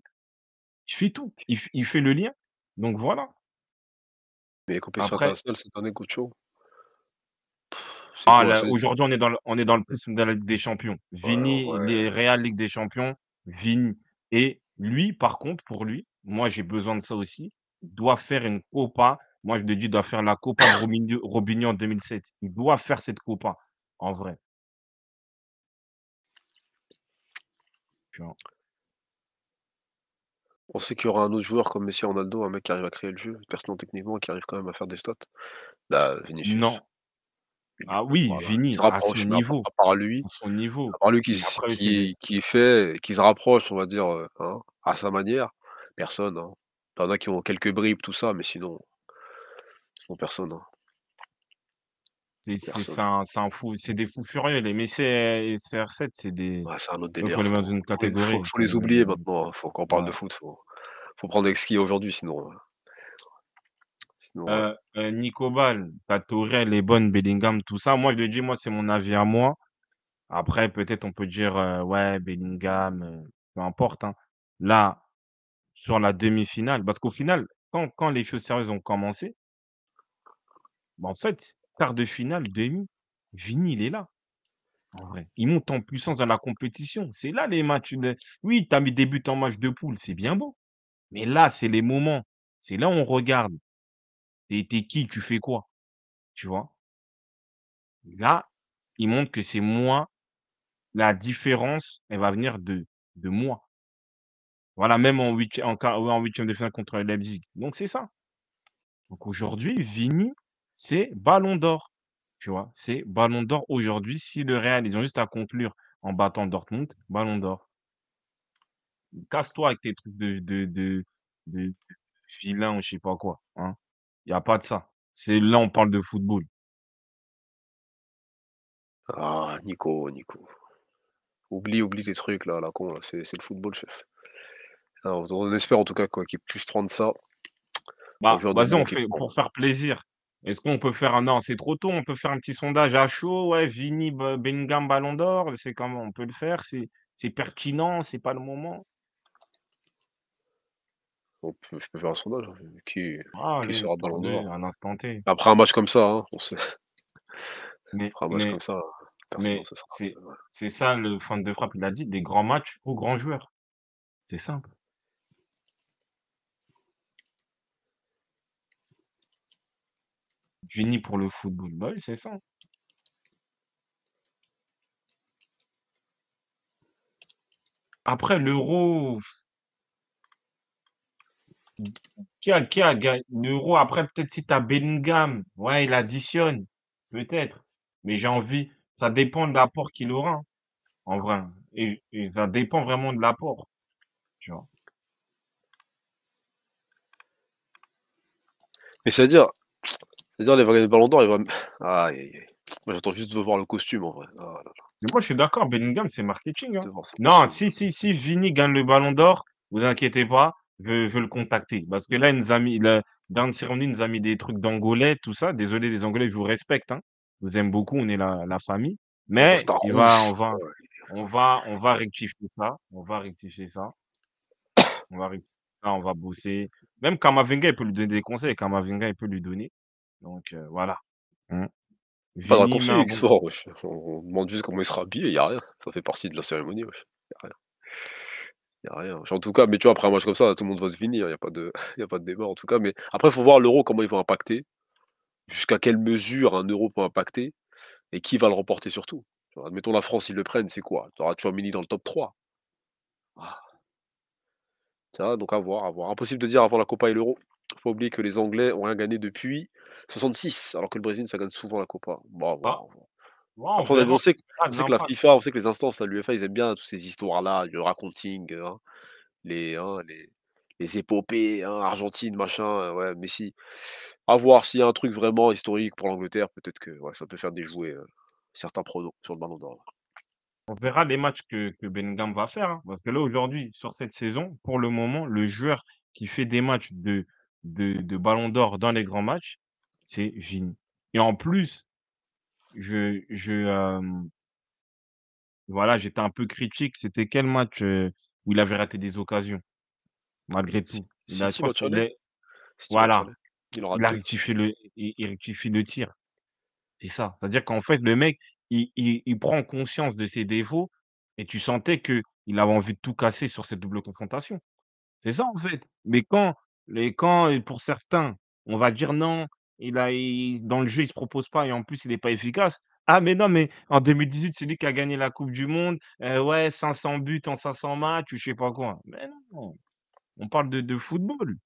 il fait tout, il, fait le lien. Donc voilà. Mais compétition Après... internationale cette année, Cocho. Ah, là, aujourd'hui, on est dans le, on est dans le de la Ligue des Champions. Vini, les Real Ligue des Champions, Vini. Et lui, par contre, pour lui, moi j'ai besoin de ça aussi, doit faire une copa moi, je dis, il doit faire la Copa de Robinho en 2007. Il doit faire cette Copa, hein, en vrai. On sait qu'il y aura un autre joueur comme Messi Ronaldo, un mec qui arrive à créer le jeu, personnellement, techniquement, qui arrive quand même à faire des stats. Non. Ah oui, voilà. à son niveau. À part lui, son niveau. part lui qui, fait, qui se rapproche, on va dire, euh, hein, à sa manière. Personne. Hein. Il y en a qui ont quelques bribes, tout ça, mais sinon, pour personne. Hein. C'est un, fou, c'est des fous furieux. Les Messi et CR7, c'est des. c'est un autre Il faut les mettre dans une catégorie. faut- faut les euh, oublier maintenant. Hein. Faut qu'on parle de foot. Faut, faut prendre avec aujourd'hui, sinon. Hein. Euh, euh, Nico Ball, t'as les bonnes, Bellingham, tout ça. Moi, je le dis, moi, c'est mon avis à moi. Après, peut-être on peut dire, ouais, Bellingham, peu importe. Là, sur la demi-finale, parce qu'au final, quand, quand les choses sérieuses ont commencé, bah, en fait, quart de finale, demi, Vini, il est là. Ah. Il monte en puissance dans la compétition. C'est là les matchs. Oui, tu as mis des buts en match de poule, c'est bien beau. Mais là, c'est les moments. C'est là où on regarde. T'es qui, tu fais quoi? Tu vois? Là, il montre que c'est moi. La différence, elle va venir de, de moi. Voilà, même en huitième, en, de finale contre Leipzig. Donc, c'est ça. Donc, aujourd'hui, Vini, c'est Ballon d'Or. Tu vois, c'est Ballon d'Or aujourd'hui. Si le Real, ils ont juste à conclure en battant Dortmund, Ballon d'Or. Casse-toi avec tes trucs de, de, de, ou je sais pas quoi. Hein. Il n'y a pas de ça. C'est là, on parle de football. Ah, Nico, Nico. Oublie, oublie tes trucs là, la con, C'est, le football, chef. on espère en tout cas quoi, qu'il puissent prendre ça. Bah, vas-y, on fait, pour hein. faire plaisir. Est-ce qu'on peut faire un. Non, c'est trop tôt. On peut faire un petit sondage à chaud. Ouais, Vini, Bellingham, Ballon d'Or. C'est comment on peut le faire. C'est, pertinent. C'est pas le moment. je peux faire un sondage. Hein, qui, ah, sera Ballon d'Or un Après un match comme ça, hein, on sait. Après un match comme ça, mais c'est- ça le fan de frappe. Il a dit des grands matchs aux grands joueurs. C'est simple. Fini pour le football, c'est ça. Après l'euro, qui a, qui a gagné l'euro Après, peut-être si tu as Bellingham, ouais, il additionne, peut-être. Mais j'ai envie, ça dépend de l'apport qu'il aura, en vrai. Et, ça dépend vraiment de l'apport, tu vois. Mais c'est-à-dire, c'est-à-dire les, ballons d'or, ils vont. Ah, j'attends juste de voir le costume en vrai. Ah, moi, je suis d'accord, Bellingham, c'est marketing. Hein. non, si, si, si Vini gagne le ballon d'or, vous inquiétez pas, je, veux le contacter. Parce que là, il nous a mis, dans nous a mis des trucs d'angolais, tout ça. Désolé, les angolais, je vous respecte. Hein. Je vous aime beaucoup, on est la, famille. Mais va, on, va, on, va, on va rectifier ça. On va rectifier ça. on va rectifier ça, on va bosser. Même Kamavinga, il peut lui donner des conseils. Kamavinga, il peut lui donner. Donc voilà. Mmh. Pas de raccourci, On demande juste comment il sera habillé, il n'y a rien. Ça fait partie de la cérémonie, il n'y a rien. a rien. En tout cas, mais tu vois, après un match comme ça, tout le monde va se finir. Il n'y a, pas de... a pas de débat, en tout cas. Mais après, il faut voir l'euro, comment ils vont impacter. Jusqu'à quelle mesure un euro peut impacter. Et qui va le remporter surtout. admettons, la France, ils le prennent, c'est quoi Tu auras toujours mini dans le top 3. Ah. donc à voir, Impossible de dire avant la Copa et l'Euro. Faut pas oublier que les Anglais ont rien gagné depuis 66, alors que le Brésil, ça gagne souvent la Copa. Bon, on, sait, que la FIFA, on sait que les instances, l'UEFA, ils aiment bien toutes ces histoires-là, le raconting, hein, hein, les, les, épopées, hein, Argentine, machin, euh, ouais, si, À voir s'il y a un truc vraiment historique pour l'Angleterre, peut-être que ça peut faire déjouer euh, certains pronos sur le ballon d'or. On verra les matchs que, que Gam va faire. parce que là, aujourd'hui, sur cette saison, pour le moment, le joueur qui fait des matchs de, de ballon d'or dans les grands matchs, c'est génial. Et en plus, je, voilà, j'étais un peu critique. C'était quel match où il avait raté des occasions, malgré tout. Il a, voilà, il, rectifié le, rectifie le tir. C'est ça. C'est-à-dire qu'en fait, le mec, il, prend conscience de ses défauts et tu sentais que il avait envie de tout casser sur cette double confrontation. C'est ça en fait. Mais quand, les, quand pour certains, on va dire non, a, dans le jeu, il se propose pas et en plus, il n'est pas efficace. Ah, mais non, mais en 2018, c'est lui qui a gagné la Coupe du Monde. Euh, ouais, 500 buts en 500 matchs ou je sais pas quoi. Mais non, on parle de, football.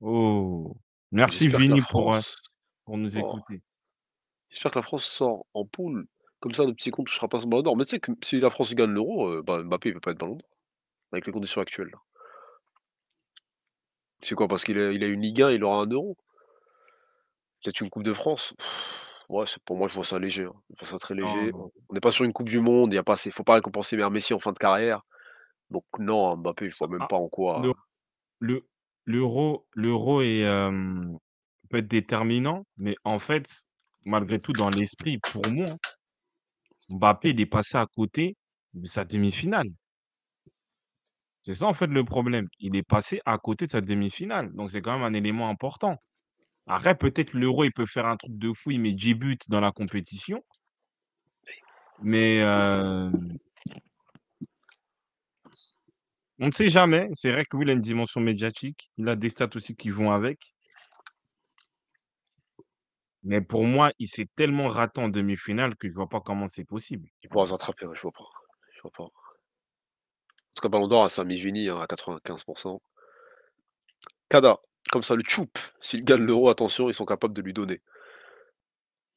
Oh, merci Vini pour, euh, pour nous écouter. J'espère que la France sort en poule. Comme ça, le petit compte ne sera pas ce ballon d'or. Mais tu sais que si la France gagne l'euro, euh, bah, Mbappé ne peut pas être ballon d'or avec les conditions actuelles. C'est quoi Parce qu'il a, il a une Ligue 1, il aura un euro une Coupe de France Ouais, pour moi, je vois ça léger. Hein. ça très léger. On n'est pas sur une Coupe du Monde. Il a pas c'est faut pas récompenser Mère Messi en fin de carrière. Donc, non, Mbappé, je vois même ah, pas en quoi. le- l'euro, l'euro est, peut être déterminant, mais en fait, malgré tout, dans l'esprit, pour moi, Mbappé, il est passé à côté de sa demi-finale. C'est ça, en fait, le problème. Il est passé à côté de sa demi-finale. Donc, c'est quand même un élément important. Après, peut-être l'Euro, il peut faire un truc de fou, il met 10 buts dans la compétition. Mais euh, on ne sait jamais. C'est vrai que oui, a une dimension médiatique. Il a des stats aussi qui vont avec. Mais pour moi, il s'est tellement raté en demi-finale que je ne vois pas comment c'est possible. Il pourra s'attraper, je ne vois pas. Je vois pas. En tout cas, Ballon d'Or à saint Juni hein, à 95%. Kada, comme ça, le tchoup. S'il gagne l'euro, attention, ils sont capables de lui donner.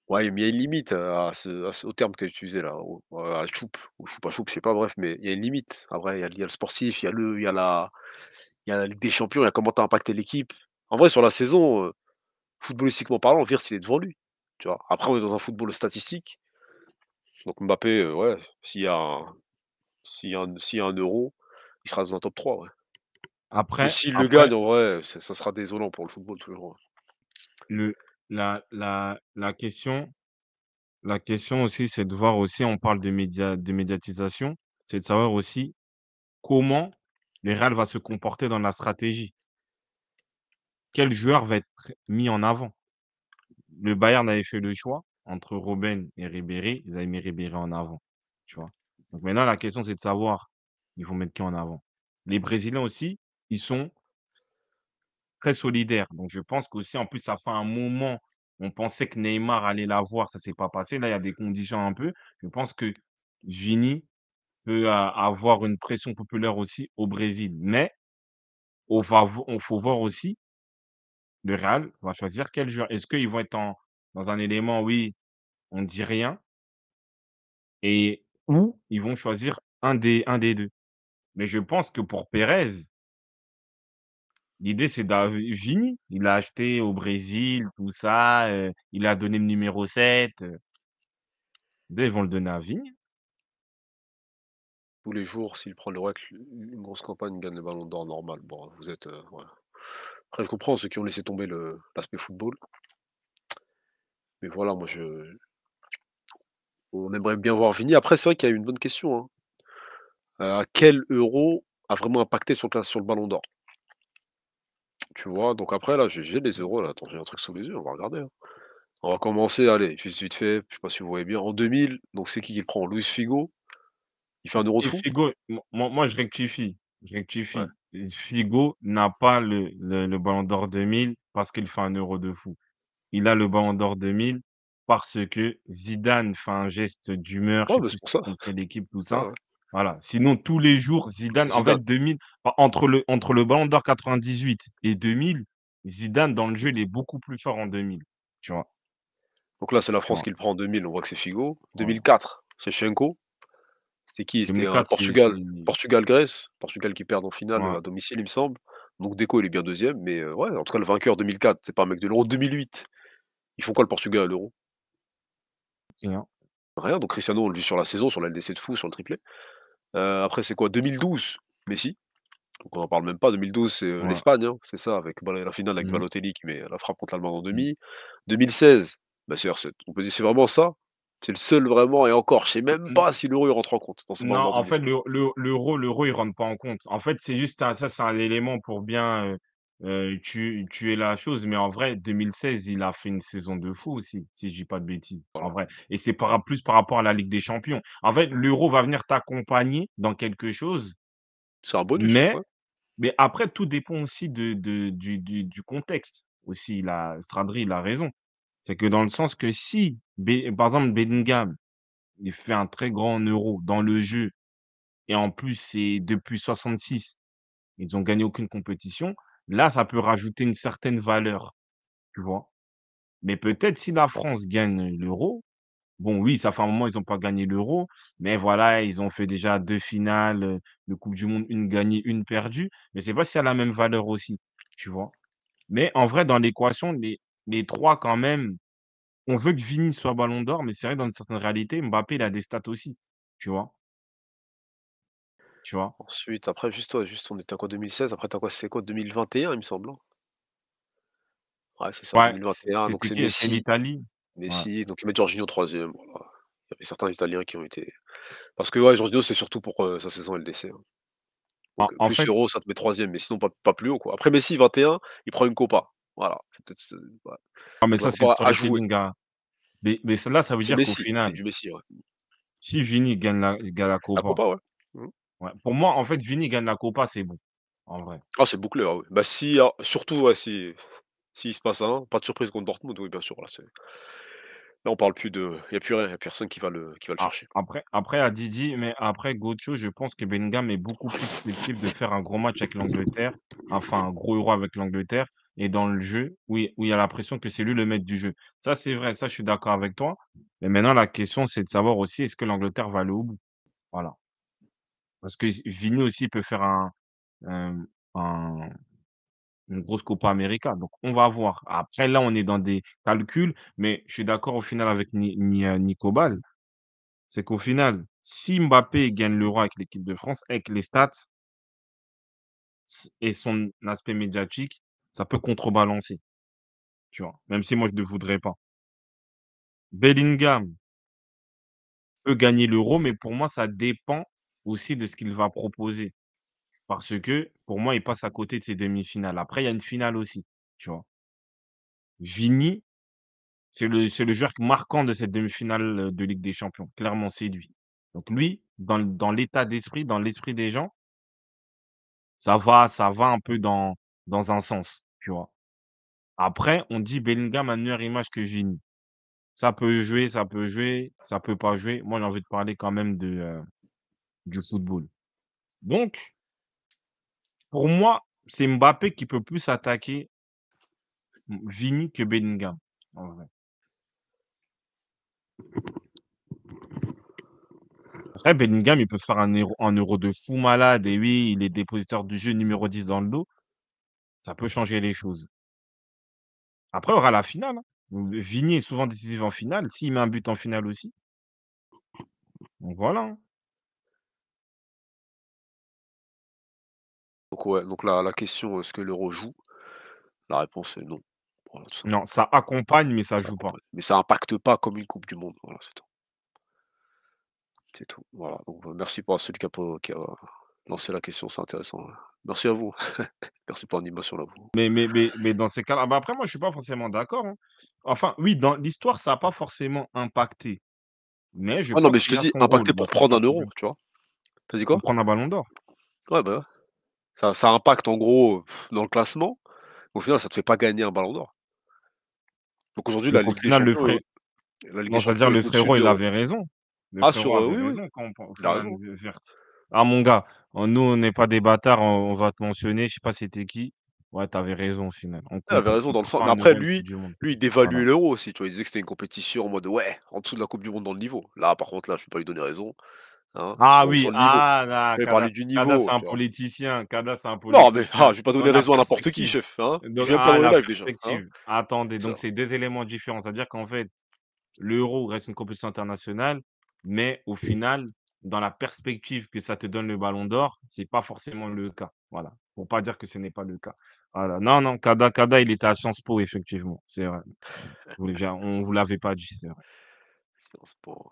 Ouais, mais il y a une limite au terme que tu as utilisé là, à choup, ou choup à je sais pas, bref, mais il y a une limite. Après, il y, a, le sportif, il y a, le, il y a la, il y a Ligue des Champions, il y a comment tu impacté l'équipe. En vrai, sur la saison, footballistiquement parlant, Virs, il est devant lui. Tu vois. Après, on est dans un football statistique. Donc Mbappé, ouais, s'il y, a un, un euro, il sera dans un top 3. Ouais. Après, si le gars ça sera désolant pour le football toujours. Hein. Le, la, la, question, la question aussi, c'est de voir aussi, on parle de, de médiatisation, c'est de savoir aussi comment le Real va se comporter dans la stratégie. Quel joueur va être mis en avant Le Bayern avait fait le choix entre Robben et Ribéry, ils avaient mis Ribéry en avant, tu vois. Donc maintenant, la question, c'est de savoir, ils vont mettre qui en avant Les Brésiliens aussi, ils sont très solidaires. Donc, je pense qu'aussi, en plus, ça fait un moment, on pensait que Neymar allait la voir, ça s'est pas passé. Là, il y a des conditions un peu. Je pense que Vini peut euh, avoir une pression populaire aussi au Brésil. Mais on va, on faut voir aussi, le Real va choisir quel joueur. Est-ce qu'ils vont être en, dans un élément, oui, on dit rien, et où ils vont choisir un des, un des deux. Mais je pense que pour Pérez, L'idée, c'est d'avoir Vigny. il a acheté au Brésil, tout ça, euh, il a donné le numéro 7, euh. ils vont le donner à Vigny. Tous les jours, s'il prend le rec une grosse campagne, gagne le Ballon d'Or normal. Bon, vous êtes, euh, Après, je comprends ceux qui ont laissé tomber l'aspect football. Mais voilà, moi je on aimerait bien voir Vini. Après, c'est vrai qu'il y a une bonne question, hein. quel Euro a vraiment impacté sur sur le Ballon d'Or? Tu vois, donc après, là, j'ai des euros, là. Attends, j'ai un truc sous les yeux, on va regarder. Hein. On va commencer, allez, juste vite fait, je sais pas si vous voyez bien. En 2000, donc c'est qui qui le prend? Luis Figo. Il fait un euro de fou? moi, je rectifie. rectifie. Figo n'a pas le, le, Ballon d'Or 2000 parce qu'il fait un euro de fou. Il a le Ballon d'Or 2000 parce que Zidane fait un geste d'humeur, pour l'équipe, tout ça. Voilà. Sinon, tous les jours, Zidane, en fait, 2000, entre le, entre le Ballon d'Or 98 et 2000, Zidane, dans le jeu, il est beaucoup plus fort en 2000. Tu vois. Donc là, c'est la France qui le prend en 2000. On voit que c'est Figo. 2004, c'est Schenko. C'est qui C'était Portugal, Portugal-Grèce. Portugal qui perd en finale à domicile, il me semble. Donc Deco, il est bien deuxième. Mais euh, ouais, en tout cas, le vainqueur 2004, c'est pas un mec de l'Euro. 2008, ils font quoi le Portugal à l'Euro Rien. Donc Cristiano, on le dit sur la saison, sur la LDC de fou, sur le triplé. Euh, après, c'est quoi 2012 Messi. Donc on n'en parle même pas. 2012, c'est euh, l'Espagne, hein, c'est ça, avec la finale avec mmh Balotelli qui met la frappe contre l'Allemagne en mmh. demi. 2016, bah, on peut dire c'est vraiment ça. C'est le seul vraiment, et encore, je sais même mmh. pas si l'euro rentre en compte. Dans ce non, en fait, l'euro, le, le, l'euro, rentre pas en compte. En fait, c'est juste ça, c'est un élément pour bien euh, euh, tu, es la chose, mais en vrai, 2016, il a fait une saison de fou aussi, si je dis pas de bêtises, en vrai. Et c'est par, plus par rapport à la Ligue des Champions. En fait, l'Euro va venir t'accompagner dans quelque chose. Mais, après, tout dépend aussi de, du, contexte. Aussi, la Stradri, il a raison. C'est que dans le sens que si, par exemple, Bellingham, il fait un très grand euro dans le jeu, et en plus, c'est depuis 66, ils n'ont gagné aucune compétition, Là, ça peut rajouter une certaine valeur, tu vois. Mais peut-être si la France gagne l'euro, bon, oui, ça fait un moment, ils n'ont pas gagné l'euro, mais voilà, ils ont fait déjà deux finales de Coupe du Monde, une gagnée, une perdue, mais c'est pas si ça a la même valeur aussi, tu vois. Mais en vrai, dans l'équation, les, trois, quand même, on veut que Vini soit ballon d'or, mais c'est vrai, dans une certaine réalité, Mbappé, il a des stats aussi, tu vois tu vois? Ensuite, après, juste, toi, juste, on était en quoi? 2016, après, t'as quoi? C'est quoi? 2021, il me semble, hein? Ouais, c'est ça, 2021, donc c'est Messi. l'Italie? Messi, donc il met Giorgino troisième Il y avait certains Italiens qui ont été parce que ouais, Jorginho, c'est surtout pour, euh, sa saison LDC, hein. euh, En plus fait Euro, ça te met 3 mais sinon pas plus haut, quoi. Après Messi 21, il prend une Copa. Voilà, c'est mais ça, c'est Mais mais là, ça veut dire qu'au Messi, c'est final Messi, si Vini gagne la gagne la Copa ouais. Pour moi, en fait, Vini gagne la Copa, c'est bon, en vrai. Ah, c'est bouclé. Ah oui. Bah, si, ah, surtout, si, s'il se passe un, pas de surprise contre Dortmund, oui, bien sûr. Là, on ne on parle plus de. Il n'y a plus rien, il n'y a personne qui va le, qui va ah, chercher. Après, après, à Didi, mais après Gocho, je pense que Bellingham est beaucoup plus susceptible de faire un gros match avec l'Angleterre, enfin un gros héros avec l'Angleterre, et dans le jeu, où il, où il y a l'impression que c'est lui le maître du jeu. Ça, c'est vrai, ça, je suis d'accord avec toi. Mais maintenant, la question, c'est de savoir aussi, est-ce que l'Angleterre va aller au bout Voilà. Parce que Vini aussi peut faire un, une grosse Copa América. Donc, on va voir. Après, là, on est dans des calculs, mais je suis d'accord au final avec Ni, euh, Nico C'est qu'au final, si Mbappé gagne l'Euro avec l'équipe de France, avec les stats et son aspect médiatique, ça peut contrebalancer, tu vois? Même si moi, je ne voudrais pas. Bellingham peut gagner l'Euro, mais pour moi, ça dépend aussi de ce qu'il va proposer. Parce que pour moi, il passe à côté de ses demi-finales. Après, il y a une finale aussi, tu vois. Vini, c'est le, joueur marquant de cette demi-finale de Ligue des Champions. Clairement, c'est lui. Donc lui, dans, l'état d'esprit, dans l'esprit des gens, ça va, ça va un peu dans, dans un sens, tu vois. Après, on dit Bellingham a une meilleure image que Vini. Ça peut jouer, ça peut jouer, ça peut pas jouer. Moi, j'ai envie de parler quand même de, euh, du football. Donc, pour moi, c'est Mbappé qui peut plus attaquer Vini que Bellingham, en vrai. Après, Bellingham, il peut faire un euro, de fou malade. Et oui, il est dépositeur du jeu numéro 10 dans le dos. Ça peut changer les choses. Après, il y aura la finale. Hein. Vini est souvent décisif en finale. S'il met un but en finale aussi. Donc voilà. Hein. Donc donc la question, est-ce que l'euro joue? La réponse est non. Non, ça accompagne, mais ça ne joue pas. mais ça impacte pas comme une coupe du monde, voilà, c'est tout. C'est tout, voilà, euh, merci pour celui qui a lancé la question, c'est intéressant, hein. Merci à vous. Merci pour l'animation, là, Mais mais mais mais dans ces cas-là, bah, après moi je ne suis pas forcément d'accord, hein. Enfin oui, dans l'histoire, ça n'a pas forcément impacté, mais je Ah non, mais je te dis, impacté pour prendre un euro, tu vois? Tu as dit quoi? Pour prendre un ballon d'or. Ouais, bah, ouais. Ça, impacte en gros dans le classement. Au final, ça ne te fait pas gagner un ballon d'or. Donc aujourd'hui, la, au le frère... Euh, le il avait raison. ah, sur, Ah, mon gars, nous, on n'est pas des bâtards, on, va te mentionner. Je sais pas c'était qui. Ouais, t'avais raison au final. t'avais raison dans le sens. après, lui, lui, il dévaluait l'euro aussi. Tu vois, il disait que c'était une compétition en mode ouais, en dessous de la Coupe du Monde dans le niveau. Là, par contre, là, je ne vais pas lui donner raison. Hein, ah oui, ah, non parler du niveau. Kada, c'est un politicien. Kada, c'est un politicien. Non, mais ah, je vais pas donner raison à n'importe qui, chef. Hein je viens la live déjà. Hein. Attendez, donc c'est deux éléments différents. C'est-à-dire qu'en fait, l'euro reste une compétition internationale, mais au final, dans la perspective que ça te donne le ballon d'or, c'est pas forcément le cas. Voilà. Pour pas dire que ce n'est pas le cas. Voilà. Non, non, Kada, il était à Sciences Po, effectivement. C'est vrai. on vous l'avait pas dit, c'est vrai. Sciences Po.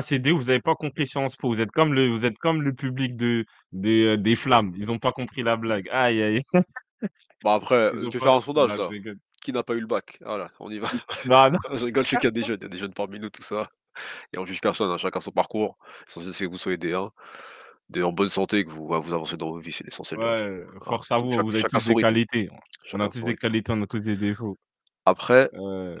ACD, vous n'avez pas compris Sciences Po. Vous êtes comme le, vous êtes comme le public de, des, euh, flammes. Ils n'ont pas compris la blague. Aïe, aïe. Bon, après, je vais faire un sondage là. Qui n'a pas eu le bac Voilà, on y va. Bah, non, je rigole, je sais qu'il y a des jeunes, il y a des jeunes parmi nous, tout ça. Et on juge personne, hein, chacun son parcours. c'est que vous soyez des en bonne santé, que bah, vous, avancez dans vos vies, c'est l'essentiel. Ouais, force à vous, vous avez hein. tous des qualités. On a tous des qualités, on a tous des défauts. Après,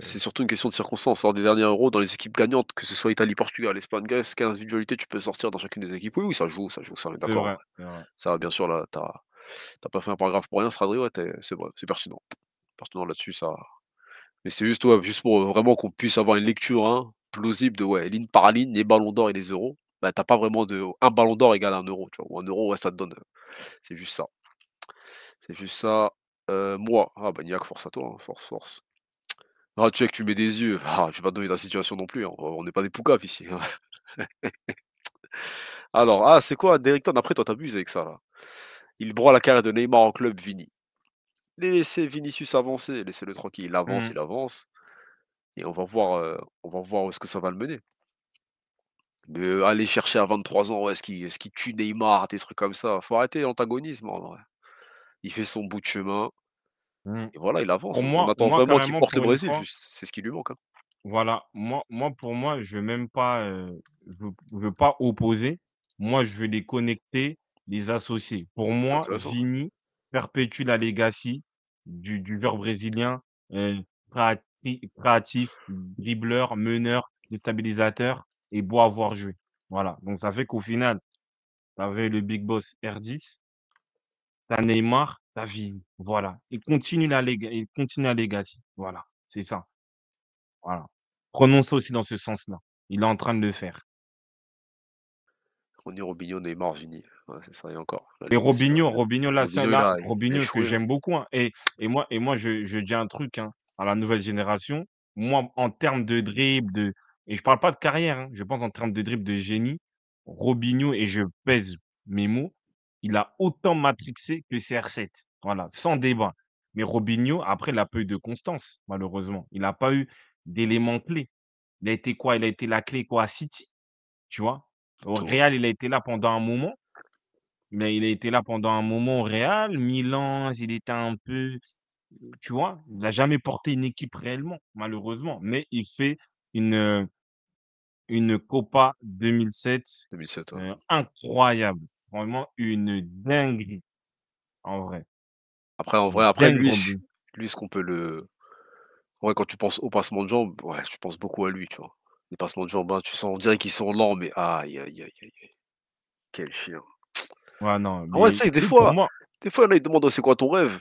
c'est surtout une question de circonstance. Lors des derniers euros, dans les équipes gagnantes, que ce soit Italie, Portugal, Espagne, Grèce, quelle individualité tu peux sortir dans chacune des équipes? Oui, oui, ça joue, ça joue, ça, hein. bien sûr, là, t'as pas fait un paragraphe pour rien, Stradri, c'est vrai, c'est pertinent. Pertinent là-dessus, ça. Mais c'est juste, juste pour euh, vraiment qu'on puisse avoir une lecture hein, plausible de ouais, ligne par ligne, les ballons d'or et les euros. Bah, t'as pas vraiment de. Un ballon d'or égale un euro, tu vois. Ou un euro, ouais, ça te donne. C'est juste ça. C'est juste ça. Euh, moi, ah bah force à toi, hein, force, force. Ah, tu mets des yeux. Ah, je vais pas te donner la situation non plus. Hein. On n'est pas des poucaves ici. Hein. Alors, ah, c'est quoi, Derrickton Après, toi, t'abuses avec ça, là. Il broie la carrière de Neymar au club, Vini. Laissez Vinicius avancer, laissez-le tranquille. Il avance, mmh. il avance. Et on va voir, euh, on va voir où est-ce que ça va le mener. Mais euh, aller chercher à 23 ans, est-ce qu'il est-ce tue Neymar, des trucs comme ça. Faut arrêter l'antagonisme, en vrai. Il fait son bout de chemin. Mmh. voilà, il avance. Hein. On attend vraiment qu'il porte le Brésil, C'est ce qui lui manque. Hein. Voilà, moi, moi pour moi, je veux même pas, euh, je veux pas opposer. Moi, je veux les connecter, les associer. Pour moi, fini Vini perpétue la legacy du, joueur brésilien euh, créatif, dribbleur, meneur, déstabilisateur et beau avoir joué Voilà, donc ça fait qu'au final, t'avais le Big Boss R10, tu Neymar, la vie, voilà. Il continue la il continue legacy. Voilà, c'est ça. Voilà. Prenons aussi dans ce sens-là. Il est en train de le faire. Ronny Robinho, Neymar, Vini. c'est ça, et encore. Hein. Robinho, Robinho, là, c'est là, que j'aime beaucoup. Hein, et, moi, et moi je, dis un truc hein, à la nouvelle génération. Moi, en termes de dribble, de... et je ne parle pas de carrière, je pense en termes de dribble de génie, Robinho, et je pèse mes mots, il a autant matrixé que CR7. Voilà, sans débat. Mais Robinho, après, il n'a eu de constance, malheureusement. Il n'a pas eu d'éléments clés. Il a été quoi Il a été la clé quoi à City, tu vois Au Real, il a été là pendant un moment. Mais il a été là pendant un moment au Real. Milan, il était un peu, tu vois, il n'a jamais porté une équipe réellement, malheureusement. Mais il fait une, euh, une Copa 2007, euh, incroyable. Vraiment une dinguerie, en vrai. Après, en vrai, après, lui, lui, ce qu'on peut le. Ouais, quand tu penses au passement de jambes, ouais, tu penses beaucoup à lui, tu vois. Les passements de jambes, hein, tu sens, on dirait qu'ils sont lents, mais aïe, aïe, aïe, aïe. Quel chien. Ouais, non. ouais, c'est des fois, des fois, là, ils demandent c'est quoi ton rêve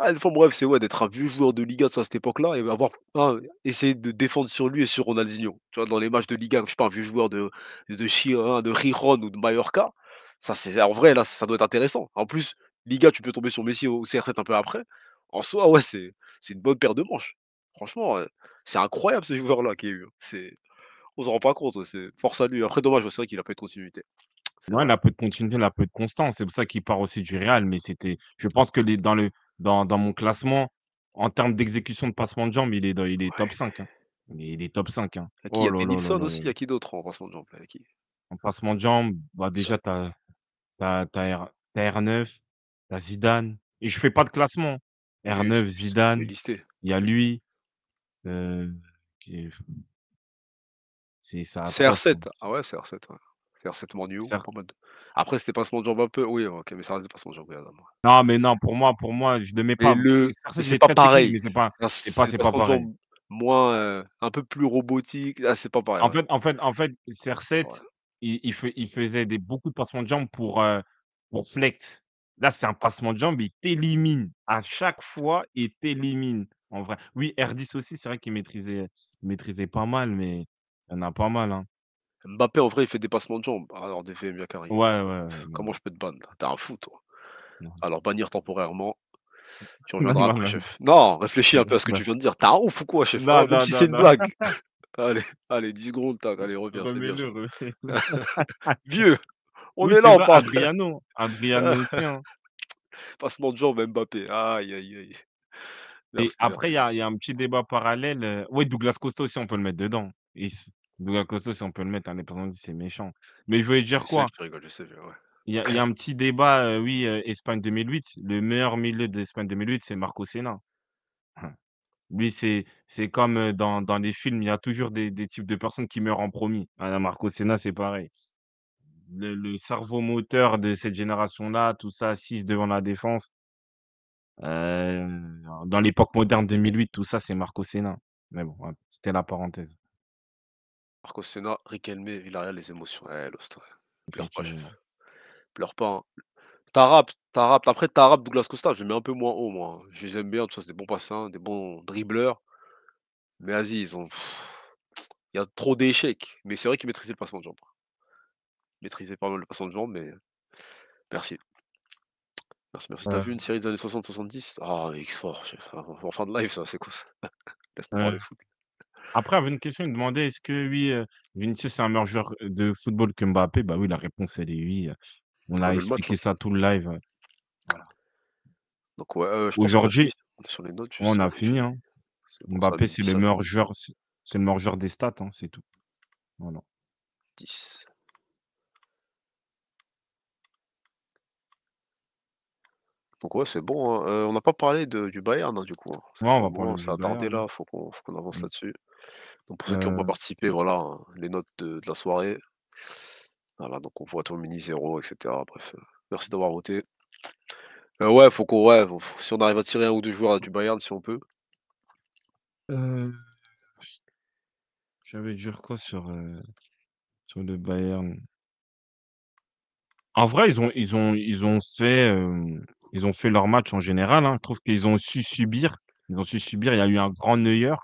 ah, Des fois, mon rêve, c'est ouais, d'être un vieux joueur de Liga à cette époque-là et avoir hein, essayer de défendre sur lui et sur Ronaldinho. Tu vois, dans les matchs de Liga, je suis pas, un vieux joueur de, de, hein, de Riron ou de Mallorca, ça, c'est en vrai, là, ça doit être intéressant. En plus, Liga, tu peux tomber sur Messi au CR7 un peu après. En soi, ouais, c'est une bonne paire de manches. Franchement, euh, c'est incroyable ce joueur-là qui est eu. Hein. C'est on se rend pas compte. C'est force à lui. Après, dommage, c'est vrai qu'il a pas de continuité. Ouais, il a peu de continuité, il a peu de constance. C'est pour ça qu'il part aussi du Real. Mais c'était, je pense que les, dans, le, dans, dans mon classement, en termes d'exécution de passement de jambes, il est, hein. il est top 5. Il, est, top 5. il y a aussi, il y a qui d'autre en passement de jambes qui... En passement de jambes, bah, déjà, tu as, T'as R 9 t'as Zidane et je fais pas de classement. R9, Zidane, il y a lui, euh, c'est ça C'est R7? Ah ouais, c'est R7, ouais. C'est R7 mon new. mode après c'était pas de jambe un peu oui, OK, mais ça reste pas ce de jambe Non, mais non, pour moi pour moi, je le mets pas c'est pas pareil. c'est pas c'est pas pareil. Euh, un peu plus robotique. Ah, c'est pas pareil, En fait en fait en fait, c'est R7 il, faisait des, beaucoup de passements de jambes euh, pour, flex. Là, c'est un passement de jambes, il t'élimine. À chaque fois, il t'élimine. En vrai. Oui, R10 aussi, c'est vrai qu'il maîtrisait, maîtrisait pas mal, mais il y en a pas mal. Hein. Mbappé, en vrai, il fait des passements de jambes. Alors, ah, des bien carré. Ouais, ouais, Comment je peux te bannir T'es un fou, toi. Alors, bannir temporairement. Tu reviendras après, chef. Non, réfléchis un peu à ce que tu viens de dire. T'es un ouf ou quoi, chef non, oh, si c'est une blague. Allez, allez, 10 secondes, tac, allez, reviens. Vieux, on est là, on parle. Adriano. Adriano aussi. Hein. Passement de jambe, Mbappé. Aïe, aïe, aïe. Et après, il y a, un petit débat parallèle. Euh, oui, Douglas Costa aussi, on peut le mettre dedans. Douglas Costa aussi, on peut le mettre, indépendamment hein, dit c'est méchant. Mais je voulais dire quoi? Il y a, un petit débat, euh, oui, euh, Espagne 2008. Le meilleur milieu d'Espagne 2008, c'est Marco Senna. Lui, c'est c'est comme dans, les films, il y a toujours des, types de personnes qui meurent en promis. Marco Senna, c'est pareil. Le, cerveau moteur de cette génération-là, tout ça, assise devant la défense. Euh, dans l'époque moderne 2008, tout ça, c'est Marco Senna. Mais bon, c'était la parenthèse. Marco Senna, Riquelme, Villarreal, les émotions. elle Pleure pas, hein. Tarap, Tarap. Après, Tarap, Douglas Costa, je le mets un peu moins haut, moi. Hein. J'aime bien, tout ça, c'est des bons passants, des bons dribbleurs. Mais vas ils ont. Il y a trop d'échecs. Mais c'est vrai qu'ils maîtrisaient le passement de jambe. Maîtrisaient pas mal le passement de jambe, mais. Merci. Merci, merci. T'as vu une série des années 60-70 Ah, oh, X-Force, en fin de live, ça, c'est quoi ça Laisse-nous parler de foot. Après, avait une question, il demandait est-ce que oui, euh, Vinicius est un meilleur joueur de football que Mbappé Bah oui, la réponse elle est oui. On a expliqué ça tout le live. Voilà. Donc, ouais, Aujourd'hui, on a fini. Hein. Mbappé, c'est le meilleur joueur, c'est le meilleur joueur des stats, hein, c'est tout. Voilà. 10. Donc ouais, c'est bon. Hein. Euh, on n'a pas parlé de, du Bayern, du coup. Non, on va prendre ça là, faut qu'on faut qu'on avance mmh. là-dessus. Donc pour ceux qui n'ont pas euh participé, voilà, les notes de la soirée. Voilà, donc on voit ton mini zéro, etc. Bref, euh, merci d'avoir voté. Euh, ouais, faut qu'on, ouais, si on arrive à tirer un ou deux joueurs du Bayern, si on peut. Euh, j'avais dire quoi sur, le Bayern En vrai, ils ont, ils ont, ils ont fait, ils ont fait leur match en général. Hein. Je trouve qu'ils ont su subir. Ils ont su subir. Il y a eu un grand Neuer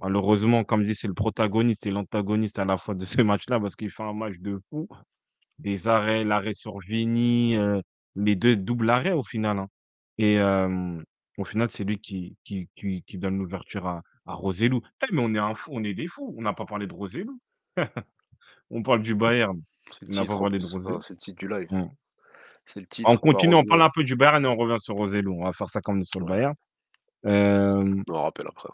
Malheureusement, comme je dis, c'est le protagoniste et l'antagoniste à la fois de ce match-là parce qu'il fait un match de fou. Des arrêts, l'arrêt sur Vini, euh, les deux doubles arrêts au final. Hein. Et au final, c'est lui qui, qui, donne l'ouverture à, à Roselou. Eh, mais on est un fou, on est des fous. On n'a pas parlé de Roselou. on parle du Bayern. On n'a pas hein, le du live. On continue, on parle un peu du Bayern et on revient sur Roselou. On va faire ça comme on est sur le Bayern. On rappelle après.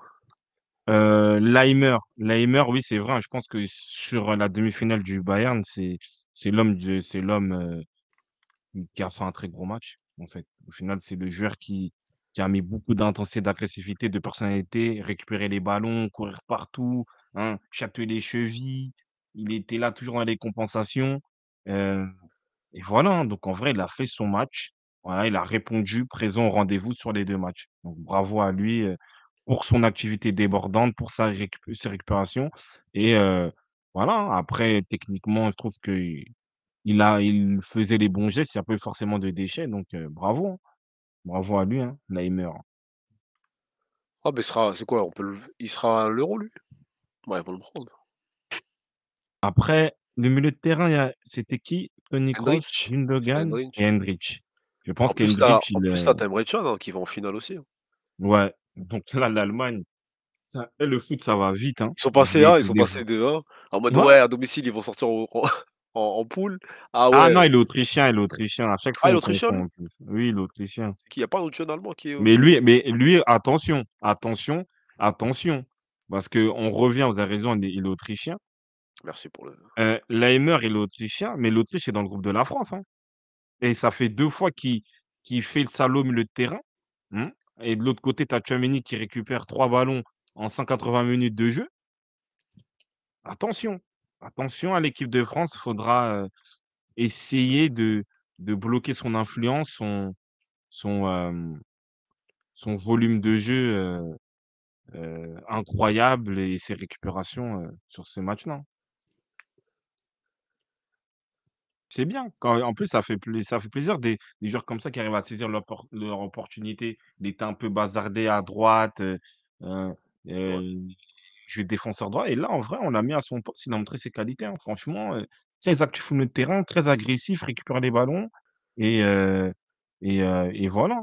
Euh, Leimer, oui, c'est vrai. Hein, je pense que sur la demi-finale du Bayern, c'est l'homme c'est l'homme euh, qui a fait un très gros match. En fait, au final, c'est le joueur qui a mis beaucoup d'intensité, d'agressivité, de personnalité, récupérer les ballons, courir partout, hein, les chevilles. Il était là toujours dans les compensations. Euh, et voilà, hein. donc en vrai, il a fait son match. il a répondu présent au rendez-vous sur les deux matchs. Donc bravo à lui. Euh, pour son activité débordante, pour sa récupération ses récupérations. Et voilà, après, techniquement, je trouve que il a, il faisait les bons gestes, il n'y a pas eu forcément de déchets. Donc, bravo. Hein. Bravo à lui, hein, Neymar. Ah, ben, c'est quoi on peut Il sera à l'euro, lui Ouais, ils vont le prendre. Après, le milieu de terrain, c'était qui? Tony Kroos, Hendrich. et Hendrich. Je pense En en plus, ça hein, qui va en finale aussi. Hein. ouais, donc là, l'Allemagne, le foot, ça va vite. Hein. Ils sont passés dehors, ils sont passés dehors. En mode, Ouais. à domicile, ils vont sortir en, en- poule. Ah Ah il non, autrichien il est autrichien À chaque ah, fois, Ah, Oui, l'Autrichien. il n'y a pas un jeune allemand qui est. Mais lui, mais lui, attention, attention, attention. Parce qu'on revient, vous avez raison, il est autrichien. Merci pour le. Euh, Leimer, il est autrichien, mais l'Autriche est dans le groupe de la France. Hein. Et ça fait deux fois qu'il fait le salaud le le terrain. Hein. Et de l'autre côté, tu as qui récupère trois ballons en 180 minutes de jeu. Attention, attention à l'équipe de France. Il faudra euh, essayer de, bloquer son influence, son, son, son volume de jeu euh, euh, incroyable et ses récupérations sur ces matchs-là. C'est bien. en plus, ça fait, ça fait plaisir des, des joueurs comme ça qui arrivent à saisir leur, leur opportunité d'être un peu bazardé à droite. Euh, défenseur droit. Et là, en vrai, on l'a mis à son poste. Il a montré ses qualités. Hein. Franchement, très actif au le terrain, très agressif, récupère les ballons. Et, et, voilà.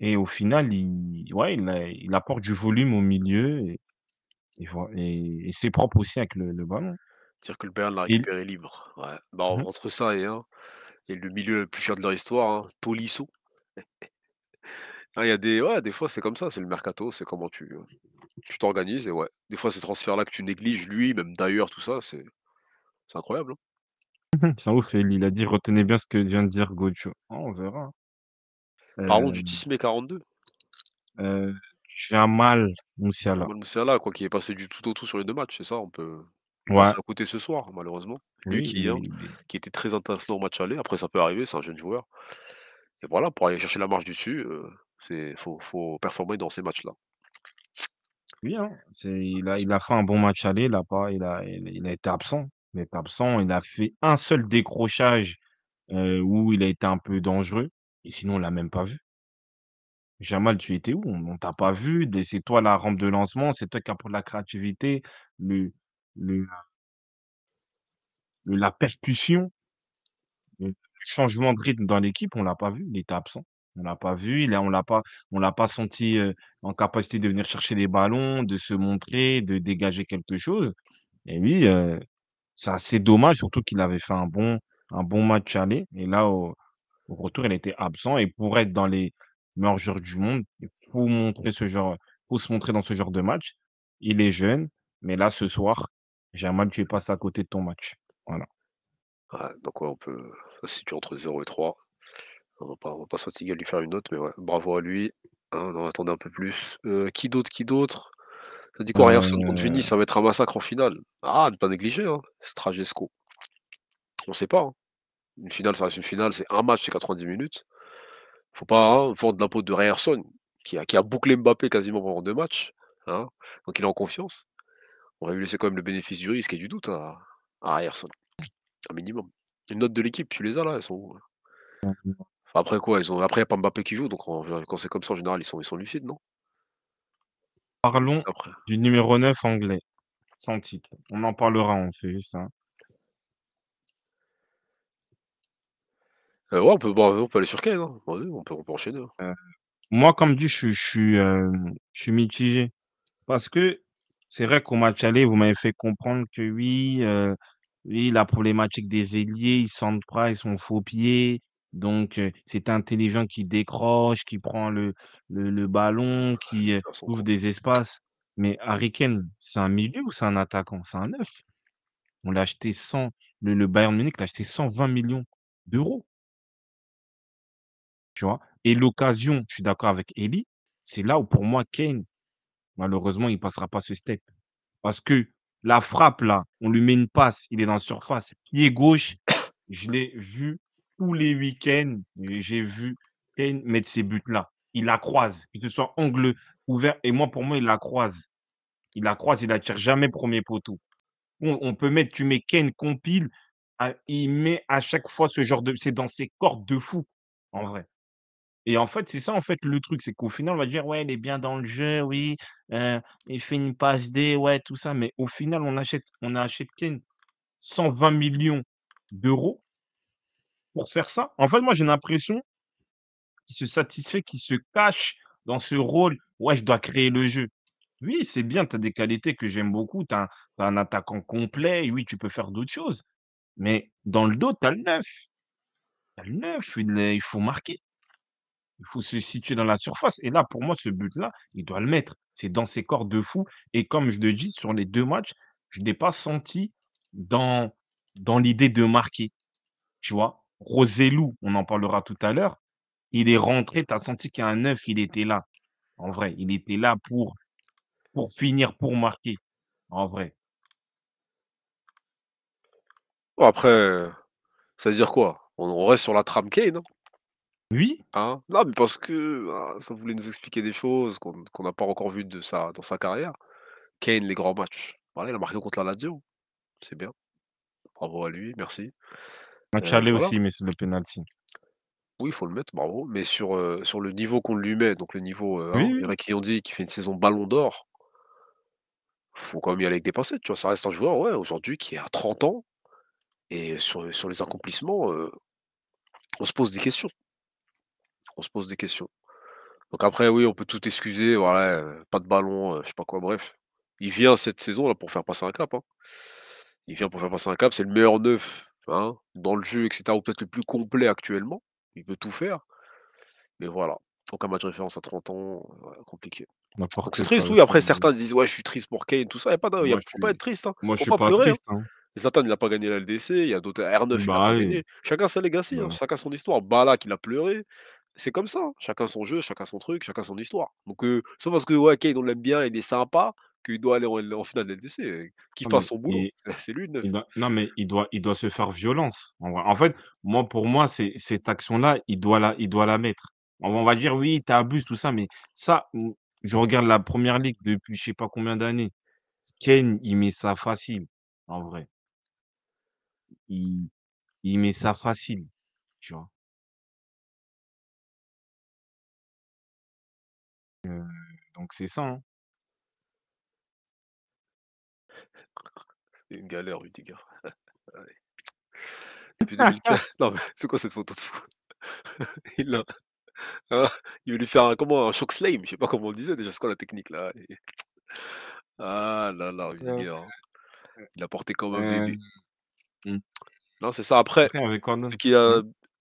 Et au final, il, il, apporte du volume au milieu. Et, c'est propre aussi avec le ballon dire que le Bayern l'a récupéré libre. Bah, mmh entre ça et, et le milieu le plus cher de leur histoire, hein, Tolisso. Hein, il y a des, ouais, des fois, c'est comme ça, c'est le mercato, c'est comment euh, tu t'organises. Et ouais, des fois, ces transferts-là que tu négliges, lui, même d'ailleurs, tout ça, c'est incroyable. C'est hein. mmh ouf, il a dit retenez bien ce que vient de dire Gojo. Ah, on verra. Parlons du du mai 42, un mal, Moussiala. Moussiala quoi, qui est passé du tout au tout sur les deux matchs, c'est ça, on peut. Bah, ça a coûté ce soir, malheureusement. Lui hein, qui, était très intense au match aller. Après, ça peut arriver, c'est un jeune joueur. Et voilà, pour aller chercher la marche dessus, il euh, c'est faut, performer dans ces matchs-là. Oui, hein, il a, fait un bon match aller là-bas. Il a, il, a été absent. Il a absent. Il a fait un seul décrochage euh, où il a été un peu dangereux. Et sinon, on l'a même pas vu. Jamal, tu étais où? On, ne t'a pas vu. C'est toi la rampe de lancement. C'est toi qui pour la créativité la percussion, le changement de rythme dans l'équipe, on l'a pas vu, il était absent. On l'a pas vu, là on l'a pas, on l'a pas senti euh, en capacité de venir chercher les ballons, de se montrer, de dégager quelque chose. Et oui, euh, c'est assez dommage, surtout qu'il avait fait un bon, un bon match aller. Et là, au, retour, il était absent. Et pour être dans les meilleurs joueurs du monde, il faut montrer ce genre, faut se montrer dans ce genre de match. Il est jeune, mais là, ce soir, que tu es passé à côté de ton match. Voilà. donc on peut se situe entre 0 et 3. On va pas, on va pas à lui faire une autre, mais ouais, bravo à lui. Hein, on en attendre un peu plus. Euh, qui d'autre, qui d'autre Ça dit quoi, Ryerson euh... ça va être un massacre en finale. Ah, ne pas négliger, hein. Stragesco. On sait pas. Hein. Une finale, ça reste une finale, c'est un match, c'est 90 minutes. Faut pas hein, vendre l'impôt de Ryerson, qui a, bouclé Mbappé quasiment pendant deux matchs. Donc il est en confiance. On va lui laisser quand même le bénéfice du risque et du doute hein, à, Ayerson. Un minimum. Une note de l'équipe, tu les as là, elles sont hein? Après quoi Après, il n'y a pas Mbappé qui joue, donc quand c'est comme ça, en général, ils sont, ils lucides, non Parlons du numéro 9 anglais, sans titre. On en parlera, hein. euh, on fait ça. ouais, on peut, aller sur Ken. on, peut, on deux. enchaîner. Euh, moi, comme dit, je suis euh, mitigé. Parce que c'est vrai qu'au match aller, vous m'avez fait comprendre que oui, euh, la problématique des ailiers, ils sentent pas, ils sont faux pieds. Donc, euh, c'est intelligent qui décroche, qui prend le, ballon, qui euh, ouvre des espaces. Mais Harry Kane, c'est un milieu ou c'est un attaquant C'est un neuf. On l'a acheté 100, le, Bayern Munich l'a acheté 120 millions d'euros. Tu vois Et l'occasion, je suis d'accord avec Ellie, c'est là où pour moi Kane Malheureusement, il passera pas ce step. Parce que la frappe, là, on lui met une passe, il est dans la surface. Pied gauche, je l'ai vu tous les week-ends. J'ai vu Kane mettre ses buts-là. Il la croise, il ce soit angle ouvert. Et moi, pour moi, il la croise. Il la croise, il la tire jamais premier poteau. On, on peut mettre, tu mets Kane compile, ah, il met à chaque fois ce genre de. C'est dans ses cordes de fou, en vrai. Et en fait, c'est ça, en fait, le truc, c'est qu'au final, on va dire, ouais, il est bien dans le jeu, oui, euh, il fait une passe D, ouais, tout ça, mais au final, on achète, on a acheté 120 millions d'euros pour faire ça. En fait, moi, j'ai l'impression qu'il se satisfait, qu'il se cache dans ce rôle, ouais, je dois créer le jeu. Oui, c'est bien, tu as des qualités que j'aime beaucoup, tu as, un attaquant complet, oui, tu peux faire d'autres choses, mais dans le dos, tu as le neuf. Tu le neuf, il faut marquer. Il faut se situer dans la surface. Et là, pour moi, ce but-là, il doit le mettre. C'est dans ses corps de fou. Et comme je le dis, sur les deux matchs, je n'ai pas senti dans, dans l'idée de marquer. Tu vois, Roselou, on en parlera tout à l'heure, il est rentré, tu as senti qu'il y a un neuf, il était là. En vrai, il était là pour, pour finir, pour marquer. En vrai. après, ça veut dire quoi on, reste sur la tramcade non oui. Hein? Non, mais parce que bah, ça voulait nous expliquer des choses qu'on n'a pas encore vues de sa, dans sa carrière. Kane, les grands matchs. Voilà, il a marqué contre la Lazio. C'est bien. Bravo à lui, merci. Match euh, aller aussi, mais c'est le penalty. Oui, il faut le mettre, bravo. Mais sur, euh, sur le niveau qu'on lui met, donc le niveau, euh, hein, il y en a qui ont dit qu'il fait une saison ballon d'or, faut quand même y aller avec des pensées. tu vois. Ça reste un joueur, ouais, aujourd'hui, qui a à 30 ans, et sur, sur les accomplissements, on se pose des questions on se pose des questions. Donc après, oui, on peut tout excuser, voilà, pas de ballon, je sais pas quoi, bref. Il vient cette saison là pour faire passer un cap. Hein. Il vient pour faire passer un cap, c'est le meilleur neuf hein, dans le jeu, etc. Ou peut-être le plus complet actuellement. Il peut tout faire. Mais voilà. Donc un match de référence à 30 ans, euh, compliqué. Bah, c'est triste, euh, oui. Après, certains disent ouais, je suis triste pour Kane, tout ça. Il ne faut pas être triste. Hein. Moi, je suis pas, pleurer, hein. triste. il n'a pas gagné la LDC. Il y a d'autres. R9, il a bah, gagné. Chacun sa legacy, bah. chacun son histoire. Balak, il a pleuré c'est comme ça. Hein. Chacun son jeu, chacun son truc, chacun son histoire. Donc, c'est pas parce que ouais, Kane, on l'aime bien, il est sympa, qu'il doit aller en, final finale de LDC. Qu'il fasse son boulot. c'est lui. non, mais il doit, il doit se faire violence. En, fait, moi, pour moi, cette action-là, il, doit la, il doit la mettre. On, va dire, oui, t'abuses, tout ça, mais ça, je regarde la première ligue depuis je sais pas combien d'années. Kane, il met ça facile, en vrai. Il, il met ça facile, tu vois. Euh, donc c'est ça, hein. C'est une galère Rudiger. Depuis 2015 non mais c'est quoi cette photo de fou? Il ah, il veut lui faire un comment? Un shock slam, je sais pas comment on disait déjà, c'est quoi la technique là? ah là là, euh, Rudiger, hein. Il a porté comme un bébé. Euh, hmm. Non, c'est ça. Après, hmm.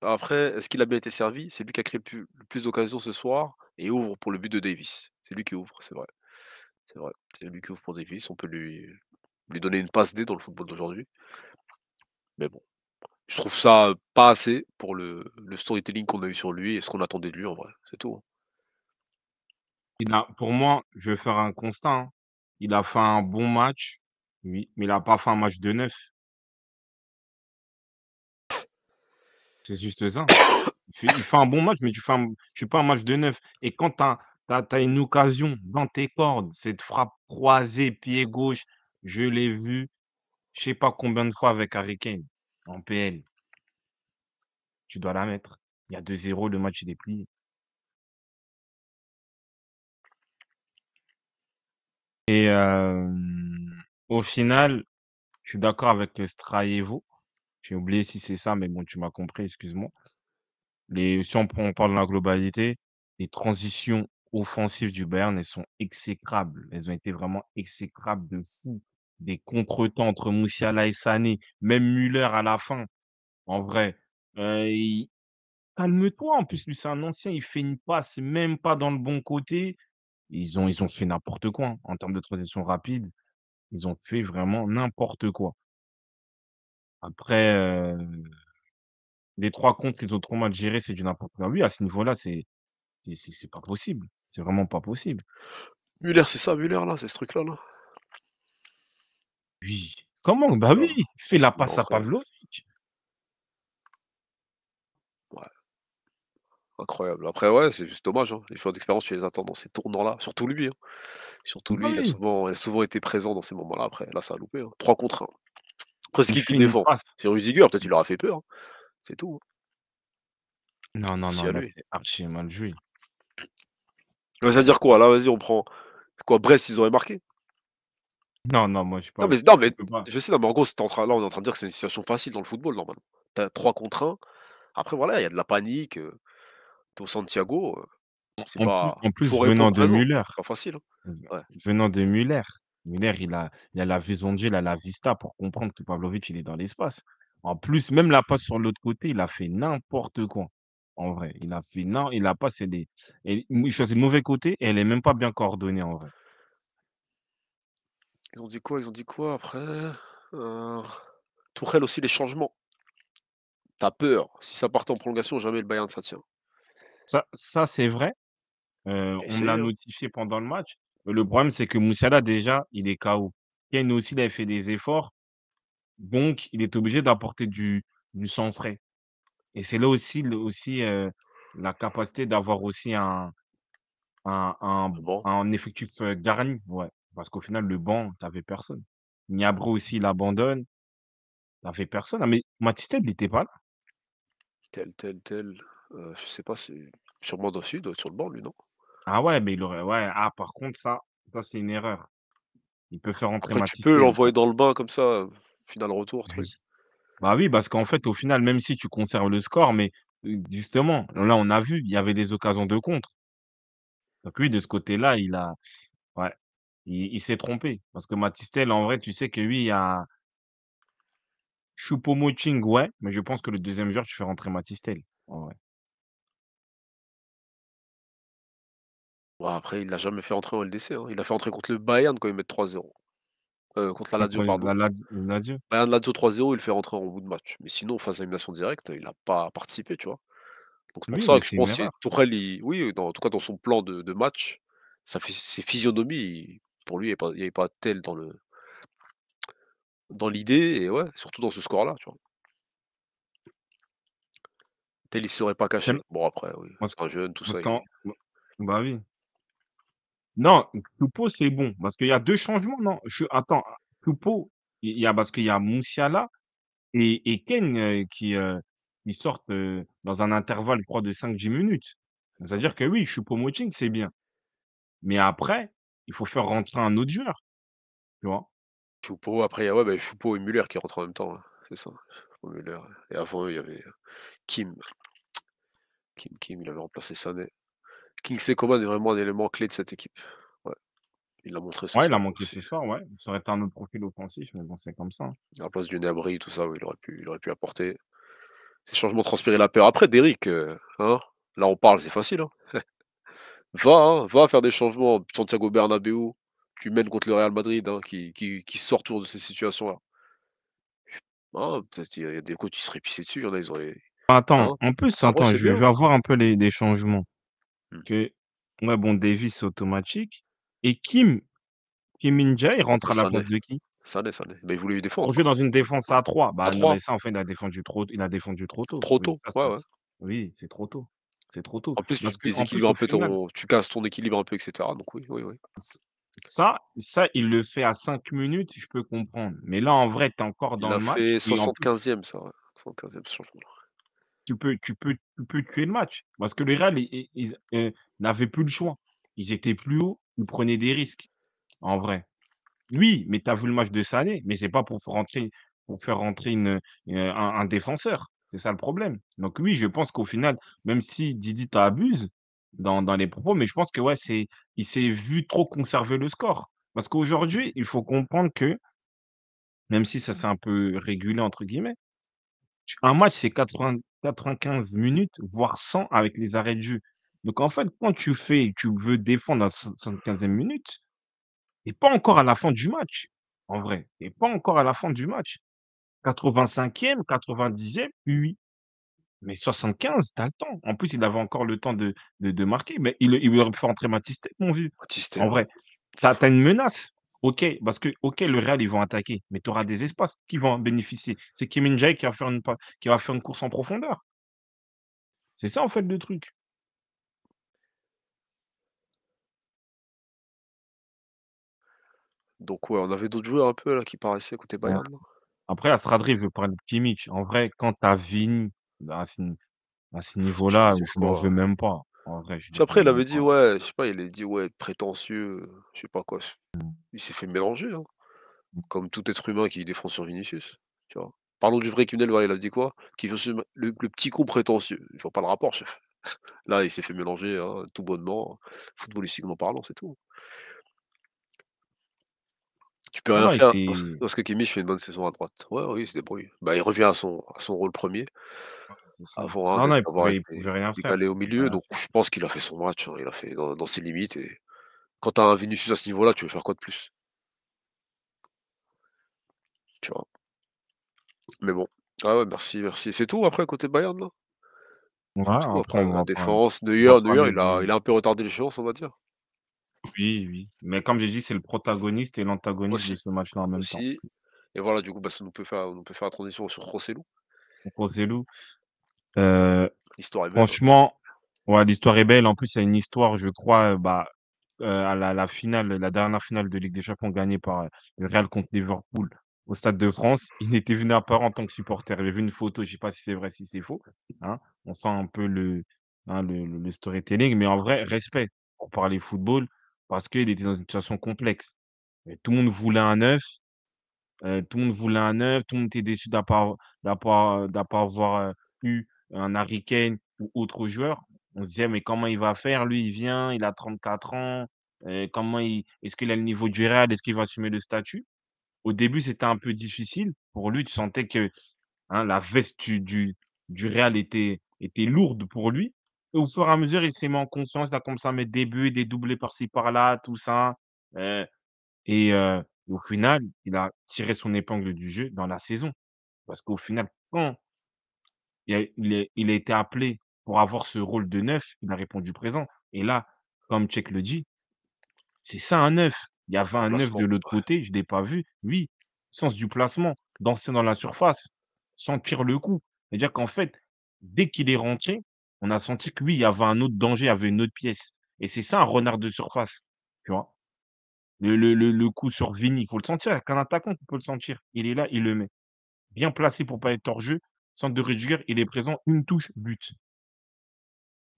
Après est-ce qu'il a bien été servi? C'est lui qui a créé le plus d'occasions ce soir et ouvre pour le but de Davis. C'est lui qui ouvre, c'est vrai. C'est vrai. C'est lui qui ouvre pour Davis. On peut lui, lui donner une passe D dans le football d'aujourd'hui. Mais bon, je trouve ça pas assez pour le, storytelling qu'on a eu sur lui et ce qu'on attendait de lui en vrai. C'est tout. Hein. Il pour moi, je vais faire un constat. Hein. Il a fait un bon match, mais il n'a pas fait un match de neuf. C'est juste ça il fait un bon match, mais tu ne suis pas un match de neuf. Et quand tu as, une occasion dans tes cordes, cette frappe croisée, pied gauche, je l'ai vu, je ne sais pas combien de fois avec Harry en PL. Tu dois la mettre. Il y a 2-0, le match est déplié. Et euh, au final, je suis d'accord avec le J'ai oublié si c'est ça, mais bon, tu m'as compris, excuse-moi si on, parle de la globalité, les transitions offensives du Bayern, elles sont exécrables. Elles ont été vraiment exécrables de fou. Des contretemps entre Moussiala et Sane, même Muller à la fin. En vrai, euh, calme-toi. En plus, lui, c'est un ancien, il fait une passe, même pas dans le bon côté. Ils ont, ils ont fait n'importe quoi hein, en termes de transition rapide. Ils ont fait vraiment n'importe quoi. Après, euh, les trois contre les autres mal gérés, c'est du n'importe quoi. Oui, à ce niveau-là, c'est c'est pas possible. C'est vraiment pas possible. Muller, c'est ça, Muller, là, c'est ce truc-là, là. Oui. Comment Bah oui, il fait la passe à Pavlovic. Ouais. Incroyable. Après, ouais, c'est juste dommage. Hein. Les joueurs d'expérience, tu les attends dans ces tournants-là. Surtout lui. Hein. Surtout bah lui, il, a souvent, souvent, été présent dans ces moments-là. Après, là, ça a loupé. Hein. Trois contre 1. Presque qui défend C'est Rudiger, peut-être il leur a fait peur. C'est tout. Hein. Non, non, non, c'est archi mal joué. cest ça veut dire quoi Là, vas-y, on prend. Quoi, Brest, ils auraient marqué Non, non, moi, je sais pas. Non, mais, non, mais je, sais, non, mais en gros, en train, là, on est en train de dire que c'est une situation facile dans le football, normalement. T'as 3 contre 1. Après, voilà, il y a de la panique. Tu euh, T'es au Santiago. Euh, en, plus, venant de Muller. facile. Venant de Muller. Muller, il a, il a la vision de il a la vista pour comprendre que Pavlovic, il est dans l'espace. En plus, même la passe sur l'autre côté, il a fait n'importe quoi. En vrai, il a fait non, il a pas cédé. il choisit le mauvais côté et elle n'est même pas bien coordonnée en vrai. Ils ont dit quoi Ils ont dit quoi après euh... Tourelle aussi les changements. T'as peur. Si ça part en prolongation, jamais le Bayern ça tient. Ça, ça c'est vrai. Euh, on l'a notifié pendant le match. Le problème, c'est que Moussala, déjà, il est KO. Ken aussi, il a fait des efforts. Donc, il est obligé d'apporter du, sang frais. Et c'est là aussi, aussi euh, la capacité d'avoir aussi un, un, bon. effectif euh, garni. Parce qu'au final, le banc, tu n'avais personne. Niabrou aussi, il abandonne. Tu n'avais personne. Ah, mais Matiste, il n'était pas là. Tel, tel, tel. Euh, je sais pas, c'est sûrement dans le sud, sur le banc, lui, non Ah ouais, mais il aurait. ah, par contre, ça, c'est une erreur. Il peut faire entrer Matiste. Tu peux l'envoyer dans le banc, comme ça. Euh, final retour, Bah oui, parce qu'en fait, au final, même si tu conserves le score, mais justement, là, on a vu, il y avait des occasions de contre. Donc lui, de ce côté-là, il a, ouais, il, s'est trompé. Parce que Matistel, en vrai, tu sais que lui, il y a choupo ouais, mais je pense que le deuxième joueur tu fais rentrer Matistel. Ouais. après, il l'a jamais fait rentrer au LDC. Hein. Il l'a fait rentrer contre le Bayern quand il met 3-0. Euh, contre la Lazio, pardon. La, la Lazio. 3-0, bah, il fait rentrer en bout de match. Mais sinon, face à élimination directe, il n'a pas participé, tu vois. Donc c'est pour ça que je pense que Tourelle, oui, en tout cas dans son plan de, match, ça fait, ses physionomies, pour lui, il n'y avait pas tel dans le dans l'idée, et ouais, surtout dans ce score-là, tu vois. Tel il ne serait pas caché. Bon après, oui. C'est un jeune, tout ça. Bah oui. Non, Chupo, c'est bon. Parce qu'il y a deux changements. Non, je, attends, Choupo, il y a, parce qu'il y a Moussiala et, Ken euh, euh, qui, sortent euh, dans un intervalle, de 5-10 minutes. C'est-à-dire que oui, choupo moching c'est bien. Mais après, il faut faire rentrer un autre joueur. Tu vois Choupo, après, il y a ouais, bah, Choupo et Muller qui rentrent en même temps. Hein, c'est ça. Muller. Et avant il y avait Kim. Kim, Kim, il avait remplacé Sané. King Coman est vraiment un élément clé de cette équipe. Il l'a montré ce ouais, soir. il l'a montré ce soir, ouais. Ça aurait été un autre profil offensif, mais bon, c'est comme ça. Hein. À la place du Nabri, tout ça, ouais, il, aurait pu, il aurait pu apporter. Ces changements transpirer la peur. Après, Derrick, euh, hein, là, on parle, c'est facile. Hein. va, va faire des changements. Santiago Bernabeu, tu mènes contre le Real Madrid, qui, sort toujours de ces situations-là. Ah, peut-être qu'il y a des coachs qui seraient pissés dessus. en ils auraient. Attends, en plus, ah, attends, je, vais, avoir un peu les, les changements. Mmh. Que, ouais, bon, Davis, automatique. Et Kim, Kim Minja, il rentre à la place de qui ça n'est, ça il voulait une défense. On joue dans une défense à 3. Bah, non, ça, en fait, il a défendu trop, il a défendu trop tôt. Trop tôt, oui, ouais, ouais. Oui, c'est trop tôt. C'est trop tôt. En plus, Parce tu déséquilibres un peu Tu casses ton équilibre un peu, etc. Donc oui, oui, oui. Ça, ça, il le fait à 5 minutes, je peux comprendre. Mais là, en vrai, tu es encore dans il le a fait 75e, ça. 75e, changement tu peux, tu peux, tu peux tuer le match. Parce que le Real, ils, euh, n'avaient plus le choix. Ils étaient plus hauts, ils prenaient des risques, en vrai. Oui, mais tu as vu le match de Sané, mais c'est pas pour rentrer, pour faire rentrer une, euh, un, défenseur. C'est ça le problème. Donc oui, je pense qu'au final, même si Didi t'abuse dans, dans les propos, mais je pense que ouais, c'est, il s'est vu trop conserver le score. Parce qu'aujourd'hui, il faut comprendre que, même si ça s'est un peu régulé, entre guillemets, un match, c'est 95 minutes, voire 100 avec les arrêts de jeu. Donc, en fait, quand tu fais, tu veux défendre à 75e minute, et pas encore à la fin du match, en vrai. Et pas encore à la fin du match. 85e, 90e, oui. Mais 75, tu as le temps. En plus, il avait encore le temps de, marquer. Mais il, il aurait pu entrer Matiste, mon vieux. en vrai. ça t'a une menace. OK, parce que OK, le Real, ils vont attaquer, mais tu auras des espaces qui vont bénéficier. C'est Kim qui va, faire une, qui va faire une course en profondeur. C'est ça, en fait, le truc. Donc, ouais, on avait d'autres joueurs un peu là, qui paraissaient côté Bayern. Après, Asradri il veut parler de Kimmich. En vrai, quand tu as Vini bah, à ce, niveau-là, je m'en veux hein. même pas après, il avait dit, ouais, je sais pas, il avait dit, ouais, prétentieux, je sais pas quoi. Il s'est fait mélanger, hein. comme tout être humain qui défend sur Vinicius. Tu vois. Parlons du vrai criminel, il a dit quoi qui le, petit con prétentieux. Il faut pas le rapport, chef. Là, il s'est fait mélanger, hein, tout bonnement, footballistiquement parlant, c'est tout. Tu peux ah rien faire parce que je fait une bonne saison à droite. Ouais, oui, c'est des bruits. Bah, il revient à son, à son rôle premier avant. il pouvait, rien faire. au milieu, donc je pense qu'il a fait son match. Hein, il a fait dans, ses limites. Et quand as un Vinicius à ce niveau-là, tu veux faire quoi de plus Tu vois. Mais bon. Ah ouais, merci, merci. C'est tout après côté Bayern là défense, Neuer, il a, il a un peu retardé l'échéance, on va dire. Oui, oui. Mais comme j'ai dit, c'est le protagoniste et l'antagoniste de ce match-là en même temps. Et voilà, du coup, bah, ça nous peut faire, on peut faire la transition sur Rossellou. Rossellou. Euh, franchement, ouais, l'histoire est belle. En plus, il y a une histoire, je crois, euh, bah, euh, à la, finale, la dernière finale de Ligue des Champions gagnée par le Real contre Liverpool au Stade de France. Il était venu à part en tant que supporter. J'ai vu une photo, je ne sais pas si c'est vrai, si c'est faux. Hein On sent un peu hein, le, le, le, storytelling, mais en vrai, respect pour parler football parce qu'il était dans une situation complexe. tout le monde voulait un neuf. tout le monde voulait un neuf. Tout le monde était déçu d'avoir eu un Harry ou autre joueur, on se disait, mais comment il va faire Lui, il vient, il a 34 ans. comment Est-ce qu'il a le niveau du Real Est-ce qu'il va assumer le statut Au début, c'était un peu difficile. Pour lui, tu sentais que hein, la veste du, du Real était, était lourde pour lui. au fur et à mesure, il s'est mis en conscience. Il a commencé à mettre des buts, des doublés par-ci, par-là, tout ça. Euh, euh, et au final, il a tiré son épingle du jeu dans la saison. Parce qu'au final, quand il a, été appelé pour avoir ce rôle de neuf. Il a répondu présent. Et là, comme Tchèque le dit, c'est ça un neuf. Il y avait un neuf de l'autre côté, je ne l'ai pas vu. Oui, sens du placement, danser dans la surface, sentir le coup. C'est-à-dire qu'en fait, dès qu'il est rentré, on a senti que oui, il y avait un autre danger, il y avait une autre pièce. Et c'est ça un renard de surface. Tu vois le, coup sur Vini, il faut le sentir. Qu'un attaquant, tu peut le sentir. Il est là, il le met. Bien placé pour pas être hors jeu, de réduire il est présent, une touche, but.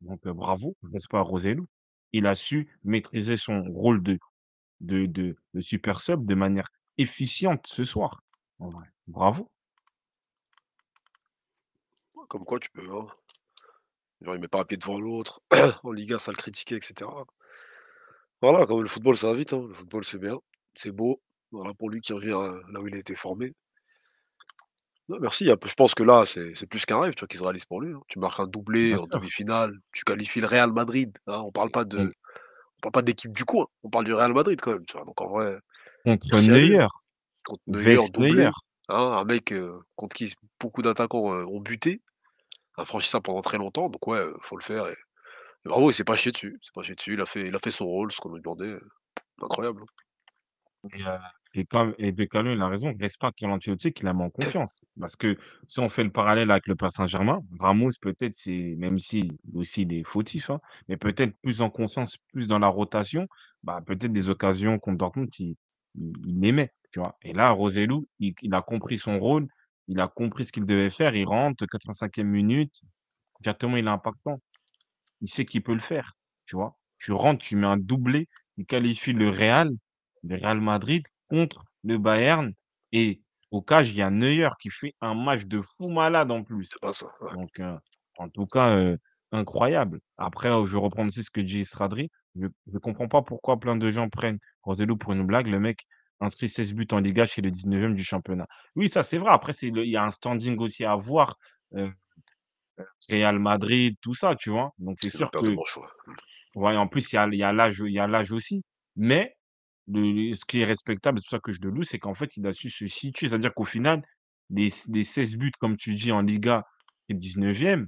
Donc euh, bravo bravo, ce pas roselou Il a su maîtriser son rôle de, de, de, super sub de manière efficiente ce soir. Bravo. Comme quoi tu peux. Hein. il met pas un pied devant l'autre. en Liga, ça le critiquait, etc. Voilà, comme le football, ça va vite. Hein. Le football, c'est bien. C'est beau. Voilà pour lui qui revient euh, là où il a été formé merci. Je pense que là, c'est plus qu'un rêve, qui se réalise pour lui. Hein. Tu marques un doublé en demi-finale, tu qualifies le Real Madrid. Hein, on parle pas de, on parle pas d'équipe du coin. On parle du Real Madrid quand même. Tu vois. Donc en vrai, Contre Contre hein, un mec euh, contre qui beaucoup d'attaquants euh, ont buté, ça pendant très longtemps. Donc ouais, il euh, faut le faire. Et, bravo, il s'est pas chié dessus. Il pas chié dessus. Il a fait, il a fait son rôle, ce qu'on lui demandait. Incroyable. Et, comme, et il a raison. qu'il qu'il est aussi il a moins confiance. Parce que si on fait le parallèle avec le Père Saint-Germain, Ramos, peut-être, c'est, même si aussi des fautifs, hein, mais peut-être plus en conscience, plus dans la rotation, bah, peut-être des occasions qu'on Dortmund, compte, il, il l'aimait. Tu vois. Et là, Roselou, il, il, a compris son rôle, il a compris ce qu'il devait faire. Il rentre, 85e minute, directement, il est impactant. Il sait qu'il peut le faire. Tu vois. Tu rentres, tu mets un doublé, il qualifie le Real, le Real Madrid contre le Bayern. Et au cage, il y a Neuer qui fait un match de fou malade en plus. Pas ça, Donc, euh, en tout cas, euh, incroyable. Après, euh, je reprends reprendre aussi ce que dit Stradri. Je ne comprends pas pourquoi plein de gens prennent Roselou pour une blague. Le mec inscrit 16 buts en Liga chez le 19e du championnat. Oui, ça, c'est vrai. Après, il y a un standing aussi à voir. Real Madrid, tout ça, tu vois. Donc, c'est sûr que. Bon choix. en plus, il y a, y a l'âge aussi. Mais ce qui est respectable, c'est pour ça que je le loue, c'est qu'en fait, il a su se situer. C'est-à-dire qu'au final, les 16 buts, comme tu dis, en Liga et 19e,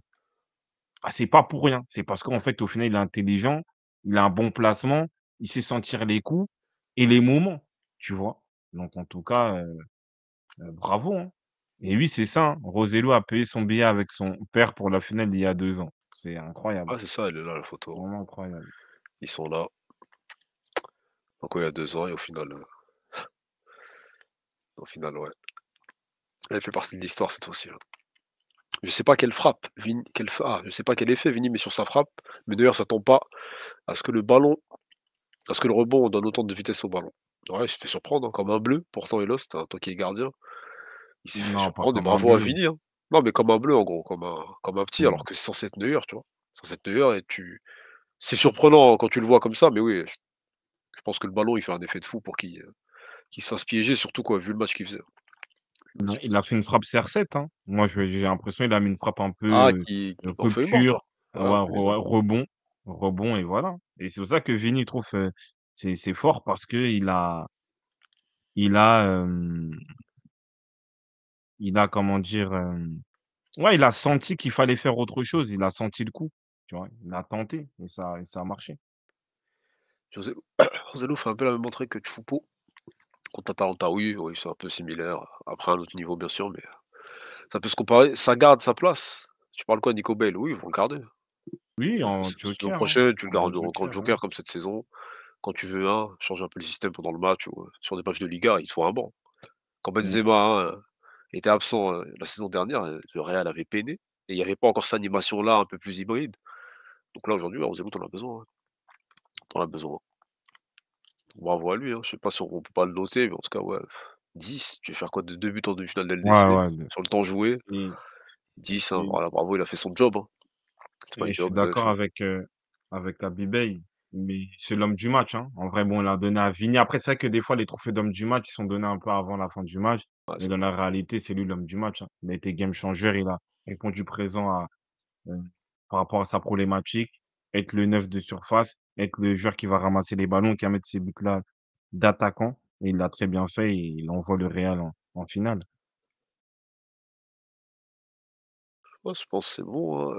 bah, c'est pas pour rien. C'est parce qu'en fait, au final, il est intelligent, il a un bon placement, il sait sentir les coups et les moments, tu vois? Donc, en tout cas, euh, euh, bravo, hein. et oui, c'est ça, hein. Rosello a payé son billet avec son père pour la finale il y a deux ans. C'est incroyable. Ah, c'est ça, elle est là la photo. Hein. Vraiment incroyable. Ils sont là il y a deux ans, et au final. Euh, au final, ouais. Elle fait partie de l'histoire cette fois-ci. Hein. Je sais pas quelle frappe, Vin... quelle... Ah, je sais pas quel effet Vini mais sur sa frappe, mais d'ailleurs, ça tombe pas à ce que le ballon, à ce que le rebond donne autant de vitesse au ballon. Ouais, il se fait surprendre, hein, comme un bleu, pourtant il lost, toi qui es gardien. Il s'est fait surprendre, bravo à Vini. Hein. Non, mais comme un bleu, en gros, comme un, comme un petit, mmh. alors que c'est censé être Neuer, tu vois. Censé être et tu. C'est surprenant quand tu le vois comme ça, mais oui, je pense que le ballon, il fait un effet de fou pour qu'il euh, qu se fasse piéger, surtout quoi, vu le match qu'il faisait. Il a fait une frappe CR7. Hein. Moi, j'ai l'impression qu'il a mis une frappe un peu ah, euh, pure, ah, rebond, rebond et voilà. Et c'est pour ça que Vini trouve euh, c'est fort parce que il a, il a, il a comment dire, ouais, il a senti qu'il fallait faire autre chose. Il a senti le coup, tu vois. Il a tenté et ça, et ça a marché. Roselou fait un peu la même entrée que Choupo contre Atalanta. Oui, oui c'est un peu similaire. Après, un autre niveau, bien sûr, mais ça peut se comparer. Ça garde sa place. Tu parles quoi, Nico Bell Oui, ils vont le garder. Oui, en hein. prochain, tu le gardes en Joker, Joker, hein. comme cette saison. Quand tu veux un, changer un peu le système pendant le match. sur des matchs de Liga, il faut un banc. Quand Benzema hein, était absent euh, la saison dernière, euh, le Real avait peiné. Et il n'y avait pas encore cette animation-là un peu plus hybride. Donc là, aujourd'hui, on t'en besoin. t'en as besoin. Bravo à lui, Je hein. je sais pas si on peut pas le noter, mais en tout cas, ouais. 10, tu vas faire quoi de deux buts en demi-finale de ouais, sur le temps joué 10, mmh. hein. bravo, il a fait son job. Hein. je suis euh, d'accord avec, euh, avec Abibay, mais c'est l'homme du match. En vrai, bon, il a donné à Vigny. Après, c'est vrai que des fois, les trophées d'homme du match, ils sont donnés un peu avant la fin du match. mais dans la réalité, c'est lui l'homme du match. Il a été game changer, il a répondu présent à, euh, par rapport à sa problématique, être le neuf de surface avec le joueur qui va ramasser les ballons, qui va mettre ces buts-là d'attaquant. Et il l'a très bien fait et il envoie le Real en, finale. je pense que c'est bon. Hein.